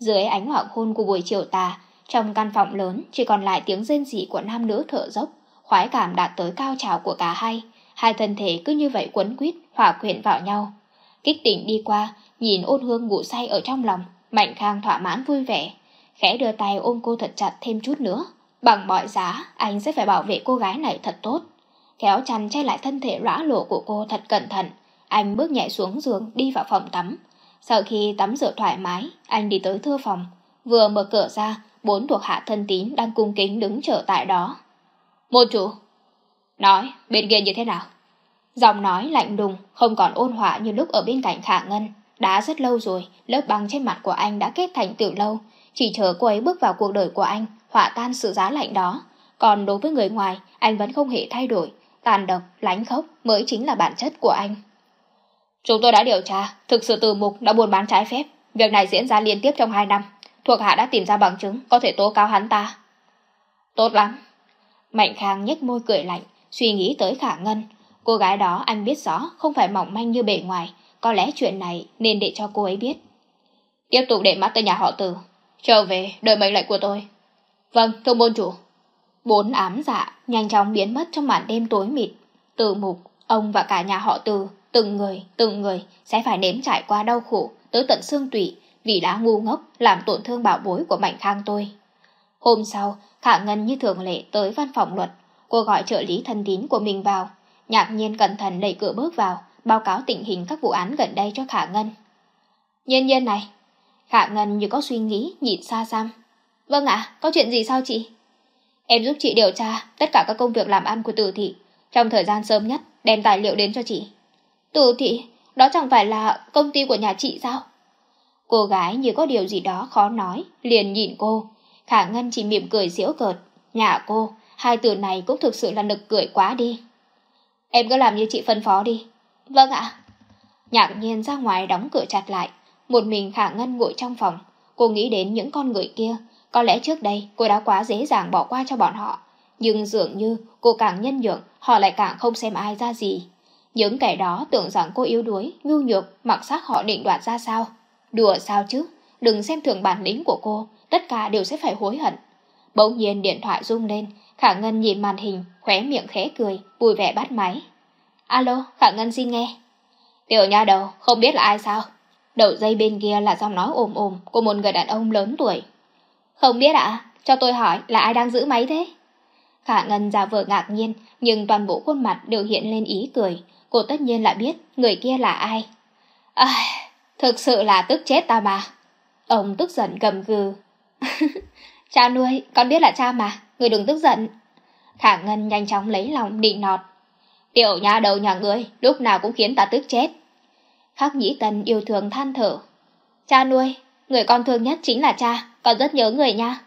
Dưới ánh hoàng hôn của buổi chiều tà, trong căn phòng lớn chỉ còn lại tiếng rên rỉ của nam nữ thở dốc, khoái cảm đạt tới cao trào của cả hai, hai thân thể cứ như vậy quấn quýt, hòa quyện vào nhau. Kích tỉnh đi qua, nhìn ôn hương ngủ say ở trong lòng, Mạnh Khang thỏa mãn vui vẻ, khẽ đưa tay ôm cô thật chặt thêm chút nữa. Bằng mọi giá, anh sẽ phải bảo vệ cô gái này thật tốt. Kéo chăn che lại thân thể rã lộ của cô thật cẩn thận, anh bước nhẹ xuống giường đi vào phòng tắm. Sau khi tắm rửa thoải mái, anh đi tới thưa phòng, vừa mở cửa ra, bốn thuộc hạ thân tín đang cung kính đứng chờ tại đó. Môn chủ, nói bên kia như thế nào? Giọng nói lạnh đùng, không còn ôn hòa như lúc ở bên cạnh Khả Ngân. Đã rất lâu rồi, lớp băng trên mặt của anh đã kết thành từ lâu, chỉ chờ cô ấy bước vào cuộc đời của anh, hỏa tan sự giá lạnh đó. Còn đối với người ngoài, anh vẫn không hề thay đổi, tàn độc, lánh khốc mới chính là bản chất của anh. Chúng tôi đã điều tra, thực sự từ mục đã buôn bán trái phép, việc này diễn ra liên tiếp trong 2 năm, thuộc hạ đã tìm ra bằng chứng có thể tố cáo hắn ta. Tốt lắm. Mạnh Khang nhếch môi cười lạnh, suy nghĩ tới Khả Ngân. Cô gái đó anh biết rõ không phải mỏng manh như bề ngoài, có lẽ chuyện này nên để cho cô ấy biết. Tiếp tục để mắt tới nhà họ Từ, Trở về, đợi mệnh lệnh của tôi. Vâng, thông môn chủ. Bốn ám dạ nhanh chóng biến mất trong màn đêm tối mịt. Từ mục, ông và cả nhà họ từ, từng người, từng người sẽ phải nếm trải qua đau khổ tới tận xương tủy vì đã ngu ngốc làm tổn thương bảo bối của Mạnh Khang tôi. Hôm sau, Khả Ngân như thường lệ tới văn phòng luật, cô gọi trợ lý thân tín của mình vào, nhạc nhiên cẩn thận đẩy cửa bước vào, báo cáo tình hình các vụ án gần đây cho Khả Ngân. nhân nhiên này, Khả Ngân như có suy nghĩ nhìn xa xăm. Vâng ạ, có chuyện gì sao chị? Em giúp chị điều tra tất cả các công việc làm ăn của tử thị, trong thời gian sớm nhất đem tài liệu đến cho chị. Tử thị, đó chẳng phải là công ty của nhà chị sao? Cô gái như có điều gì đó khó nói, liền nhìn cô. Khả Ngân chỉ mỉm cười giễu cợt. Nhà cô, hai từ này cũng thực sự là nực cười quá đi. Em cứ làm như chị phân phó đi. Vâng ạ. Nhạc nhiên ra ngoài đóng cửa chặt lại. Một mình Khả Ngân ngồi trong phòng. Cô nghĩ đến những con người kia. Có lẽ trước đây cô đã quá dễ dàng bỏ qua cho bọn họ. Nhưng dường như cô càng nhân nhượng, họ lại càng không xem ai ra gì. Những kẻ đó tưởng rằng cô yếu đuối, nhu nhược, mặc sắc họ định đoạt ra sao. Đùa sao chứ, đừng xem thường bản lĩnh của cô, tất cả đều sẽ phải hối hận. Bỗng nhiên điện thoại rung lên, Khả Ngân nhìn màn hình, khóe miệng khẽ cười, vui vẻ bắt máy. Alo, Khả Ngân xin nghe. Tiểu nha đầu, không biết là ai sao? Đầu dây bên kia là giọng nói ồm ồm của một người đàn ông lớn tuổi. Không biết ạ, cho tôi hỏi là ai đang giữ máy thế? Khả Ngân giả vờ ngạc nhiên, nhưng toàn bộ khuôn mặt đều hiện lên ý cười. Cô tất nhiên là biết người kia là ai. Ai... À... Thực sự là tức chết ta mà. Ông tức giận gầm gừ. cha nuôi, con biết là cha mà, người đừng tức giận. Khả Ngân nhanh chóng lấy lòng định nọt. Tiểu nhà đầu nhà ngươi, lúc nào cũng khiến ta tức chết. Khắc Nhĩ Tần yêu thương than thở. Cha nuôi, người con thương nhất chính là cha, con rất nhớ người nha.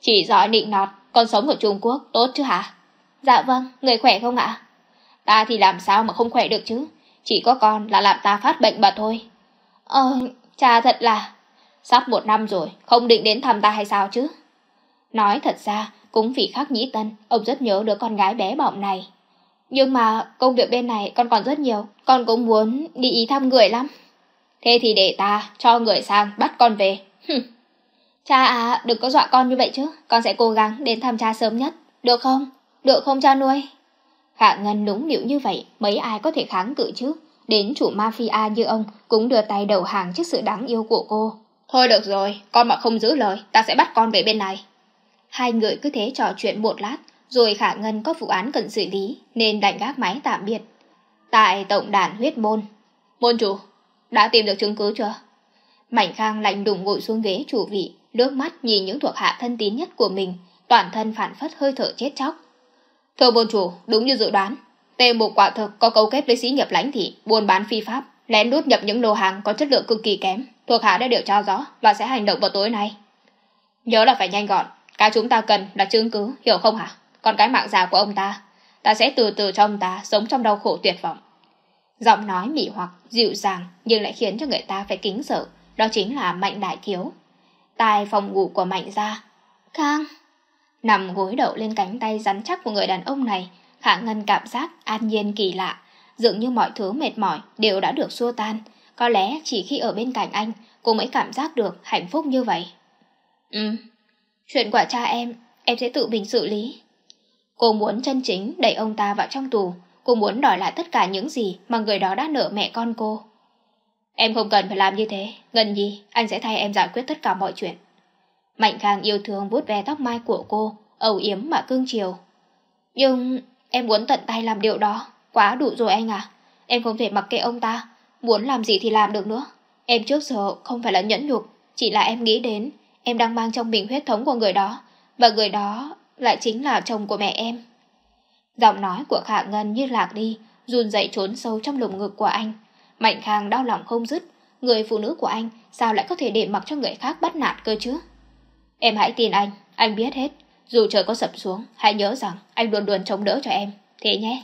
Chỉ giỏi định nọt, con sống ở Trung Quốc, tốt chứ hả? Dạ vâng, người khỏe không ạ? Ta thì làm sao mà không khỏe được chứ, chỉ có con là làm ta phát bệnh mà thôi. Ờ, cha thật là... Sắp một năm rồi, không định đến thăm ta hay sao chứ? Nói thật ra, cũng vì khắc nhĩ tân, ông rất nhớ đứa con gái bé bỏng này. Nhưng mà công việc bên này con còn rất nhiều, con cũng muốn đi ý thăm người lắm. Thế thì để ta cho người sang bắt con về. cha à, đừng có dọa con như vậy chứ, con sẽ cố gắng đến thăm cha sớm nhất, được không? Được không cha nuôi? Khả Ngân đúng nịu như vậy, mấy ai có thể kháng cự chứ? đến chủ mafia như ông cũng đưa tay đầu hàng trước sự đáng yêu của cô. Thôi được rồi, con mà không giữ lời, ta sẽ bắt con về bên này. Hai người cứ thế trò chuyện một lát, rồi Khả Ngân có vụ án cần xử lý nên đành gác máy tạm biệt. Tại tổng đàn huyết môn. Môn chủ, đã tìm được chứng cứ chưa? Mảnh Khang lạnh đùng ngồi xuống ghế chủ vị, nước mắt nhìn những thuộc hạ thân tín nhất của mình, toàn thân phản phất hơi thở chết chóc. Thưa môn chủ, đúng như dự đoán, Tề một quả thực có cấu kết với sĩ nghiệp lãnh thị, buôn bán phi pháp, lén đút nhập những lô hàng có chất lượng cực kỳ kém, thuộc hạ đã điều tra rõ và sẽ hành động vào tối nay. Nhớ là phải nhanh gọn, cái chúng ta cần là chứng cứ, hiểu không hả? Còn cái mạng già của ông ta, ta sẽ từ từ cho ông ta sống trong đau khổ tuyệt vọng. Giọng nói mỉ hoặc, dịu dàng nhưng lại khiến cho người ta phải kính sợ, đó chính là Mạnh Đại Thiếu. Tài phòng ngủ của Mạnh gia Khang! Nằm gối đậu lên cánh tay rắn chắc của người đàn ông này Hạ Ngân cảm giác an nhiên kỳ lạ, dường như mọi thứ mệt mỏi đều đã được xua tan. Có lẽ chỉ khi ở bên cạnh anh, cô mới cảm giác được hạnh phúc như vậy. Ừ, chuyện của cha em, em sẽ tự mình xử lý. Cô muốn chân chính đẩy ông ta vào trong tù, cô muốn đòi lại tất cả những gì mà người đó đã nợ mẹ con cô. Em không cần phải làm như thế, gần gì anh sẽ thay em giải quyết tất cả mọi chuyện. Mạnh Khang yêu thương vuốt ve tóc mai của cô, âu yếm mà cương chiều. Nhưng Em muốn tận tay làm điều đó, quá đủ rồi anh à. Em không thể mặc kệ ông ta, muốn làm gì thì làm được nữa. Em trước giờ không phải là nhẫn nhục, chỉ là em nghĩ đến em đang mang trong mình huyết thống của người đó, và người đó lại chính là chồng của mẹ em. Giọng nói của Khả Ngân như lạc đi, run dậy trốn sâu trong lồng ngực của anh. Mạnh Khang đau lòng không dứt, người phụ nữ của anh sao lại có thể để mặc cho người khác bắt nạt cơ chứ? Em hãy tin anh, anh biết hết dù trời có sập xuống, hãy nhớ rằng anh luôn luôn chống đỡ cho em, thế nhé.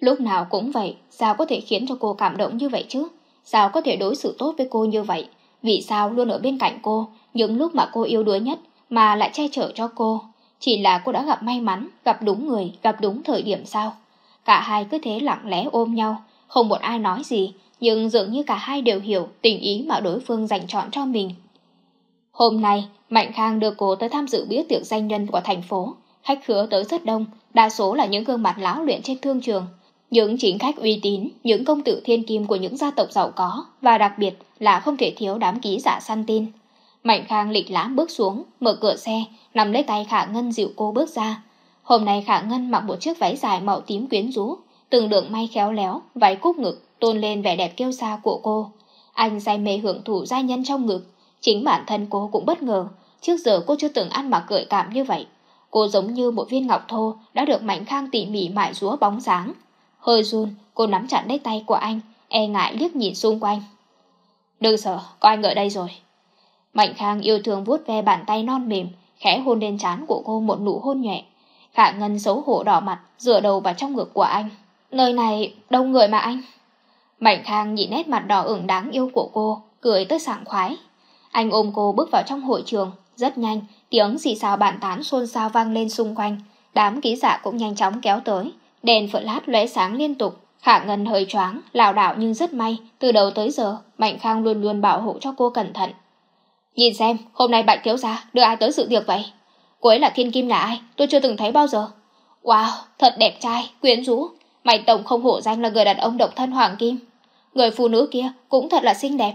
Lúc nào cũng vậy, sao có thể khiến cho cô cảm động như vậy chứ? Sao có thể đối xử tốt với cô như vậy? Vì sao luôn ở bên cạnh cô, những lúc mà cô yêu đuối nhất mà lại che chở cho cô? Chỉ là cô đã gặp may mắn, gặp đúng người, gặp đúng thời điểm sao? Cả hai cứ thế lặng lẽ ôm nhau, không một ai nói gì, nhưng dường như cả hai đều hiểu tình ý mà đối phương dành chọn cho mình. Hôm nay, Mạnh Khang đưa cô tới tham dự bữa tiệc danh nhân của thành phố, khách khứa tới rất đông, đa số là những gương mặt lão luyện trên thương trường, những chính khách uy tín, những công tử thiên kim của những gia tộc giàu có và đặc biệt là không thể thiếu đám ký giả săn tin. Mạnh Khang lịch lãm bước xuống, mở cửa xe, nằm lấy tay Khả Ngân dịu cô bước ra. Hôm nay Khả Ngân mặc một chiếc váy dài màu tím quyến rũ, từng đường may khéo léo, váy cúc ngực, tôn lên vẻ đẹp kiêu sa của cô. Anh say mê hưởng thụ gia nhân trong ngực, Chính bản thân cô cũng bất ngờ, trước giờ cô chưa từng ăn mặc gợi cảm như vậy. Cô giống như một viên ngọc thô đã được Mạnh Khang tỉ mỉ mại rúa bóng dáng. Hơi run, cô nắm chặt lấy tay của anh, e ngại liếc nhìn xung quanh. Đừng sợ, có anh ở đây rồi. Mạnh Khang yêu thương vuốt ve bàn tay non mềm, khẽ hôn lên trán của cô một nụ hôn nhẹ. Khả Ngân xấu hổ đỏ mặt, dựa đầu vào trong ngực của anh. Nơi này đông người mà anh. Mạnh Khang nhìn nét mặt đỏ ửng đáng yêu của cô, cười tới sảng khoái. Anh ôm cô bước vào trong hội trường, rất nhanh, tiếng xì xào bàn tán xôn xao vang lên xung quanh, đám ký giả cũng nhanh chóng kéo tới, đèn phượng lát lóe sáng liên tục, Hạ Ngân hơi choáng, lảo đảo nhưng rất may, từ đầu tới giờ, Mạnh Khang luôn luôn bảo hộ cho cô cẩn thận. Nhìn xem, hôm nay Bạch thiếu gia đưa ai tới sự việc vậy? Cô ấy là Thiên Kim là ai? Tôi chưa từng thấy bao giờ. Wow, thật đẹp trai, quyến rũ. Mạnh tổng không hổ danh là người đàn ông độc thân hoàng kim. Người phụ nữ kia cũng thật là xinh đẹp,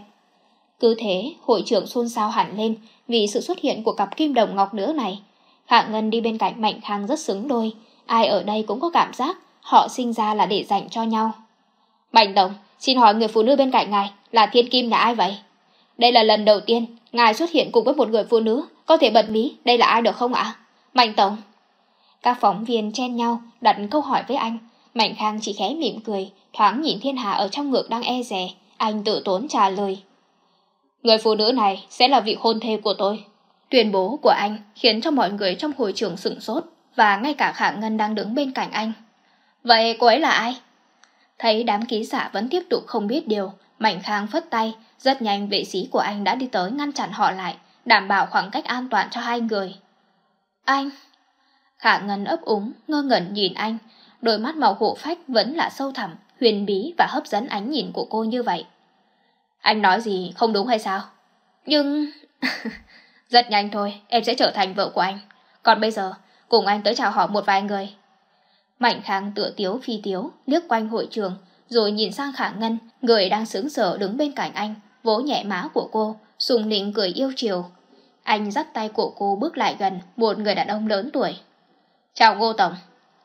cứ thế, hội trưởng xôn xao hẳn lên vì sự xuất hiện của cặp kim đồng ngọc nữ này. Hạ Ngân đi bên cạnh Mạnh Khang rất xứng đôi, ai ở đây cũng có cảm giác họ sinh ra là để dành cho nhau. Mạnh Đồng, xin hỏi người phụ nữ bên cạnh ngài là thiên kim là ai vậy? Đây là lần đầu tiên ngài xuất hiện cùng với một người phụ nữ, có thể bật mí đây là ai được không ạ? Mạnh Tổng. Các phóng viên chen nhau đặt câu hỏi với anh, Mạnh Khang chỉ khẽ mỉm cười, thoáng nhìn thiên hạ ở trong ngược đang e rè, anh tự tốn trả lời. Người phụ nữ này sẽ là vị hôn thê của tôi. Tuyên bố của anh khiến cho mọi người trong hội trường sửng sốt và ngay cả Khả Ngân đang đứng bên cạnh anh. Vậy cô ấy là ai? Thấy đám ký giả vẫn tiếp tục không biết điều, Mạnh Khang phất tay, rất nhanh vệ sĩ của anh đã đi tới ngăn chặn họ lại, đảm bảo khoảng cách an toàn cho hai người. Anh! Khả Ngân ấp úng, ngơ ngẩn nhìn anh, đôi mắt màu hộ phách vẫn là sâu thẳm, huyền bí và hấp dẫn ánh nhìn của cô như vậy. Anh nói gì không đúng hay sao? Nhưng... Rất nhanh thôi, em sẽ trở thành vợ của anh. Còn bây giờ, cùng anh tới chào hỏi một vài người. Mạnh Khang tựa tiếu phi tiếu, liếc quanh hội trường, rồi nhìn sang Khả Ngân, người đang sướng sờ đứng bên cạnh anh, vỗ nhẹ má của cô, sùng nịnh cười yêu chiều. Anh dắt tay của cô bước lại gần một người đàn ông lớn tuổi. Chào Ngô Tổng.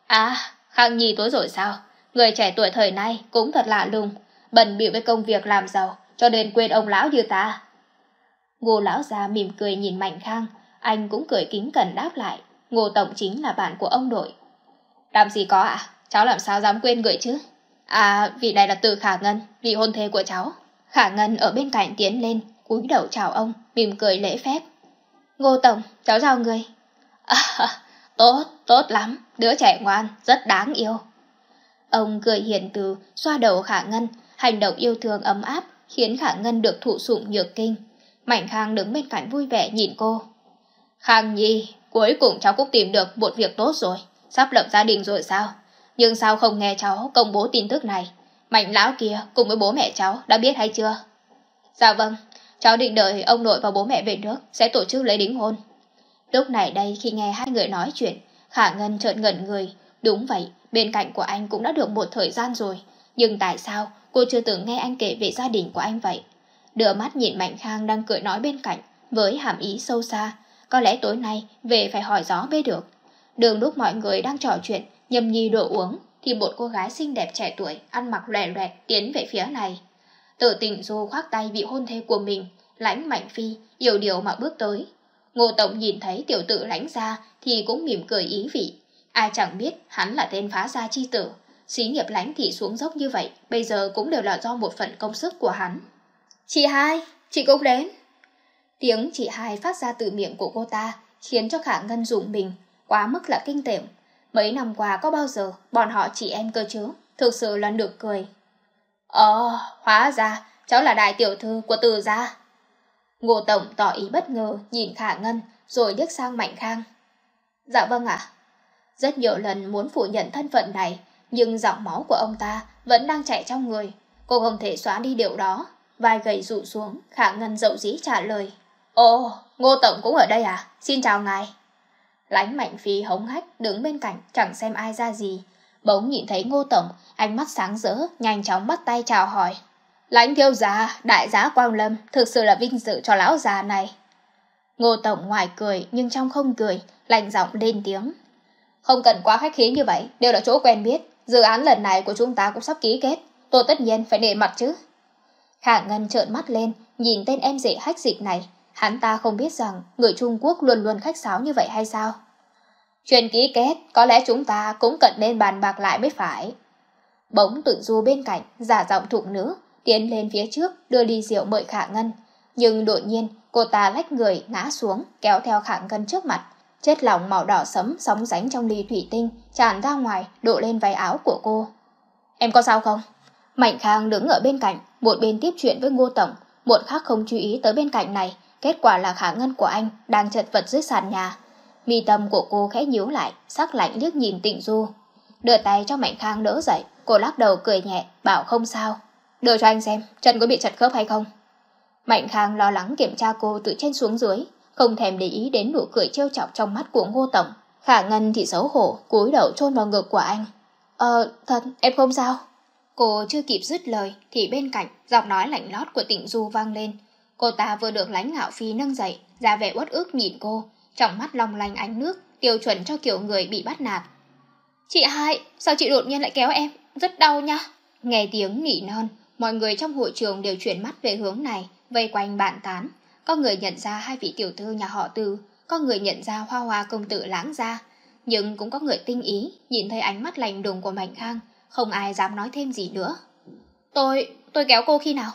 À, Khang Nhi tối rồi sao? Người trẻ tuổi thời nay cũng thật lạ lùng, bận bịu với công việc làm giàu, cho nên quên ông lão như ta. Ngô lão già mỉm cười nhìn Mạnh Khang, anh cũng cười kính cẩn đáp lại, Ngô Tổng chính là bạn của ông nội. Làm gì có ạ, à? cháu làm sao dám quên người chứ? À, vị này là từ Khả Ngân, vị hôn thê của cháu. Khả Ngân ở bên cạnh tiến lên, cúi đầu chào ông, mỉm cười lễ phép. Ngô Tổng, cháu chào người. À, tốt, tốt lắm, đứa trẻ ngoan, rất đáng yêu. Ông cười hiền từ, xoa đầu Khả Ngân, hành động yêu thương ấm áp khiến Khả Ngân được thụ sủng nhược kinh. Mạnh Khang đứng bên cạnh vui vẻ nhìn cô. Khang Nhi, cuối cùng cháu cũng tìm được một việc tốt rồi, sắp lập gia đình rồi sao? Nhưng sao không nghe cháu công bố tin tức này? Mạnh lão kia cùng với bố mẹ cháu đã biết hay chưa? Dạ vâng, cháu định đợi ông nội và bố mẹ về nước sẽ tổ chức lễ đính hôn. Lúc này đây khi nghe hai người nói chuyện, Khả Ngân chợt ngẩn người. Đúng vậy, bên cạnh của anh cũng đã được một thời gian rồi. Nhưng tại sao Cô chưa từng nghe anh kể về gia đình của anh vậy. Đưa mắt nhìn Mạnh Khang đang cười nói bên cạnh, với hàm ý sâu xa. Có lẽ tối nay về phải hỏi gió mới được. Đường lúc mọi người đang trò chuyện, nhâm nhi đồ uống, thì một cô gái xinh đẹp trẻ tuổi, ăn mặc lòe loẹt tiến về phía này. Tự tình Du khoác tay vị hôn thê của mình, lãnh Mạnh Phi, hiểu điều mà bước tới. Ngô Tổng nhìn thấy tiểu tử lãnh ra thì cũng mỉm cười ý vị. Ai chẳng biết hắn là tên phá gia chi tử, xí nghiệp lãnh thị xuống dốc như vậy bây giờ cũng đều là do một phần công sức của hắn. Chị hai, chị cũng đến. Tiếng chị hai phát ra từ miệng của cô ta khiến cho Khả Ngân rụng mình, quá mức là kinh tởm. Mấy năm qua có bao giờ bọn họ chị em cơ chứ, thực sự là được cười. Ồ, ờ, hóa ra cháu là đại tiểu thư của từ gia. Ngô Tổng tỏ ý bất ngờ nhìn Khả Ngân rồi liếc sang Mạnh Khang. Dạ vâng ạ. Rất nhiều lần muốn phủ nhận thân phận này nhưng dòng máu của ông ta vẫn đang chảy trong người. Cô không thể xóa đi điều đó. Vai gầy rụ xuống, Khả Ngân dậu dĩ trả lời. Ồ, Ngô Tổng cũng ở đây à? Xin chào ngài. Lánh Mạnh Phi hống hách đứng bên cạnh chẳng xem ai ra gì. Bỗng nhìn thấy Ngô Tổng, ánh mắt sáng rỡ, nhanh chóng bắt tay chào hỏi. Lãnh thiêu già, đại giá quang lâm, thực sự là vinh dự cho lão già này. Ngô Tổng ngoài cười nhưng trong không cười, lạnh giọng lên tiếng. Không cần quá khách khí như vậy, đều là chỗ quen biết, dự án lần này của chúng ta cũng sắp ký kết, tôi tất nhiên phải nể mặt chứ. Khả Ngân trợn mắt lên, nhìn tên em rể hách dịch này, hắn ta không biết rằng người Trung Quốc luôn luôn khách sáo như vậy hay sao. Chuyện ký kết có lẽ chúng ta cũng cần nên bàn bạc lại mới phải. Bỗng tự du bên cạnh, giả giọng thụng nữ, tiến lên phía trước đưa ly rượu mời Khả Ngân. Nhưng đột nhiên cô ta lách người ngã xuống kéo theo Khả Ngân trước mặt. Chết lòng màu đỏ sẫm sóng ránh trong ly thủy tinh, tràn ra ngoài, đổ lên váy áo của cô. Em có sao không? Mạnh Khang đứng ở bên cạnh, một bên tiếp chuyện với Ngô Tổng, một khác không chú ý tới bên cạnh này. Kết quả là khả ngân của anh đang chật vật dưới sàn nhà. Mi tâm của cô khẽ nhíu lại, sắc lạnh liếc nhìn Tịnh Du. Đưa tay cho Mạnh Khang đỡ dậy, cô lắc đầu cười nhẹ, bảo không sao. Đưa cho anh xem, chân có bị chật khớp hay không? Mạnh Khang lo lắng kiểm tra cô từ trên xuống dưới, không thèm để ý đến nụ cười trêu chọc trong mắt của ngô tổng khả ngân thì xấu hổ cúi đầu chôn vào ngực của anh ờ thật em không sao cô chưa kịp dứt lời thì bên cạnh giọng nói lạnh lót của tịnh du vang lên cô ta vừa được lãnh ngạo phi nâng dậy ra vẻ uất ức nhìn cô trong mắt long lanh ánh nước tiêu chuẩn cho kiểu người bị bắt nạt chị hai sao chị đột nhiên lại kéo em rất đau nhá nghe tiếng nỉ non mọi người trong hội trường đều chuyển mắt về hướng này vây quanh bạn tán có người nhận ra hai vị tiểu thư nhà họ từ, có người nhận ra hoa hoa công tử lãng gia, Nhưng cũng có người tinh ý, nhìn thấy ánh mắt lành đùng của Mạnh Khang, không ai dám nói thêm gì nữa. Tôi, tôi kéo cô khi nào?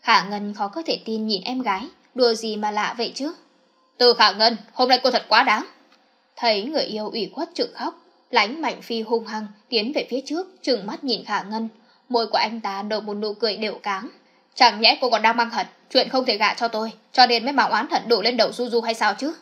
Khả Ngân khó có thể tin nhìn em gái, đùa gì mà lạ vậy chứ? Từ Khả Ngân, hôm nay cô thật quá đáng. Thấy người yêu ủy khuất trực khóc, lãnh Mạnh Phi hung hăng tiến về phía trước, trừng mắt nhìn Khả Ngân. Môi của anh ta nở một nụ cười đều cáng. Chẳng nhẽ cô còn đang mang hận Chuyện không thể gạ cho tôi Cho nên mới mạo oán hận đổ lên đầu Du Du hay sao chứ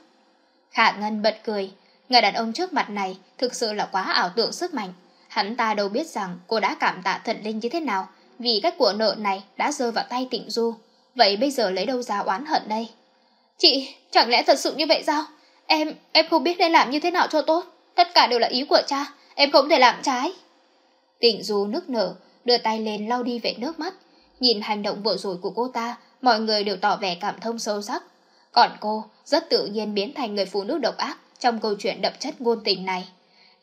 Khả Ngân bật cười Người đàn ông trước mặt này Thực sự là quá ảo tưởng sức mạnh Hắn ta đâu biết rằng cô đã cảm tạ thần linh như thế nào Vì cách của nợ này đã rơi vào tay tịnh Du Vậy bây giờ lấy đâu ra oán hận đây Chị chẳng lẽ thật sự như vậy sao Em, em không biết nên làm như thế nào cho tốt Tất cả đều là ý của cha Em không thể làm trái Tịnh Du nức nở Đưa tay lên lau đi vệt nước mắt Nhìn hành động vừa rồi của cô ta, mọi người đều tỏ vẻ cảm thông sâu sắc. Còn cô rất tự nhiên biến thành người phụ nữ độc ác trong câu chuyện đậm chất ngôn tình này.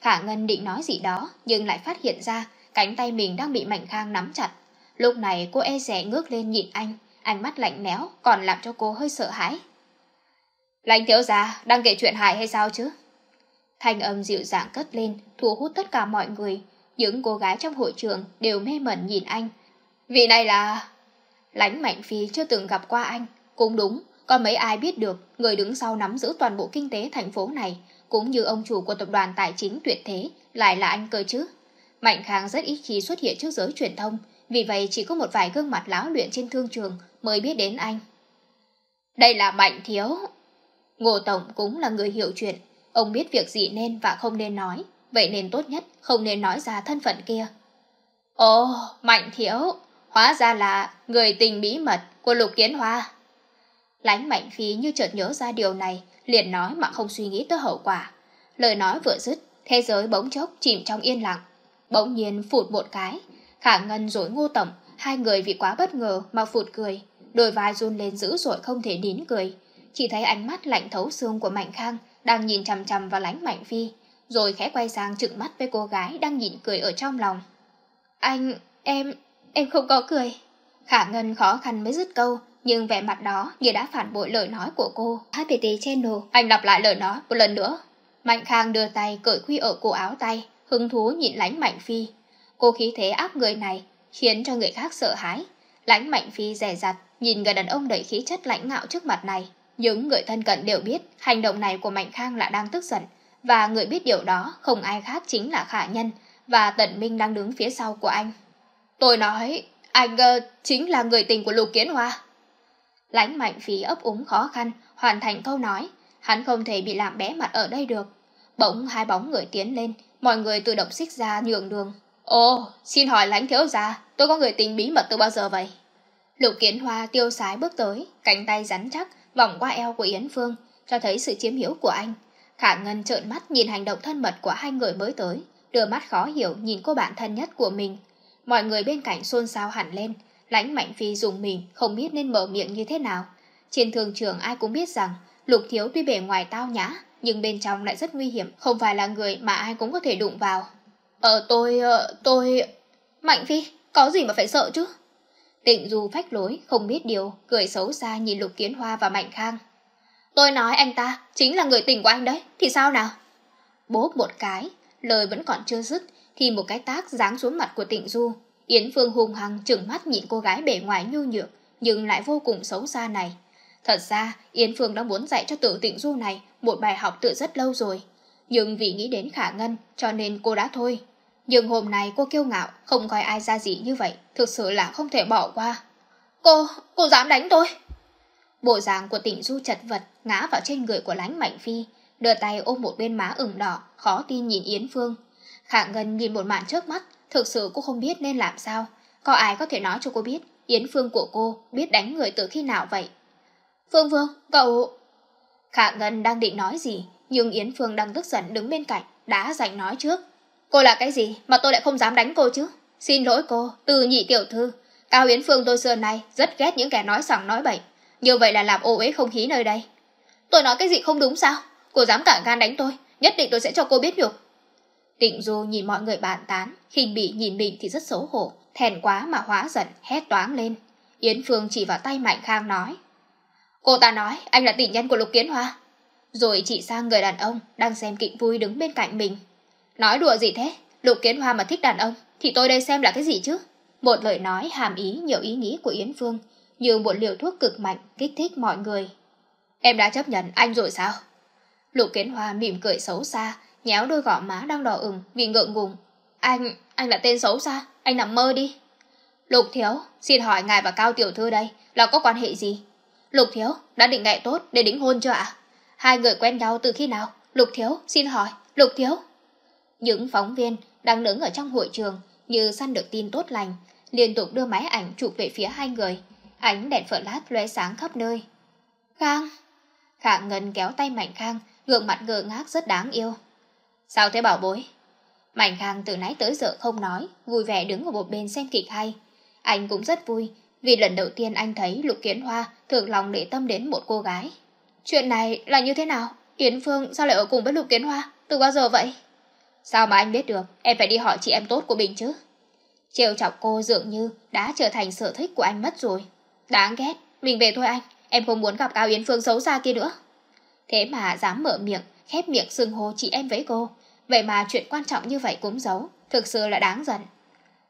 Khả Ngân định nói gì đó nhưng lại phát hiện ra cánh tay mình đang bị Mạnh Khang nắm chặt. Lúc này cô e rẻ ngước lên nhìn anh, ánh mắt lạnh lẽo còn làm cho cô hơi sợ hãi. Lãnh thiếu gia đang kể chuyện hài hay sao chứ? Thanh âm dịu dàng cất lên, thu hút tất cả mọi người. Những cô gái trong hội trường đều mê mẩn nhìn anh, Vị này là... Lánh Mạnh Phi chưa từng gặp qua anh, cũng đúng, có mấy ai biết được người đứng sau nắm giữ toàn bộ kinh tế thành phố này, cũng như ông chủ của tập đoàn tài chính tuyệt thế, lại là anh cơ chứ. Mạnh kháng rất ít khi xuất hiện trước giới truyền thông, vì vậy chỉ có một vài gương mặt láo luyện trên thương trường mới biết đến anh. Đây là Mạnh Thiếu. Ngô Tổng cũng là người hiểu chuyện, ông biết việc gì nên và không nên nói, vậy nên tốt nhất không nên nói ra thân phận kia. Ồ, Mạnh Thiếu, Hóa ra là người tình bí mật của Lục Kiến Hoa. Lánh Mạnh Phi như chợt nhớ ra điều này, liền nói mà không suy nghĩ tới hậu quả. Lời nói vừa dứt, thế giới bỗng chốc chìm trong yên lặng. Bỗng nhiên phụt một cái, Khả Ngân rồi Ngô Tổng, hai người vì quá bất ngờ mà phụt cười, đôi vai run lên dữ dội không thể nín cười. Chỉ thấy ánh mắt lạnh thấu xương của Mạnh Khang đang nhìn chằm chằm vào Lánh Mạnh Phi, rồi khẽ quay sang trừng mắt với cô gái đang nhìn cười ở trong lòng. Anh, em, em không có cười. Khả Ngân khó khăn mới dứt câu, nhưng vẻ mặt đó như đã phản bội lời nói của cô. HPT Channel, anh lặp lại lời nói một lần nữa. Mạnh Khang đưa tay cởi khuy ở cổ áo tay, hứng thú nhìn lánh Mạnh Phi. Cô khí thế áp người này, khiến cho người khác sợ hãi. Lánh Mạnh Phi rẻ rặt, nhìn người đàn ông đầy khí chất lãnh ngạo trước mặt này. Những người thân cận đều biết hành động này của Mạnh Khang là đang tức giận. Và người biết điều đó không ai khác chính là Khả Nhân và Tận Minh đang đứng phía sau của anh. Tôi nói, anh uh, chính là người tình của Lục Kiến Hoa. Lãnh mạnh phí ấp úng khó khăn, hoàn thành câu nói. Hắn không thể bị làm bé mặt ở đây được. Bỗng hai bóng người tiến lên, mọi người tự động xích ra nhường đường. Ồ, xin hỏi lãnh thiếu gia, tôi có người tình bí mật từ bao giờ vậy? Lục Kiến Hoa tiêu sái bước tới, cánh tay rắn chắc, vòng qua eo của Yến Phương, cho thấy sự chiếm hữu của anh. Khả Ngân trợn mắt nhìn hành động thân mật của hai người mới tới, đưa mắt khó hiểu nhìn cô bạn thân nhất của mình, Mọi người bên cạnh xôn xao hẳn lên, lãnh mạnh phi dùng mình không biết nên mở miệng như thế nào. Trên thường trường ai cũng biết rằng lục thiếu tuy bề ngoài tao nhã, nhưng bên trong lại rất nguy hiểm, không phải là người mà ai cũng có thể đụng vào. Ờ tôi, ờ, tôi... Mạnh phi, có gì mà phải sợ chứ? Tịnh Du phách lối, không biết điều, cười xấu xa nhìn Lục Kiến Hoa và Mạnh Khang. Tôi nói anh ta, chính là người tình của anh đấy, thì sao nào? Bốp một cái, lời vẫn còn chưa dứt, thì một cái tác giáng xuống mặt của tịnh du yến phương hung hăng trừng mắt nhìn cô gái bề ngoài nhu nhược nhưng lại vô cùng xấu xa này thật ra yến phương đã muốn dạy cho tự tịnh du này một bài học tự rất lâu rồi nhưng vì nghĩ đến khả ngân cho nên cô đã thôi nhưng hôm nay cô kiêu ngạo không coi ai ra gì như vậy thực sự là không thể bỏ qua cô cô dám đánh tôi bộ dáng của Tịnh du chật vật ngã vào trên người của lánh mạnh phi đưa tay ôm một bên má ửng đỏ khó tin nhìn yến phương Hạ Ngân nhìn một màn trước mắt, thực sự cũng không biết nên làm sao. Có ai có thể nói cho cô biết, Yến Phương của cô biết đánh người từ khi nào vậy? Phương Phương, cậu... Hạ Ngân đang định nói gì, nhưng Yến Phương đang tức giận đứng bên cạnh, đã giành nói trước. Cô là cái gì mà tôi lại không dám đánh cô chứ? Xin lỗi cô, từ nhị tiểu thư. Cao Yến Phương tôi xưa nay rất ghét những kẻ nói sẵn nói bậy. Như vậy là làm ô uế không khí nơi đây. Tôi nói cái gì không đúng sao? Cô dám cả gan đánh tôi, nhất định tôi sẽ cho cô biết nhục. Tịnh Du nhìn mọi người bàn tán, khinh bị nhìn mình thì rất xấu hổ, thèn quá mà hóa giận, hét toáng lên. Yến Phương chỉ vào tay Mạnh Khang nói. Cô ta nói anh là tình nhân của Lục Kiến Hoa. Rồi chỉ sang người đàn ông đang xem kịch vui đứng bên cạnh mình. Nói đùa gì thế, Lục Kiến Hoa mà thích đàn ông thì tôi đây xem là cái gì chứ? Một lời nói hàm ý nhiều ý nghĩ của Yến Phương, như một liều thuốc cực mạnh kích thích mọi người. Em đã chấp nhận anh rồi sao? Lục Kiến Hoa mỉm cười xấu xa, nhéo đôi gò má đang đỏ ửng vì ngượng ngùng. Anh, anh là tên xấu xa, anh nằm mơ đi. Lục Thiếu, xin hỏi ngài và Cao Tiểu Thư đây là có quan hệ gì? Lục Thiếu, đã định ngày tốt để đính hôn chưa ạ? À? Hai người quen nhau từ khi nào? Lục Thiếu, xin hỏi, Lục Thiếu. Những phóng viên đang đứng ở trong hội trường như săn được tin tốt lành, liên tục đưa máy ảnh chụp về phía hai người. Ánh đèn phở lát lóe sáng khắp nơi. Khang! Khang Ngân kéo tay Mạnh Khang, gương mặt ngơ ngác rất đáng yêu. Sao thế bảo bối? Mạnh Khang từ nãy tới giờ không nói, vui vẻ đứng ở một bên xem kịch hay. Anh cũng rất vui, vì lần đầu tiên anh thấy Lục Kiến Hoa thực lòng để tâm đến một cô gái. Chuyện này là như thế nào? Yến Phương sao lại ở cùng với Lục Kiến Hoa? Từ bao giờ vậy? Sao mà anh biết được, em phải đi hỏi chị em tốt của mình chứ. Trêu chọc cô dường như đã trở thành sở thích của anh mất rồi. Đáng ghét, mình về thôi anh, em không muốn gặp Cao Yến Phương xấu xa kia nữa. Thế mà dám mở miệng khép miệng xưng hô chị em với cô. Vậy mà chuyện quan trọng như vậy cũng giấu, thực sự là đáng giận.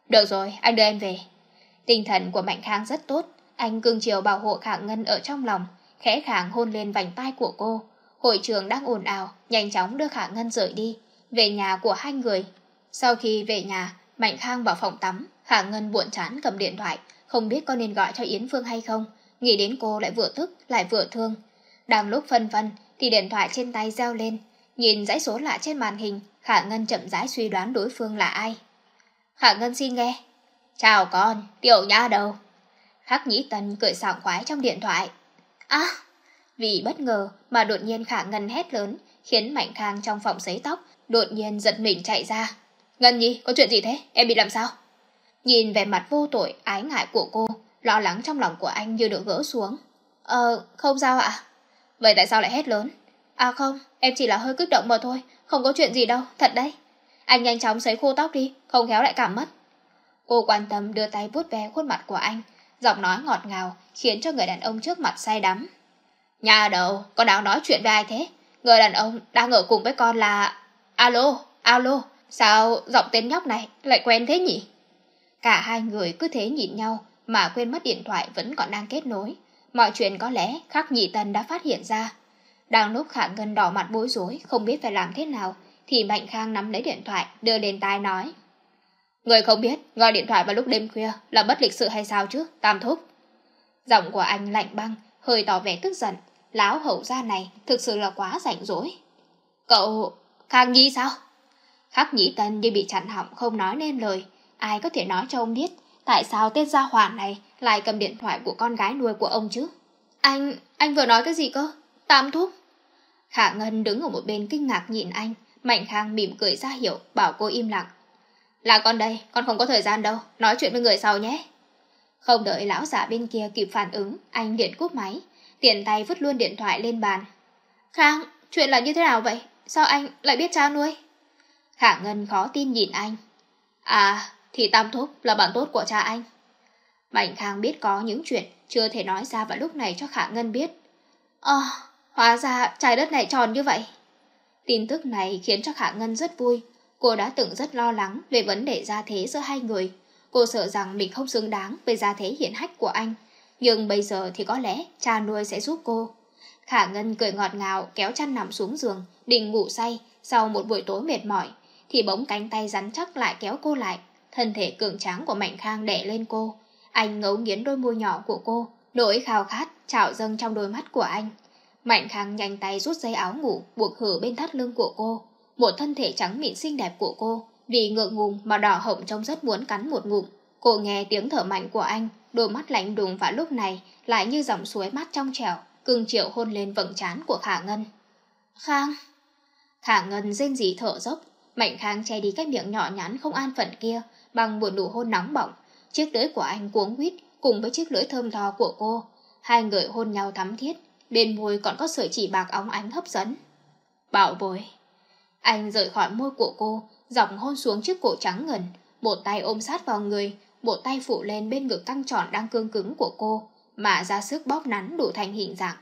Được rồi, anh đưa em về. Tinh thần của Mạnh Khang rất tốt, anh cương chiều bảo hộ khả Ngân ở trong lòng, khẽ khàng hôn lên vành tay của cô. Hội trường đang ồn ào, nhanh chóng đưa khả Ngân rời đi, về nhà của hai người. Sau khi về nhà, Mạnh Khang vào phòng tắm, khả Ngân buồn chán cầm điện thoại, không biết có nên gọi cho Yến Phương hay không. Nghĩ đến cô lại vừa tức, lại vừa thương. Đang lúc phân vân, thì điện thoại trên tay reo lên. Nhìn dãy số lạ trên màn hình, Khả Ngân chậm rãi suy đoán đối phương là ai. Khả Ngân xin nghe. Chào con, tiểu nha đầu. Khắc Nhĩ Tân cười sảng khoái trong điện thoại. À, vì bất ngờ mà đột nhiên Khả Ngân hét lớn, khiến Mạnh Khang trong phòng sấy tóc, đột nhiên giật mình chạy ra. Ngân Nhi, có chuyện gì thế? Em bị làm sao? Nhìn vẻ mặt vô tội, ái ngại của cô, lo lắng trong lòng của anh như được gỡ xuống. Ờ, không sao ạ. Vậy tại sao lại hét lớn? À không, em chỉ là hơi kích động mà thôi, không có chuyện gì đâu, thật đấy. Anh nhanh chóng sấy khô tóc đi, không khéo lại cảm mất. Cô quan tâm đưa tay vuốt ve khuôn mặt của anh, giọng nói ngọt ngào khiến cho người đàn ông trước mặt say đắm. Nhà đầu, con đang nói chuyện với ai thế? Người đàn ông đang ở cùng với con là... Alo, alo, sao giọng tên nhóc này lại quen thế nhỉ? Cả hai người cứ thế nhìn nhau mà quên mất điện thoại vẫn còn đang kết nối. Mọi chuyện có lẽ Khắc Nhị Tần đã phát hiện ra. Đang lúc Khả Ngân đỏ mặt bối rối, không biết phải làm thế nào, thì Mạnh Khang nắm lấy điện thoại, đưa lên tai nói. Người không biết, gọi điện thoại vào lúc đêm khuya là bất lịch sự hay sao chứ, Tam Thúc? Giọng của anh lạnh băng, hơi tỏ vẻ tức giận. Láo hậu gia này thực sự là quá rảnh rỗi. Cậu... Khang Nhi sao? Khắc Nhĩ Tân như bị chặn họng không nói nên lời. Ai có thể nói cho ông biết tại sao tên gia hỏa này lại cầm điện thoại của con gái nuôi của ông chứ. Anh, anh vừa nói cái gì cơ? Tam thúc. Khả Ngân đứng ở một bên kinh ngạc nhìn anh, Mạnh Khang mỉm cười ra hiệu, bảo cô im lặng. Là con đây, con không có thời gian đâu, nói chuyện với người sau nhé. Không đợi lão giả bên kia kịp phản ứng, anh điện cúp máy, tiện tay vứt luôn điện thoại lên bàn. Khang, chuyện là như thế nào vậy? Sao anh lại biết cha nuôi? Khả Ngân khó tin nhìn anh. À, thì tam thúc là bạn tốt của cha anh. Mạnh Khang biết có những chuyện chưa thể nói ra vào lúc này cho Khả Ngân biết. Ờ, à, hóa ra trái đất này tròn như vậy. Tin tức này khiến cho Khả Ngân rất vui. Cô đã từng rất lo lắng về vấn đề gia thế giữa hai người. Cô sợ rằng mình không xứng đáng với gia thế hiển hách của anh. Nhưng bây giờ thì có lẽ cha nuôi sẽ giúp cô. Khả Ngân cười ngọt ngào kéo chăn nằm xuống giường, định ngủ say sau một buổi tối mệt mỏi. Thì bỗng cánh tay rắn chắc lại kéo cô lại. Thân thể cường tráng của Mạnh Khang đè lên cô anh ngấu nghiến đôi môi nhỏ của cô, nỗi khao khát trào dâng trong đôi mắt của anh. Mạnh Khang nhanh tay rút dây áo ngủ buộc hở bên thắt lưng của cô, một thân thể trắng mịn xinh đẹp của cô, vì ngượng ngùng mà đỏ hồng trông rất muốn cắn một ngụm. Cô nghe tiếng thở mạnh của anh, đôi mắt lạnh đùng và lúc này lại như dòng suối mát trong trẻo, cưng triệu hôn lên vầng trán của Khả Ngân. Khang! Khả Ngân rên rỉ thở dốc, Mạnh Khang che đi cái miệng nhỏ nhắn không an phận kia bằng một nụ hôn nóng bỏng Chiếc lưỡi của anh cuống quýt cùng với chiếc lưỡi thơm tho của cô, hai người hôn nhau thắm thiết, bên môi còn có sợi chỉ bạc óng ánh hấp dẫn. Bảo bối. Anh rời khỏi môi của cô, dọc hôn xuống chiếc cổ trắng ngần, một tay ôm sát vào người, một tay phủ lên bên ngực căng tròn đang cương cứng của cô, mà ra sức bóp nắn đủ thành hình dạng.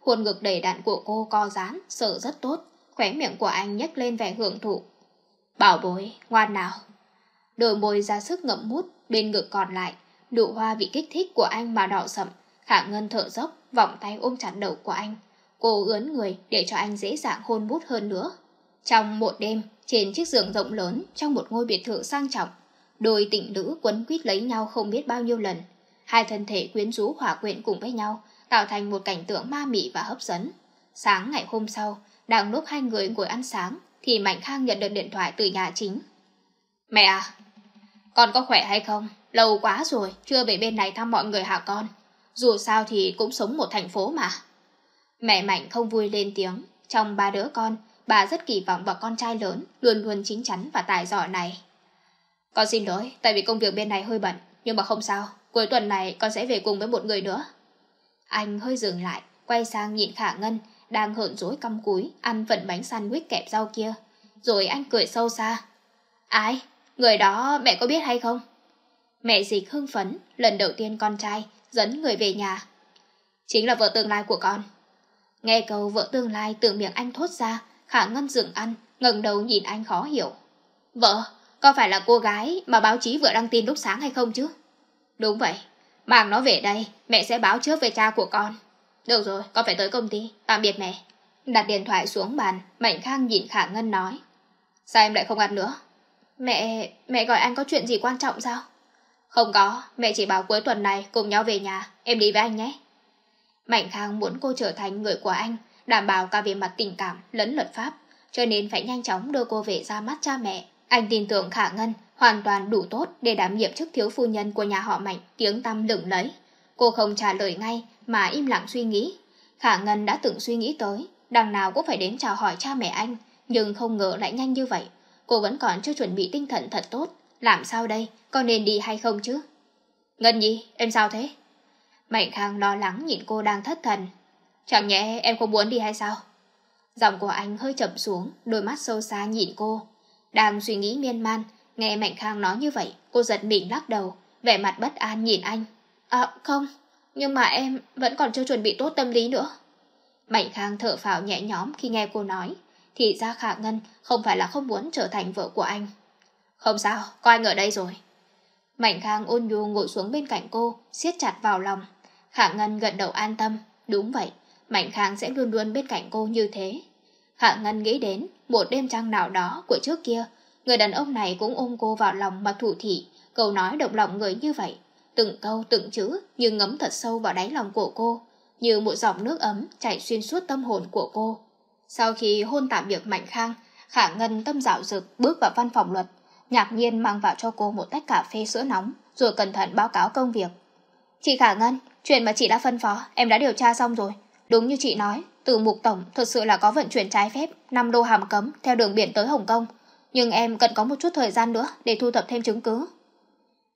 Khuôn ngực đầy đặn của cô co giãn, sợ rất tốt, khóe miệng của anh nhếch lên vẻ hưởng thụ. Bảo bối, ngoan nào. Đôi môi ra sức ngậm mút, bên ngực còn lại, nụ hoa bị kích thích của anh mà đỏ sậm, Khả Ngân thở dốc, vòng tay ôm chặt đầu của anh. Cô ướn người để cho anh dễ dàng hôn bút hơn nữa. Trong một đêm, trên chiếc giường rộng lớn trong một ngôi biệt thự sang trọng, đôi tình nữ quấn quýt lấy nhau không biết bao nhiêu lần. Hai thân thể quyến rũ hòa quyện cùng với nhau, tạo thành một cảnh tượng ma mị và hấp dẫn. Sáng ngày hôm sau, đang lúc hai người ngồi ăn sáng, thì Mạnh Khang nhận được điện thoại từ nhà chính. Mẹ à, con có khỏe hay không? Lâu quá rồi, chưa về bên này thăm mọi người hả con? Dù sao thì cũng sống một thành phố mà. Mẹ Mạnh không vui lên tiếng. Trong ba đứa con, bà rất kỳ vọng vào con trai lớn, luôn luôn chính chắn và tài giỏi này. Con xin lỗi, tại vì công việc bên này hơi bận, nhưng mà không sao, cuối tuần này con sẽ về cùng với một người nữa. Anh hơi dừng lại, quay sang nhìn Khả Ngân, đang hởn rối căm cúi, ăn phần bánh sandwich kẹp rau kia. Rồi anh cười sâu xa. Ai? Người đó mẹ có biết hay không? Mẹ dịch hưng phấn, lần đầu tiên con trai, dẫn người về nhà. Chính là vợ tương lai của con. Nghe câu vợ tương lai từ miệng anh thốt ra, Khả Ngân dừng ăn, ngẩng đầu nhìn anh khó hiểu. Vợ, có phải là cô gái mà báo chí vừa đăng tin lúc sáng hay không chứ? Đúng vậy, mang nó về đây, mẹ sẽ báo trước về cha của con. Được rồi, con phải tới công ty, tạm biệt mẹ. Đặt điện thoại xuống bàn, Mạnh Khang nhìn Khả Ngân nói. Sao em lại không ăn nữa? Mẹ, mẹ gọi anh có chuyện gì quan trọng sao? Không có, mẹ chỉ bảo cuối tuần này cùng nhau về nhà, em đi với anh nhé. Mạnh Khang muốn cô trở thành người của anh, đảm bảo cả về mặt tình cảm lẫn luật pháp, cho nên phải nhanh chóng đưa cô về ra mắt cha mẹ. Anh tin tưởng Khả Ngân hoàn toàn đủ tốt để đảm nhiệm chức thiếu phu nhân của nhà họ Mạnh tiếng tăm lửng lấy. Cô không trả lời ngay mà im lặng suy nghĩ. Khả Ngân đã từng suy nghĩ tới, đằng nào cũng phải đến chào hỏi cha mẹ anh, nhưng không ngờ lại nhanh như vậy cô vẫn còn chưa chuẩn bị tinh thần thật tốt. Làm sao đây, có nên đi hay không chứ? Ngân Nhi, em sao thế? Mạnh Khang lo lắng nhìn cô đang thất thần. Chẳng nhẽ em không muốn đi hay sao? Giọng của anh hơi chậm xuống, đôi mắt sâu xa nhìn cô. Đang suy nghĩ miên man, nghe Mạnh Khang nói như vậy, cô giật mình lắc đầu, vẻ mặt bất an nhìn anh. À, không, nhưng mà em vẫn còn chưa chuẩn bị tốt tâm lý nữa. Mạnh Khang thở phào nhẹ nhõm khi nghe cô nói, thì ra Khả Ngân không phải là không muốn trở thành vợ của anh. Không sao, có anh ở đây rồi. Mạnh Khang ôn nhu ngồi xuống bên cạnh cô, siết chặt vào lòng. Khả Ngân gật đầu an tâm, đúng vậy, Mạnh Khang sẽ luôn luôn bên cạnh cô như thế. Khả Ngân nghĩ đến một đêm trăng nào đó của trước kia, người đàn ông này cũng ôm cô vào lòng mà thủ thị, câu nói động lòng người như vậy. Từng câu từng chữ như ngấm thật sâu vào đáy lòng của cô, như một dòng nước ấm chảy xuyên suốt tâm hồn của cô. Sau khi hôn tạm biệt Mạnh Khang, Khả Ngân tâm dạo dực bước vào văn phòng luật, nhạc nhiên mang vào cho cô một tách cà phê sữa nóng, rồi cẩn thận báo cáo công việc. Chị Khả Ngân, chuyện mà chị đã phân phó, em đã điều tra xong rồi. Đúng như chị nói, từ mục tổng thật sự là có vận chuyển trái phép 5 đô hàm cấm theo đường biển tới Hồng Kông. Nhưng em cần có một chút thời gian nữa để thu thập thêm chứng cứ.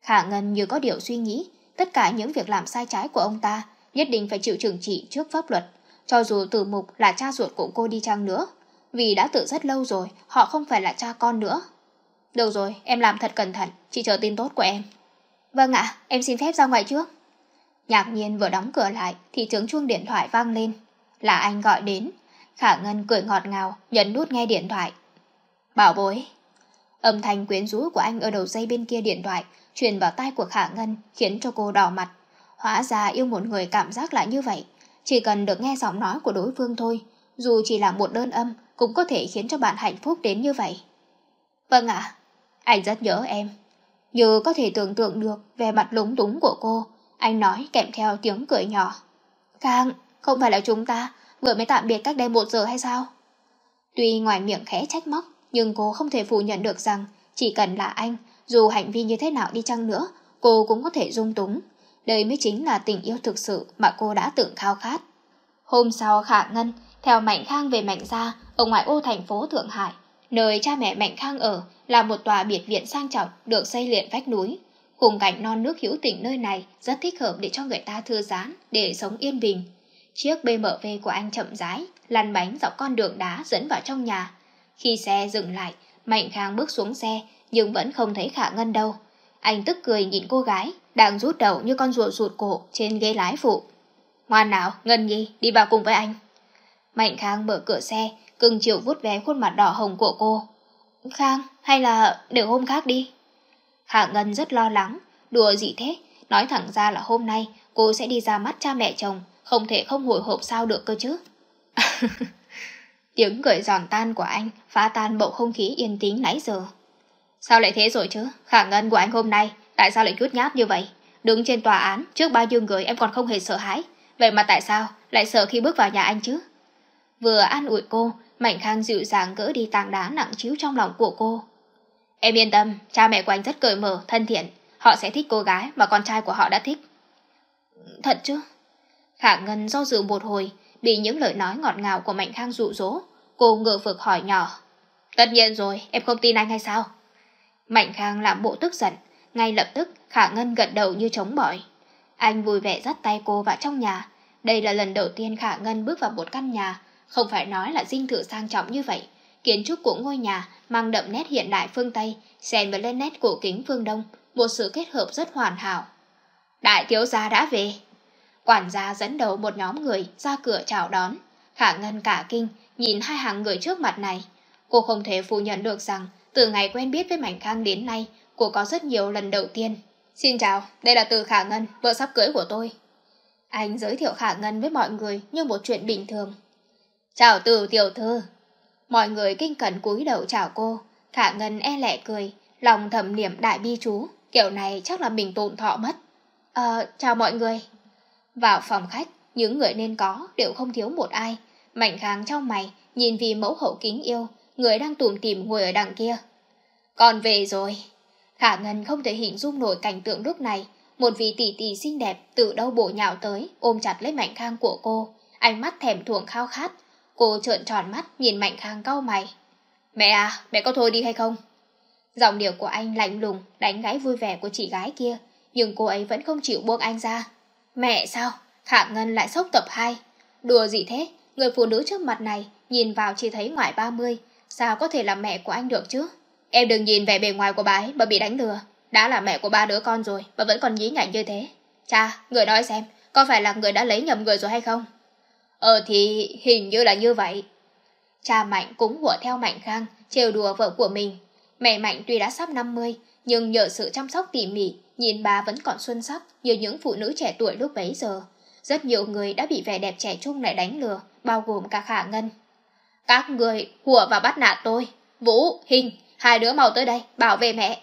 Khả Ngân như có điều suy nghĩ, tất cả những việc làm sai trái của ông ta nhất định phải chịu trừng trị trước pháp luật cho dù tử mục là cha ruột của cô đi chăng nữa, vì đã từ rất lâu rồi, họ không phải là cha con nữa. Được rồi, em làm thật cẩn thận, chỉ chờ tin tốt của em. Vâng ạ, em xin phép ra ngoài trước. Nhạc nhiên vừa đóng cửa lại thì tiếng chuông điện thoại vang lên. Là anh gọi đến. Khả Ngân cười ngọt ngào, nhấn nút nghe điện thoại. Bảo bối. Âm thanh quyến rũ của anh ở đầu dây bên kia điện thoại truyền vào tai của Khả Ngân khiến cho cô đỏ mặt. Hóa ra yêu một người cảm giác lại như vậy. Chỉ cần được nghe giọng nói của đối phương thôi, dù chỉ là một đơn âm, cũng có thể khiến cho bạn hạnh phúc đến như vậy. Vâng ạ, anh rất nhớ em. Như có thể tưởng tượng được về mặt lúng túng của cô, anh nói kèm theo tiếng cười nhỏ. Khang, không phải là chúng ta vừa mới tạm biệt cách đây một giờ hay sao? Tuy ngoài miệng khẽ trách móc, nhưng cô không thể phủ nhận được rằng chỉ cần là anh, dù hành vi như thế nào đi chăng nữa, cô cũng có thể dung túng, đây mới chính là tình yêu thực sự mà cô đã tưởng khao khát. Hôm sau Khả Ngân theo Mạnh Khang về Mạnh Gia ở ngoại ô thành phố Thượng Hải, nơi cha mẹ Mạnh Khang ở là một tòa biệt viện sang trọng được xây liền vách núi. Khung cảnh non nước hữu tình nơi này rất thích hợp để cho người ta thư giãn, để sống yên bình. Chiếc BMW của anh chậm rãi, lăn bánh dọc con đường đá dẫn vào trong nhà. Khi xe dừng lại, Mạnh Khang bước xuống xe nhưng vẫn không thấy Khả Ngân đâu. Anh tức cười nhìn cô gái, đang rút đầu như con rùa rụt cổ trên ghế lái phụ. Ngoan nào, Ngân Nhi, đi vào cùng với anh. Mạnh Khang mở cửa xe, cưng chiều vút vé khuôn mặt đỏ hồng của cô. Khang, hay là để hôm khác đi? Khả Ngân rất lo lắng, đùa gì thế, nói thẳng ra là hôm nay cô sẽ đi ra mắt cha mẹ chồng, không thể không hồi hộp sao được cơ chứ. Tiếng cười giòn tan của anh phá tan bầu không khí yên tĩnh nãy giờ. Sao lại thế rồi chứ? Khả Ngân của anh hôm nay Tại sao lại nhút nhát như vậy? Đứng trên tòa án, trước bao nhiêu người em còn không hề sợ hãi. Vậy mà tại sao lại sợ khi bước vào nhà anh chứ? Vừa an ủi cô, Mạnh Khang dịu dàng gỡ đi tàng đá nặng chiếu trong lòng của cô. Em yên tâm, cha mẹ của anh rất cởi mở, thân thiện. Họ sẽ thích cô gái mà con trai của họ đã thích. Thật chứ? Khả Ngân do dự một hồi, bị những lời nói ngọt ngào của Mạnh Khang dụ dỗ. Cô ngựa vực hỏi nhỏ. Tất nhiên rồi, em không tin anh hay sao? Mạnh Khang làm bộ tức giận, ngay lập tức khả ngân gật đầu như chống bỏi anh vui vẻ dắt tay cô vào trong nhà đây là lần đầu tiên khả ngân bước vào một căn nhà không phải nói là dinh thự sang trọng như vậy kiến trúc của ngôi nhà mang đậm nét hiện đại phương tây xen với lên nét cổ kính phương đông một sự kết hợp rất hoàn hảo đại thiếu gia đã về quản gia dẫn đầu một nhóm người ra cửa chào đón khả ngân cả kinh nhìn hai hàng người trước mặt này cô không thể phủ nhận được rằng từ ngày quen biết với mảnh khang đến nay của có rất nhiều lần đầu tiên. Xin chào, đây là từ Khả Ngân, vợ sắp cưới của tôi. Anh giới thiệu Khả Ngân với mọi người như một chuyện bình thường. Chào từ tiểu thư. Mọi người kinh cẩn cúi đầu chào cô. Khả Ngân e lẹ cười, lòng thầm niệm đại bi chú. Kiểu này chắc là mình tồn thọ mất. Ờ, chào mọi người. Vào phòng khách, những người nên có đều không thiếu một ai. Mạnh kháng trong mày, nhìn vì mẫu hậu kính yêu, người đang tùm tìm ngồi ở đằng kia. Còn về rồi. Khả Ngân không thể hình dung nổi cảnh tượng lúc này. Một vị tỷ tỷ xinh đẹp từ đâu bộ nhào tới, ôm chặt lấy Mạnh Khang của cô. Ánh mắt thèm thuồng khao khát. Cô trợn tròn mắt nhìn Mạnh Khang cau mày. Mẹ à, mẹ có thôi đi hay không? Giọng điệu của anh lạnh lùng, đánh gãy vui vẻ của chị gái kia. Nhưng cô ấy vẫn không chịu buông anh ra. Mẹ sao? Khả Ngân lại sốc tập 2. Đùa gì thế? Người phụ nữ trước mặt này, nhìn vào chỉ thấy ngoài 30. Sao có thể là mẹ của anh được chứ? Em đừng nhìn vẻ bề ngoài của bà ấy mà bị đánh lừa. Đã là mẹ của ba đứa con rồi mà vẫn còn dí nhảnh như thế. Cha, người nói xem, có phải là người đã lấy nhầm người rồi hay không? Ờ thì hình như là như vậy. Cha Mạnh cũng hủa theo Mạnh Khang, trêu đùa vợ của mình. Mẹ Mạnh tuy đã sắp 50, nhưng nhờ sự chăm sóc tỉ mỉ, nhìn bà vẫn còn xuân sắc như những phụ nữ trẻ tuổi lúc bấy giờ. Rất nhiều người đã bị vẻ đẹp trẻ trung lại đánh lừa, bao gồm cả Khả Ngân. Các người hùa và bắt nạt tôi, Vũ, Hình, hai đứa mau tới đây, bảo vệ mẹ.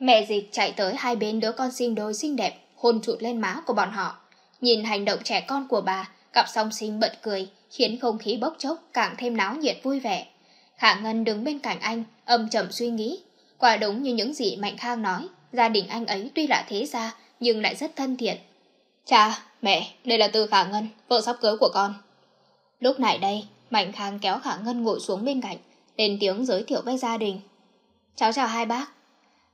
Mẹ dịch chạy tới hai bên đứa con sinh đôi xinh đẹp, hôn trụt lên má của bọn họ. Nhìn hành động trẻ con của bà, cặp song sinh bật cười, khiến không khí bốc chốc càng thêm náo nhiệt vui vẻ. Khả Ngân đứng bên cạnh anh, âm trầm suy nghĩ. Quả đúng như những gì Mạnh Khang nói, gia đình anh ấy tuy là thế ra nhưng lại rất thân thiện. Cha, mẹ, đây là Từ Khả Ngân, vợ sắp cưới của con. Lúc này đây, Mạnh Khang kéo Khả Ngân ngồi xuống bên cạnh, lên tiếng giới thiệu với gia đình Cháu chào hai bác.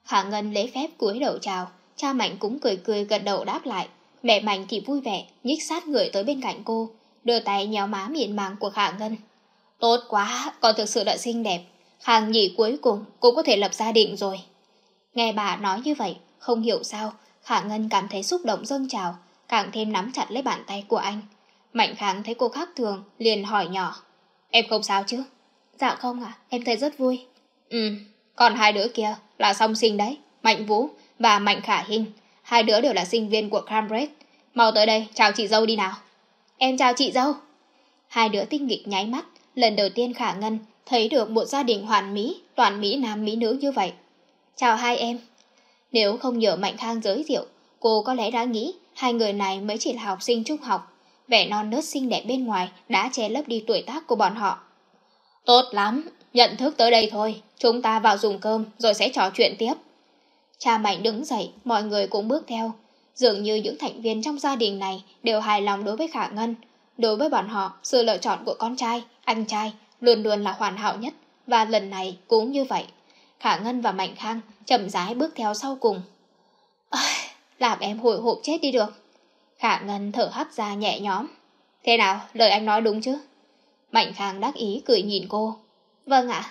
Khả Ngân lễ phép cúi đầu chào, cha Mạnh cũng cười cười gật đầu đáp lại. Mẹ Mạnh thì vui vẻ, nhích sát người tới bên cạnh cô, đưa tay nhéo má miệng màng của Khả Ngân. Tốt quá, con thực sự đã xinh đẹp. Hàng nhỉ cuối cùng cũng có thể lập gia đình rồi. Nghe bà nói như vậy, không hiểu sao, Khả Ngân cảm thấy xúc động dâng trào, càng thêm nắm chặt lấy bàn tay của anh. Mạnh Kháng thấy cô khác thường, liền hỏi nhỏ. Em không sao chứ? Dạ không ạ, à, em thấy rất vui. Ừm. Còn hai đứa kia là song sinh đấy, Mạnh Vũ và Mạnh Khả Hinh. Hai đứa đều là sinh viên của Cambridge. Mau tới đây, chào chị dâu đi nào. Em chào chị dâu. Hai đứa tinh nghịch nháy mắt, lần đầu tiên Khả Ngân thấy được một gia đình hoàn mỹ, toàn mỹ nam mỹ nữ như vậy. Chào hai em. Nếu không nhờ Mạnh Khang giới thiệu, cô có lẽ đã nghĩ hai người này mới chỉ là học sinh trung học. Vẻ non nớt xinh đẹp bên ngoài đã che lấp đi tuổi tác của bọn họ. Tốt lắm, nhận thức tới đây thôi, chúng ta vào dùng cơm rồi sẽ trò chuyện tiếp. Cha Mạnh đứng dậy, mọi người cũng bước theo. Dường như những thành viên trong gia đình này đều hài lòng đối với Khả Ngân. Đối với bọn họ, sự lựa chọn của con trai, anh trai luôn luôn là hoàn hảo nhất và lần này cũng như vậy. Khả Ngân và Mạnh Khang chậm rãi bước theo sau cùng. À, làm em hồi hộp chết đi được. Khả Ngân thở hắt ra nhẹ nhõm. Thế nào, lời anh nói đúng chứ? Mạnh Khang đắc ý cười nhìn cô, Vâng ạ.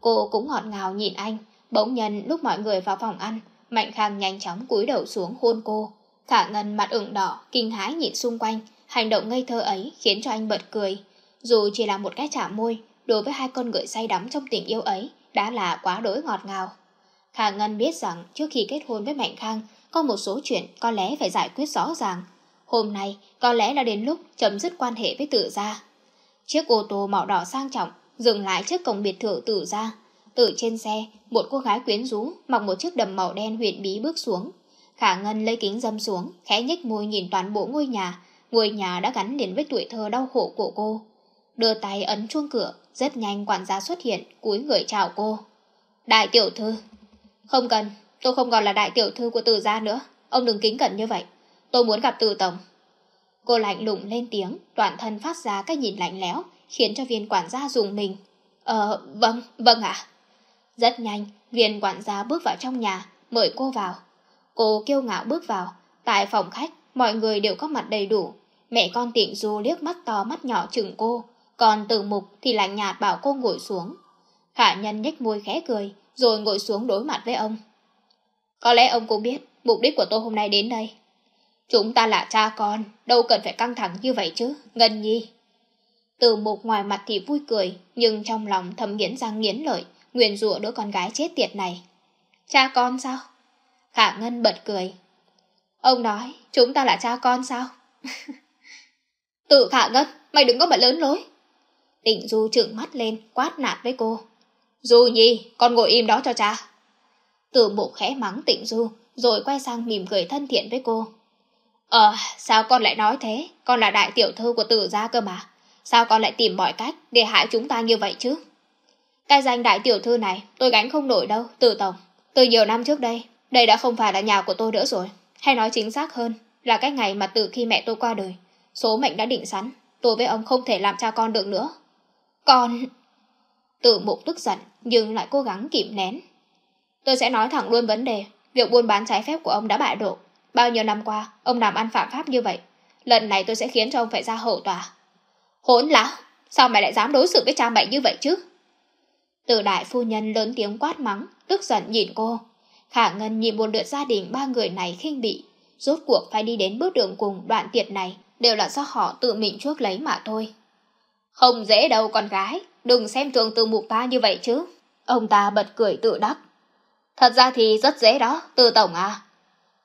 Cô cũng ngọt ngào nhìn anh, bỗng nhân lúc mọi người vào phòng ăn, Mạnh Khang nhanh chóng cúi đầu xuống hôn cô. Khả Ngân mặt ửng đỏ, kinh hãi nhìn xung quanh, hành động ngây thơ ấy khiến cho anh bật cười. Dù chỉ là một cái chạm môi, đối với hai con người say đắm trong tình yêu ấy đã là quá đối ngọt ngào. Khả Ngân biết rằng trước khi kết hôn với Mạnh Khang, có một số chuyện có lẽ phải giải quyết rõ ràng. Hôm nay có lẽ là đến lúc chấm dứt quan hệ với tự gia. Chiếc ô tô màu đỏ sang trọng dừng lại trước cổng biệt thự tử ra. Từ trên xe, một cô gái quyến rũ mặc một chiếc đầm màu đen huyền bí bước xuống. Khả Ngân lấy kính dâm xuống, khẽ nhếch môi nhìn toàn bộ ngôi nhà. Ngôi nhà đã gắn liền với tuổi thơ đau khổ của cô. Đưa tay ấn chuông cửa, rất nhanh quản gia xuất hiện, cúi người chào cô. Đại tiểu thư. Không cần, tôi không còn là đại tiểu thư của Tử gia nữa. Ông đừng kính cẩn như vậy. Tôi muốn gặp Tử tổng. Cô lạnh lùng lên tiếng, toàn thân phát ra cái nhìn lạnh lẽo, khiến cho viên quản gia dùng mình. Ờ, vâng, vâng ạ. Rất nhanh, viên quản gia bước vào trong nhà, mời cô vào. Cô kiêu ngạo bước vào, tại phòng khách, mọi người đều có mặt đầy đủ. Mẹ con tịnh du liếc mắt to mắt nhỏ chừng cô, còn từ mục thì lạnh nhạt bảo cô ngồi xuống. Khả nhân nhếch môi khẽ cười, rồi ngồi xuống đối mặt với ông. Có lẽ ông cũng biết mục đích của tôi hôm nay đến đây. Chúng ta là cha con, đâu cần phải căng thẳng như vậy chứ, Ngân Nhi. Từ mục ngoài mặt thì vui cười, nhưng trong lòng thầm nghiến răng nghiến lợi, nguyền rủa đứa con gái chết tiệt này. Cha con sao? Khả Ngân bật cười. Ông nói, chúng ta là cha con sao? Tự Khả Ngân, mày đừng có mà lớn lối. Định Du trợn mắt lên, quát nạt với cô. Du Nhi, con ngồi im đó cho cha. Từ bộ khẽ mắng Tịnh Du, rồi quay sang mỉm cười thân thiện với cô. Ờ, sao con lại nói thế? Con là đại tiểu thư của tử gia cơ mà. Sao con lại tìm mọi cách để hại chúng ta như vậy chứ? Cái danh đại tiểu thư này tôi gánh không nổi đâu, từ tổng. Từ nhiều năm trước đây, đây đã không phải là nhà của tôi nữa rồi. Hay nói chính xác hơn là cái ngày mà từ khi mẹ tôi qua đời, số mệnh đã định sẵn, tôi với ông không thể làm cha con được nữa. Con... Tử mục tức giận nhưng lại cố gắng kìm nén. Tôi sẽ nói thẳng luôn vấn đề, việc buôn bán trái phép của ông đã bại lộ. Bao nhiêu năm qua, ông làm ăn phạm pháp như vậy. Lần này tôi sẽ khiến cho ông phải ra hậu tòa. Hỗn lão, sao mày lại dám đối xử với cha mày như vậy chứ? Từ đại phu nhân lớn tiếng quát mắng, tức giận nhìn cô. Khả Ngân nhìn một lượt gia đình ba người này khinh bị. Rốt cuộc phải đi đến bước đường cùng đoạn tiệt này đều là do họ tự mình chuốc lấy mà thôi. Không dễ đâu con gái, đừng xem thường từ mục ta như vậy chứ. Ông ta bật cười tự đắc. Thật ra thì rất dễ đó, từ tổng à.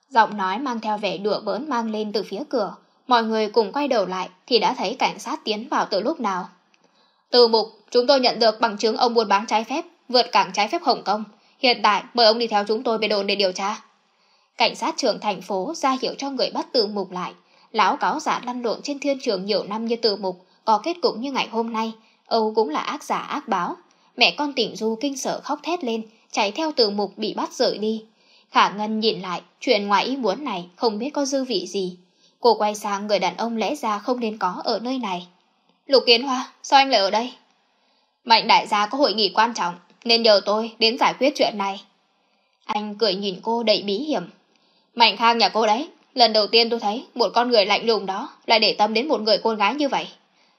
Giọng nói mang theo vẻ đùa bỡn mang lên từ phía cửa, mọi người cùng quay đầu lại thì đã thấy cảnh sát tiến vào từ lúc nào. Từ mục, chúng tôi nhận được bằng chứng ông buôn bán trái phép, vượt cảng trái phép Hồng Kông. Hiện tại mời ông đi theo chúng tôi về đồn để điều tra. Cảnh sát trưởng thành phố ra hiệu cho người bắt từ mục lại. Lão cáo giả lăn lộn trên thiên trường nhiều năm như từ mục, có kết cục như ngày hôm nay. Âu cũng là ác giả ác báo. Mẹ con tỉnh Du kinh sợ khóc thét lên, chạy theo từ mục bị bắt rời đi. Khả Ngân nhìn lại, chuyện ngoài ý muốn này không biết có dư vị gì, Cô quay sang người đàn ông lẽ ra không nên có ở nơi này. Lục Kiến Hoa, sao anh lại ở đây? Mạnh đại gia có hội nghị quan trọng, nên nhờ tôi đến giải quyết chuyện này. Anh cười nhìn cô đầy bí hiểm. Mạnh khang nhà cô đấy, lần đầu tiên tôi thấy một con người lạnh lùng đó lại để tâm đến một người cô gái như vậy.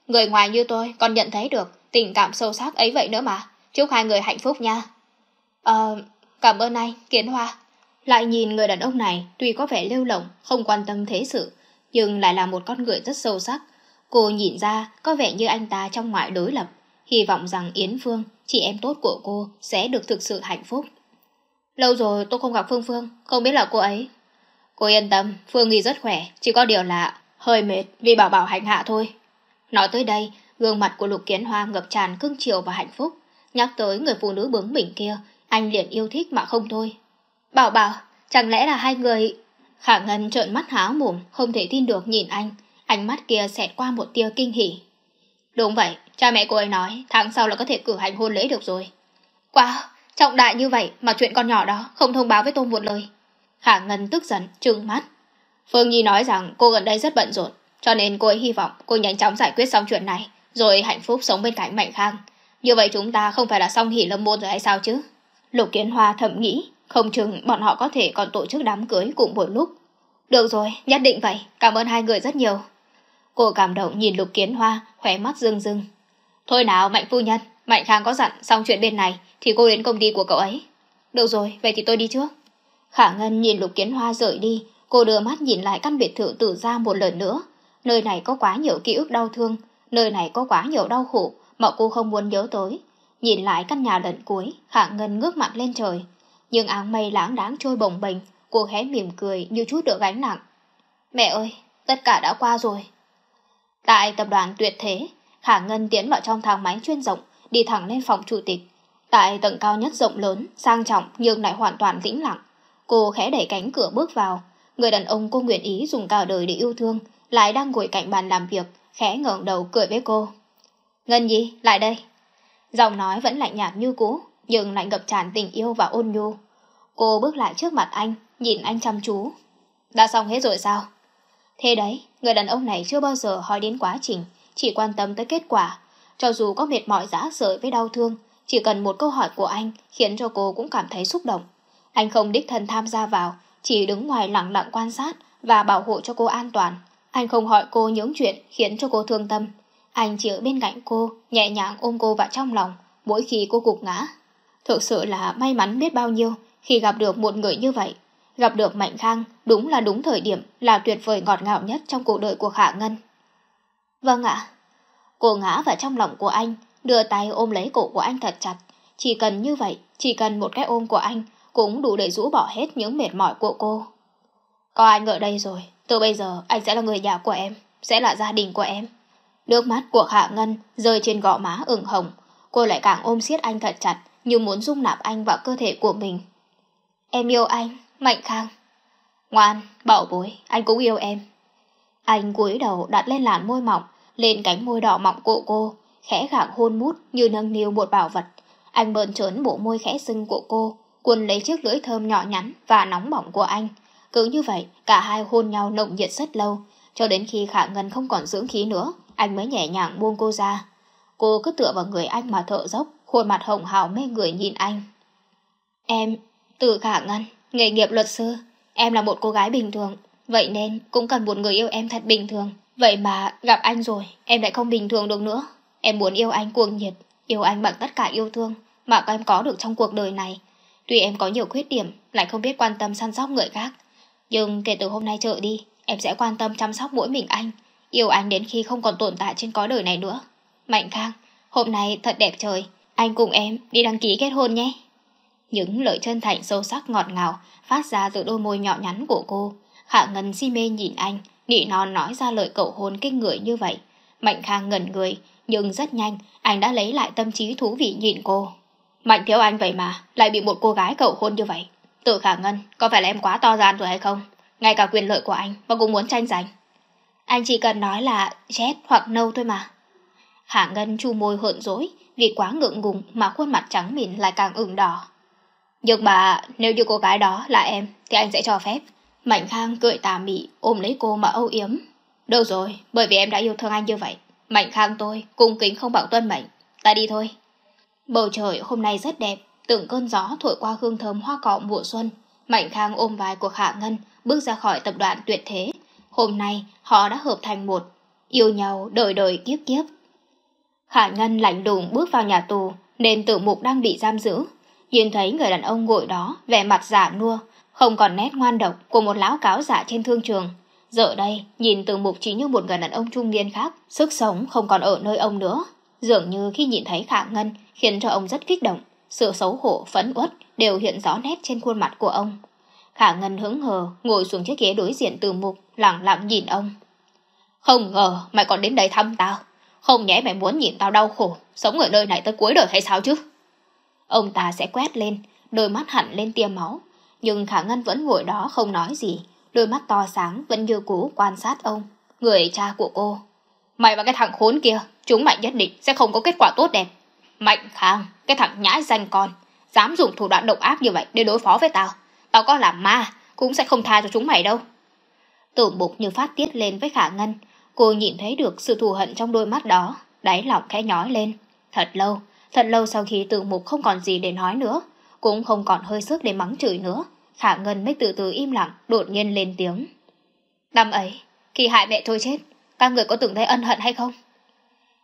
Người ngoài như tôi còn nhận thấy được tình cảm sâu sắc ấy vậy nữa mà. Chúc hai người hạnh phúc nha. Ờ, cảm ơn anh, Kiến Hoa. Lại nhìn người đàn ông này tuy có vẻ lêu lỏng, không quan tâm thế sự, nhưng lại là một con người rất sâu sắc. Cô nhìn ra có vẻ như anh ta trong ngoại đối lập, hy vọng rằng Yến Phương, chị em tốt của cô, sẽ được thực sự hạnh phúc. Lâu rồi tôi không gặp Phương Phương, không biết là cô ấy. Cô yên tâm, Phương Nghi rất khỏe, chỉ có điều là hơi mệt vì bảo bảo hành hạ thôi. Nói tới đây, gương mặt của Lục Kiến Hoa ngập tràn cưng chiều và hạnh phúc. Nhắc tới người phụ nữ bướng bỉnh kia, anh liền yêu thích mà không thôi. Bảo bảo, chẳng lẽ là hai người Khả Ngân trợn mắt háo mồm, không thể tin được nhìn anh, ánh mắt kia xẹt qua một tia kinh hỉ. Đúng vậy, cha mẹ cô ấy nói tháng sau là có thể cử hành hôn lễ được rồi. Wow, trọng đại như vậy mà chuyện con nhỏ đó không thông báo với tôi một lời. Khả Ngân tức giận, trừng mắt. Phương Nhi nói rằng cô gần đây rất bận rộn, cho nên cô ấy hy vọng cô nhanh chóng giải quyết xong chuyện này, rồi hạnh phúc sống bên cạnh Mạnh Khang. Như vậy chúng ta không phải là xong hỉ lâm môn rồi hay sao chứ? Lục Kiến Hoa thầm nghĩ, không chừng bọn họ có thể còn tổ chức đám cưới cùng một lúc. Được rồi, nhất định vậy, cảm ơn hai người rất nhiều. Cô cảm động nhìn Lục Kiến Hoa, khỏe mắt rưng rưng. Thôi nào Mạnh Phu Nhân, Mạnh Khang có dặn xong chuyện bên này thì cô đến công ty của cậu ấy. Được rồi, vậy thì tôi đi trước. Khả Ngân nhìn Lục Kiến Hoa rời đi, cô đưa mắt nhìn lại căn biệt thự tử ra một lần nữa. Nơi này có quá nhiều ký ức đau thương, nơi này có quá nhiều đau khổ mà cô không muốn nhớ tới. Nhìn lại căn nhà lần cuối, Khả Ngân ngước mặt lên trời, nhưng áng mây lãng đáng trôi bồng bềnh, cô hé mỉm cười như chút được gánh nặng. Mẹ ơi, tất cả đã qua rồi. Tại tập đoàn tuyệt thế, Khả Ngân tiến vào trong thang máy chuyên rộng, đi thẳng lên phòng chủ tịch. Tại tầng cao nhất rộng lớn, sang trọng nhưng lại hoàn toàn tĩnh lặng. Cô khẽ đẩy cánh cửa bước vào. Người đàn ông cô nguyện ý dùng cả đời để yêu thương, lại đang ngồi cạnh bàn làm việc, khẽ ngẩng đầu cười với cô. Ngân gì, lại đây. Giọng nói vẫn lạnh nhạt như cũ, nhưng lại ngập tràn tình yêu và ôn nhu. Cô bước lại trước mặt anh, nhìn anh chăm chú. Đã xong hết rồi sao? Thế đấy, người đàn ông này chưa bao giờ hỏi đến quá trình, chỉ quan tâm tới kết quả. Cho dù có mệt mỏi dã rời với đau thương, chỉ cần một câu hỏi của anh khiến cho cô cũng cảm thấy xúc động. Anh không đích thân tham gia vào, chỉ đứng ngoài lặng lặng quan sát và bảo hộ cho cô an toàn. Anh không hỏi cô những chuyện khiến cho cô thương tâm. Anh chỉ ở bên cạnh cô, nhẹ nhàng ôm cô vào trong lòng, mỗi khi cô gục ngã. Thực sự là may mắn biết bao nhiêu khi gặp được một người như vậy, gặp được Mạnh Khang đúng là đúng thời điểm là tuyệt vời ngọt ngào nhất trong cuộc đời của Khả Ngân. Vâng ạ. Cô ngã vào trong lòng của anh, đưa tay ôm lấy cổ của anh thật chặt. Chỉ cần như vậy, chỉ cần một cái ôm của anh cũng đủ để rũ bỏ hết những mệt mỏi của cô. Có anh ở đây rồi, từ bây giờ anh sẽ là người nhà của em, sẽ là gia đình của em. Nước mắt của Khả Ngân rơi trên gò má ửng hồng, cô lại càng ôm siết anh thật chặt như muốn dung nạp anh vào cơ thể của mình. Em yêu anh, Mạnh Khang. Ngoan, bảo bối, anh cũng yêu em. Anh cúi đầu đặt lên làn môi mỏng, lên cánh môi đỏ mọng của cô, khẽ gặng hôn mút như nâng niu một bảo vật. Anh bờn trớn bộ môi khẽ sưng của cô, cuốn lấy chiếc lưỡi thơm nhỏ nhắn và nóng bỏng của anh. Cứ như vậy, cả hai hôn nhau nồng nhiệt rất lâu, cho đến khi Khả Ngân không còn dưỡng khí nữa, anh mới nhẹ nhàng buông cô ra. Cô cứ tựa vào người anh mà thở dốc, khuôn mặt hồng hào mê người nhìn anh. Em, từ Khả Ngân, nghề nghiệp luật sư, em là một cô gái bình thường, vậy nên cũng cần một người yêu em thật bình thường. Vậy mà gặp anh rồi, em lại không bình thường được nữa. Em muốn yêu anh cuồng nhiệt, yêu anh bằng tất cả yêu thương mà em có được trong cuộc đời này. Tuy em có nhiều khuyết điểm, lại không biết quan tâm săn sóc người khác. Nhưng kể từ hôm nay trở đi, em sẽ quan tâm chăm sóc mỗi mình anh, yêu anh đến khi không còn tồn tại trên cõi đời này nữa. Mạnh Khang, hôm nay thật đẹp trời, anh cùng em đi đăng ký kết hôn nhé những lời chân thành sâu sắc ngọt ngào phát ra từ đôi môi nhỏ nhắn của cô. Khả Ngân si mê nhìn anh, nỉ non nói ra lời cậu hôn kinh người như vậy. Mạnh Khang ngẩn người, nhưng rất nhanh, anh đã lấy lại tâm trí thú vị nhìn cô. Mạnh thiếu anh vậy mà, lại bị một cô gái cậu hôn như vậy. Tự Khả Ngân, có phải là em quá to gan rồi hay không? Ngay cả quyền lợi của anh mà cũng muốn tranh giành. Anh chỉ cần nói là chết hoặc nâu thôi mà. Khả Ngân chu môi hợn dỗi, vì quá ngượng ngùng mà khuôn mặt trắng mịn lại càng ửng đỏ. Nhưng mà nếu như cô gái đó là em thì anh sẽ cho phép. Mạnh Khang cười tà mị ôm lấy cô mà âu yếm. Đâu rồi, bởi vì em đã yêu thương anh như vậy. Mạnh Khang tôi, cung kính không bằng tuân mệnh. Ta đi thôi. Bầu trời hôm nay rất đẹp, từng cơn gió thổi qua hương thơm hoa cỏ mùa xuân. Mạnh Khang ôm vai của Khả Ngân bước ra khỏi tập đoàn tuyệt thế. Hôm nay họ đã hợp thành một, yêu nhau đời đời kiếp kiếp. Khả Ngân lạnh đùng bước vào nhà tù, nên tử mục đang bị giam giữ Nhìn thấy người đàn ông ngồi đó, vẻ mặt giả nua, không còn nét ngoan độc của một lão cáo giả trên thương trường. Giờ đây, nhìn từ mục chỉ như một người đàn ông trung niên khác, sức sống không còn ở nơi ông nữa. Dường như khi nhìn thấy Khả Ngân khiến cho ông rất kích động, sự xấu hổ, phẫn uất đều hiện rõ nét trên khuôn mặt của ông. Khả Ngân hứng hờ ngồi xuống chiếc ghế đối diện từ mục, lẳng lặng nhìn ông. Không ngờ mày còn đến đây thăm tao, không nhẽ mày muốn nhìn tao đau khổ, sống ở nơi này tới cuối đời hay sao chứ? Ông ta sẽ quét lên, đôi mắt hẳn lên tia máu. Nhưng Khả Ngân vẫn ngồi đó không nói gì, đôi mắt to sáng vẫn như cũ quan sát ông, người cha của cô. Mày và cái thằng khốn kia, chúng mày nhất định sẽ không có kết quả tốt đẹp. Mạnh Khang, cái thằng nhãi danh con, dám dùng thủ đoạn độc ác như vậy để đối phó với tao. Tao có làm ma, cũng sẽ không tha cho chúng mày đâu. tử bục như phát tiết lên với Khả Ngân, cô nhìn thấy được sự thù hận trong đôi mắt đó, đáy lòng khẽ nhói lên. Thật lâu, Thật lâu sau khi tự mục không còn gì để nói nữa, cũng không còn hơi sức để mắng chửi nữa, Khả Ngân mới từ từ im lặng, đột nhiên lên tiếng. Năm ấy, khi hại mẹ tôi chết, các người có từng thấy ân hận hay không?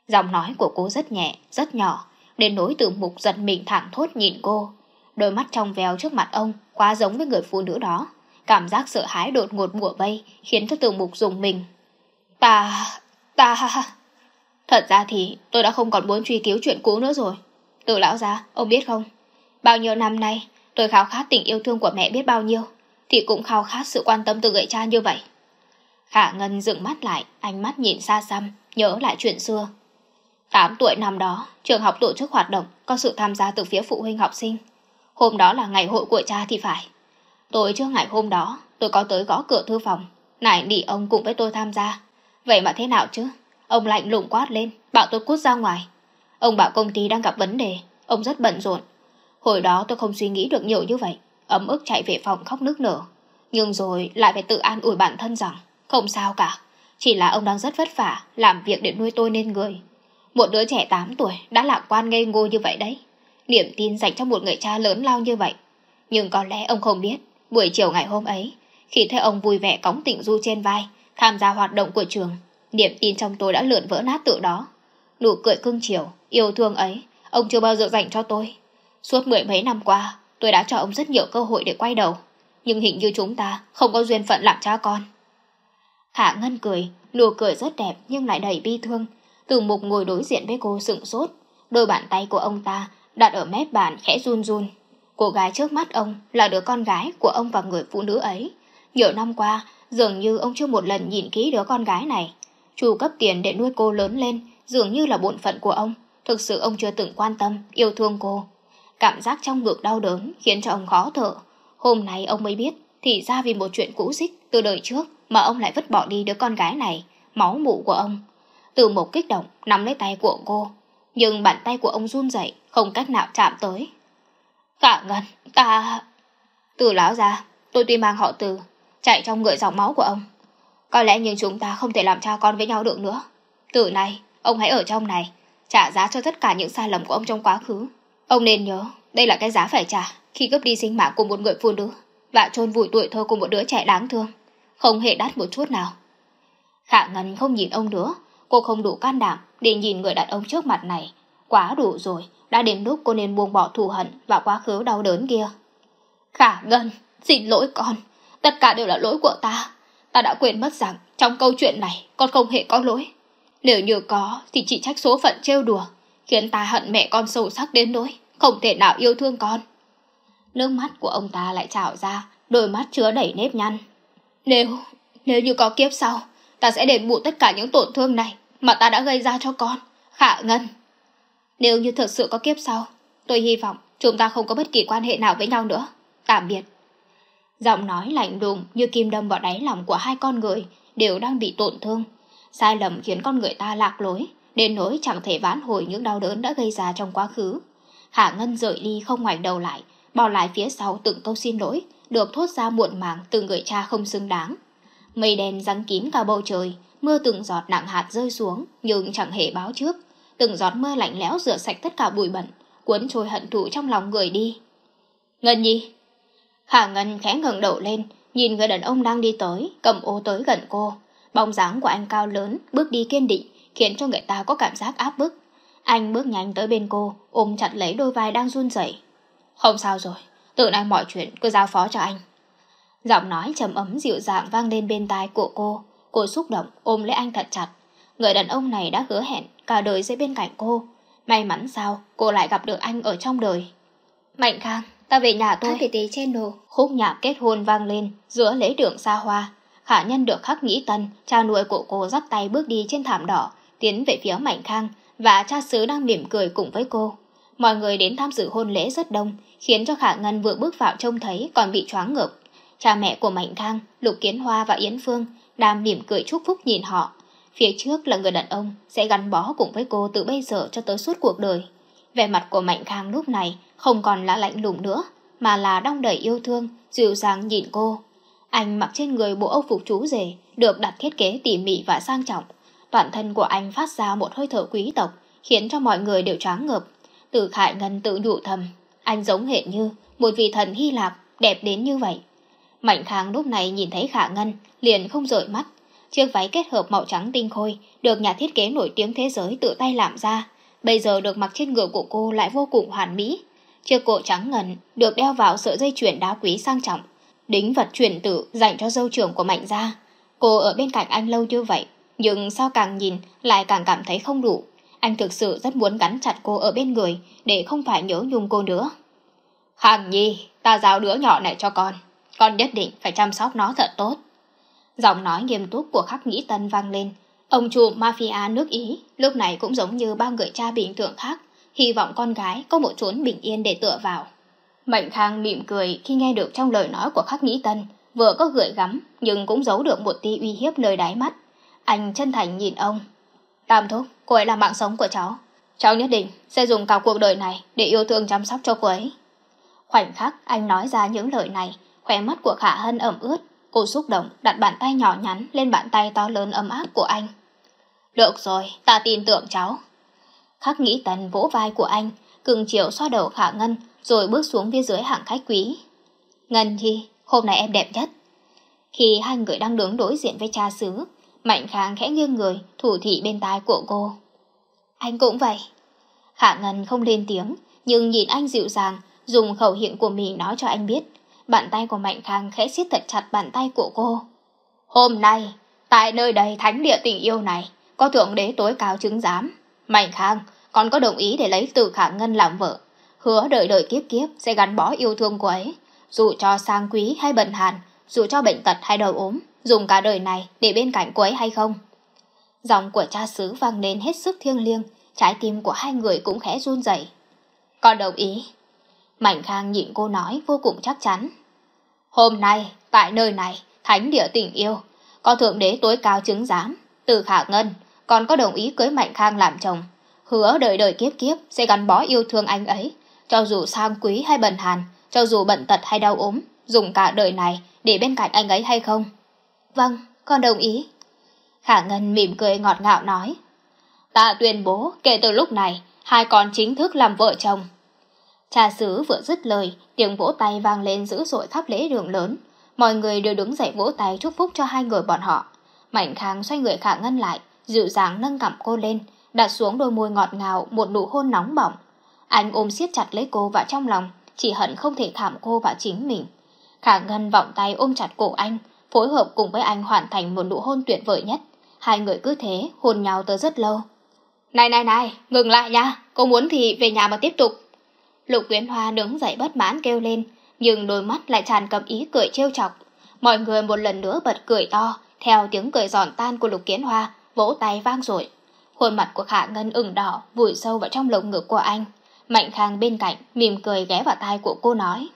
Giọng nói của cô rất nhẹ, rất nhỏ, đến nỗi tự mục giật mình thẳng thốt nhìn cô. Đôi mắt trong veo trước mặt ông quá giống với người phụ nữ đó. Cảm giác sợ hãi đột ngột mùa vây khiến cho tự mục dùng mình. Ta... ta... Thật ra thì tôi đã không còn muốn truy cứu chuyện cũ nữa rồi. Tự lão gia, ông biết không? Bao nhiêu năm nay, tôi khao khát tình yêu thương của mẹ biết bao nhiêu, thì cũng khao khát sự quan tâm từ người cha như vậy. Khả Ngân dựng mắt lại, ánh mắt nhìn xa xăm, nhớ lại chuyện xưa. Tám tuổi năm đó, trường học tổ chức hoạt động có sự tham gia từ phía phụ huynh học sinh. Hôm đó là ngày hội của cha thì phải. Tôi trước ngày hôm đó, tôi có tới gõ cửa thư phòng, nải nỉ ông cùng với tôi tham gia. Vậy mà thế nào chứ, Ông lạnh lùng quát lên, bảo tôi cút ra ngoài. Ông bảo công ty đang gặp vấn đề, ông rất bận rộn. Hồi đó tôi không suy nghĩ được nhiều như vậy, ấm ức chạy về phòng khóc nức nở. Nhưng rồi lại phải tự an ủi bản thân rằng, không sao cả, chỉ là ông đang rất vất vả, làm việc để nuôi tôi nên người. Một đứa trẻ tám tuổi đã lạc quan ngây ngô như vậy đấy. Niềm tin dành cho một người cha lớn lao như vậy. Nhưng có lẽ ông không biết, buổi chiều ngày hôm ấy, khi thấy ông vui vẻ cõng tịnh du trên vai, tham gia hoạt động của trường, niềm tin trong tôi đã lượn vỡ nát tự đó. Nụ cười cưng chiều, yêu thương ấy, ông chưa bao giờ dành cho tôi. Suốt mười mấy năm qua, tôi đã cho ông rất nhiều cơ hội để quay đầu, nhưng hình như chúng ta không có duyên phận làm cha con. Khả Ngân cười, nụ cười rất đẹp nhưng lại đầy bi thương. Từ mục ngồi đối diện với cô sững sốt, đôi bàn tay của ông ta đặt ở mép bàn khẽ run run. Cô gái trước mắt ông là đứa con gái của ông và người phụ nữ ấy. Nhiều năm qua, dường như ông chưa một lần nhìn kỹ đứa con gái này. Chu cấp tiền để nuôi cô lớn lên dường như là bổn phận của ông. Thực sự ông chưa từng quan tâm, yêu thương cô. Cảm giác trong ngực đau đớn khiến cho ông khó thở. Hôm nay ông mới biết, thì ra vì một chuyện cũ xích từ đời trước mà ông lại vứt bỏ đi đứa con gái này, máu mụ của ông. Từ một kích động, nắm lấy tay của cô. Nhưng bàn tay của ông run rẩy không cách nào chạm tới. Cả ngân, ta... Từ láo ra, tôi tuy mang họ từ, chạy trong ngựa dòng máu của ông, có lẽ nhưng chúng ta không thể làm cha con với nhau được nữa. Từ nay, ông hãy ở trong này, trả giá cho tất cả những sai lầm của ông trong quá khứ. Ông nên nhớ, đây là cái giá phải trả khi cướp đi sinh mạng của một người phụ nữ và chôn vùi tuổi thơ của một đứa trẻ đáng thương. Không hề đắt một chút nào. Khả Ngân không nhìn ông nữa, cô không đủ can đảm để nhìn người đàn ông trước mặt này. Quá đủ rồi, đã đến lúc cô nên buông bỏ thù hận và quá khứ đau đớn kia. Khả Ngân, xin lỗi con, tất cả đều là lỗi của ta ta đã quên mất rằng trong câu chuyện này con không hề có lỗi. Nếu như có thì chỉ trách số phận trêu đùa, khiến ta hận mẹ con sâu sắc đến nỗi không thể nào yêu thương con. Nước mắt của ông ta lại trào ra, đôi mắt chứa đầy nếp nhăn. Nếu, nếu như có kiếp sau, ta sẽ đền bù tất cả những tổn thương này mà ta đã gây ra cho con, khả ngân. Nếu như thật sự có kiếp sau, tôi hy vọng chúng ta không có bất kỳ quan hệ nào với nhau nữa. Tạm biệt giọng nói lạnh lùng như kim đâm vào đáy lòng của hai con người đều đang bị tổn thương. Sai lầm khiến con người ta lạc lối, đến nỗi chẳng thể vãn hồi những đau đớn đã gây ra trong quá khứ. hạ Ngân rời đi không ngoảnh đầu lại, bỏ lại phía sau từng câu xin lỗi, được thốt ra muộn màng từ người cha không xứng đáng. Mây đen răng kín cả bầu trời, mưa từng giọt nặng hạt rơi xuống nhưng chẳng hề báo trước. Từng giọt mưa lạnh lẽo rửa sạch tất cả bụi bẩn, cuốn trôi hận thù trong lòng người đi. Ngân Nhi, Hạ Ngân khẽ ngẩng đầu lên, nhìn người đàn ông đang đi tới, cầm ô tới gần cô. Bóng dáng của anh cao lớn, bước đi kiên định, khiến cho người ta có cảm giác áp bức. Anh bước nhanh tới bên cô, ôm chặt lấy đôi vai đang run rẩy. Không sao rồi, từ nay mọi chuyện cứ giao phó cho anh. Giọng nói trầm ấm dịu dàng vang lên bên tai của cô. Cô xúc động ôm lấy anh thật chặt. Người đàn ông này đã hứa hẹn cả đời sẽ bên cạnh cô. May mắn sao cô lại gặp được anh ở trong đời. Mạnh Khang ta về nhà thôi. Các tỷ channel. Khúc nhạc kết hôn vang lên giữa lễ đường xa hoa. Khả nhân được khắc nghĩ tân, cha nuôi của cô dắt tay bước đi trên thảm đỏ, tiến về phía mạnh khang và cha xứ đang mỉm cười cùng với cô. Mọi người đến tham dự hôn lễ rất đông, khiến cho Khả Ngân vừa bước vào trông thấy còn bị choáng ngợp. Cha mẹ của Mạnh Khang, Lục Kiến Hoa và Yến Phương đang mỉm cười chúc phúc nhìn họ. Phía trước là người đàn ông sẽ gắn bó cùng với cô từ bây giờ cho tới suốt cuộc đời vẻ mặt của Mạnh Khang lúc này không còn là lạnh lùng nữa, mà là đong đầy yêu thương, dịu dàng nhìn cô. Anh mặc trên người bộ âu phục chú rể, được đặt thiết kế tỉ mỉ và sang trọng. Toàn thân của anh phát ra một hơi thở quý tộc, khiến cho mọi người đều choáng ngợp. Từ Khải Ngân tự nhủ thầm, anh giống hệt như một vị thần Hy Lạp đẹp đến như vậy. Mạnh Khang lúc này nhìn thấy Khả Ngân, liền không rời mắt. Chiếc váy kết hợp màu trắng tinh khôi, được nhà thiết kế nổi tiếng thế giới tự tay làm ra, bây giờ được mặc trên người của cô lại vô cùng hoàn mỹ. Chiếc cổ trắng ngần được đeo vào sợi dây chuyền đá quý sang trọng, đính vật chuyển tử dành cho dâu trưởng của Mạnh Gia. Cô ở bên cạnh anh lâu như vậy, nhưng sao càng nhìn lại càng cảm thấy không đủ. Anh thực sự rất muốn gắn chặt cô ở bên người để không phải nhớ nhung cô nữa. Khang Nhi, ta giao đứa nhỏ này cho con. Con nhất định phải chăm sóc nó thật tốt. Giọng nói nghiêm túc của khắc nghĩ tân vang lên, Ông trùm mafia nước Ý lúc này cũng giống như bao người cha bình thường khác, hy vọng con gái có một chốn bình yên để tựa vào. Mạnh Khang mỉm cười khi nghe được trong lời nói của Khắc Nghĩ Tân, vừa có gửi gắm nhưng cũng giấu được một tia uy hiếp lời đáy mắt. Anh chân thành nhìn ông. Tam thúc, cô ấy là mạng sống của cháu. Cháu nhất định sẽ dùng cả cuộc đời này để yêu thương chăm sóc cho cô ấy. Khoảnh khắc anh nói ra những lời này, khóe mắt của Khả Hân ẩm ướt, cô xúc động đặt bàn tay nhỏ nhắn lên bàn tay to lớn ấm áp của anh. Được rồi, ta tin tưởng cháu. Khắc nghĩ tần vỗ vai của anh, cường chiều xoa đầu khả ngân, rồi bước xuống phía dưới hạng khách quý. Ngân Nhi, hôm nay em đẹp nhất. Khi hai người đang đứng đối diện với cha xứ, Mạnh Khang khẽ nghiêng người, thủ thị bên tai của cô. Anh cũng vậy. Khả Ngân không lên tiếng, nhưng nhìn anh dịu dàng, dùng khẩu hiệu của mình nói cho anh biết. Bàn tay của Mạnh Khang khẽ siết thật chặt bàn tay của cô. Hôm nay, tại nơi đầy thánh địa tình yêu này, có thượng đế tối cao chứng giám. Mạnh Khang còn có đồng ý để lấy Từ Khả Ngân làm vợ, hứa đời đời kiếp kiếp sẽ gắn bó yêu thương cô ấy, dù cho sang quý hay bần hàn, dù cho bệnh tật hay đau ốm, dùng cả đời này để bên cạnh cô ấy hay không. Giọng của cha xứ vang lên hết sức thiêng liêng, trái tim của hai người cũng khẽ run rẩy. Con đồng ý. Mạnh Khang nhìn cô nói vô cùng chắc chắn. Hôm nay, tại nơi này, thánh địa tình yêu, có thượng đế tối cao chứng giám, từ khả ngân, còn có đồng ý cưới Mạnh Khang làm chồng, hứa đời đời kiếp kiếp sẽ gắn bó yêu thương anh ấy, cho dù sang quý hay bần hàn, cho dù bận tật hay đau ốm, dùng cả đời này để bên cạnh anh ấy hay không? Vâng, con đồng ý. Khả Ngân mỉm cười ngọt ngạo nói. Ta tuyên bố kể từ lúc này, hai con chính thức làm vợ chồng. Cha xứ vừa dứt lời, tiếng vỗ tay vang lên dữ dội khắp lễ đường lớn. Mọi người đều đứng dậy vỗ tay chúc phúc cho hai người bọn họ. Mạnh Khang xoay người Khả Ngân lại, dịu dàng nâng cằm cô lên, đặt xuống đôi môi ngọt ngào một nụ hôn nóng bỏng. Anh ôm siết chặt lấy cô vào trong lòng, chỉ hận không thể thảm cô vào chính mình. Khả Ngân vòng tay ôm chặt cổ anh, phối hợp cùng với anh hoàn thành một nụ hôn tuyệt vời nhất. Hai người cứ thế hôn nhau tới rất lâu. Này này này, ngừng lại nha, cô muốn thì về nhà mà tiếp tục. Lục Quyến Hoa đứng dậy bất mãn kêu lên, nhưng đôi mắt lại tràn cầm ý cười trêu chọc. Mọi người một lần nữa bật cười to, theo tiếng cười giòn tan của Lục Kiến Hoa, vỗ tay vang rồi. Khuôn mặt của Khả Ngân ửng đỏ, vùi sâu vào trong lồng ngực của anh. Mạnh Khang bên cạnh, mỉm cười ghé vào tai của cô nói.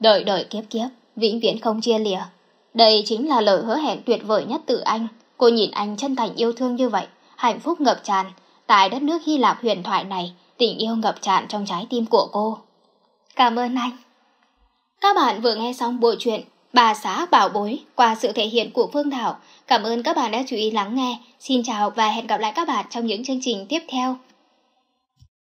đợi đợi kiếp kiếp, vĩnh viễn không chia lìa. Đây chính là lời hứa hẹn tuyệt vời nhất từ anh. Cô nhìn anh chân thành yêu thương như vậy, hạnh phúc ngập tràn. Tại đất nước Hy Lạp huyền thoại này, tình yêu ngập tràn trong trái tim của cô. Cảm ơn anh. Các bạn vừa nghe xong bộ truyện bà xã bảo bối qua sự thể hiện của Phương Thảo. Cảm ơn các bạn đã chú ý lắng nghe. Xin chào và hẹn gặp lại các bạn trong những chương trình tiếp theo.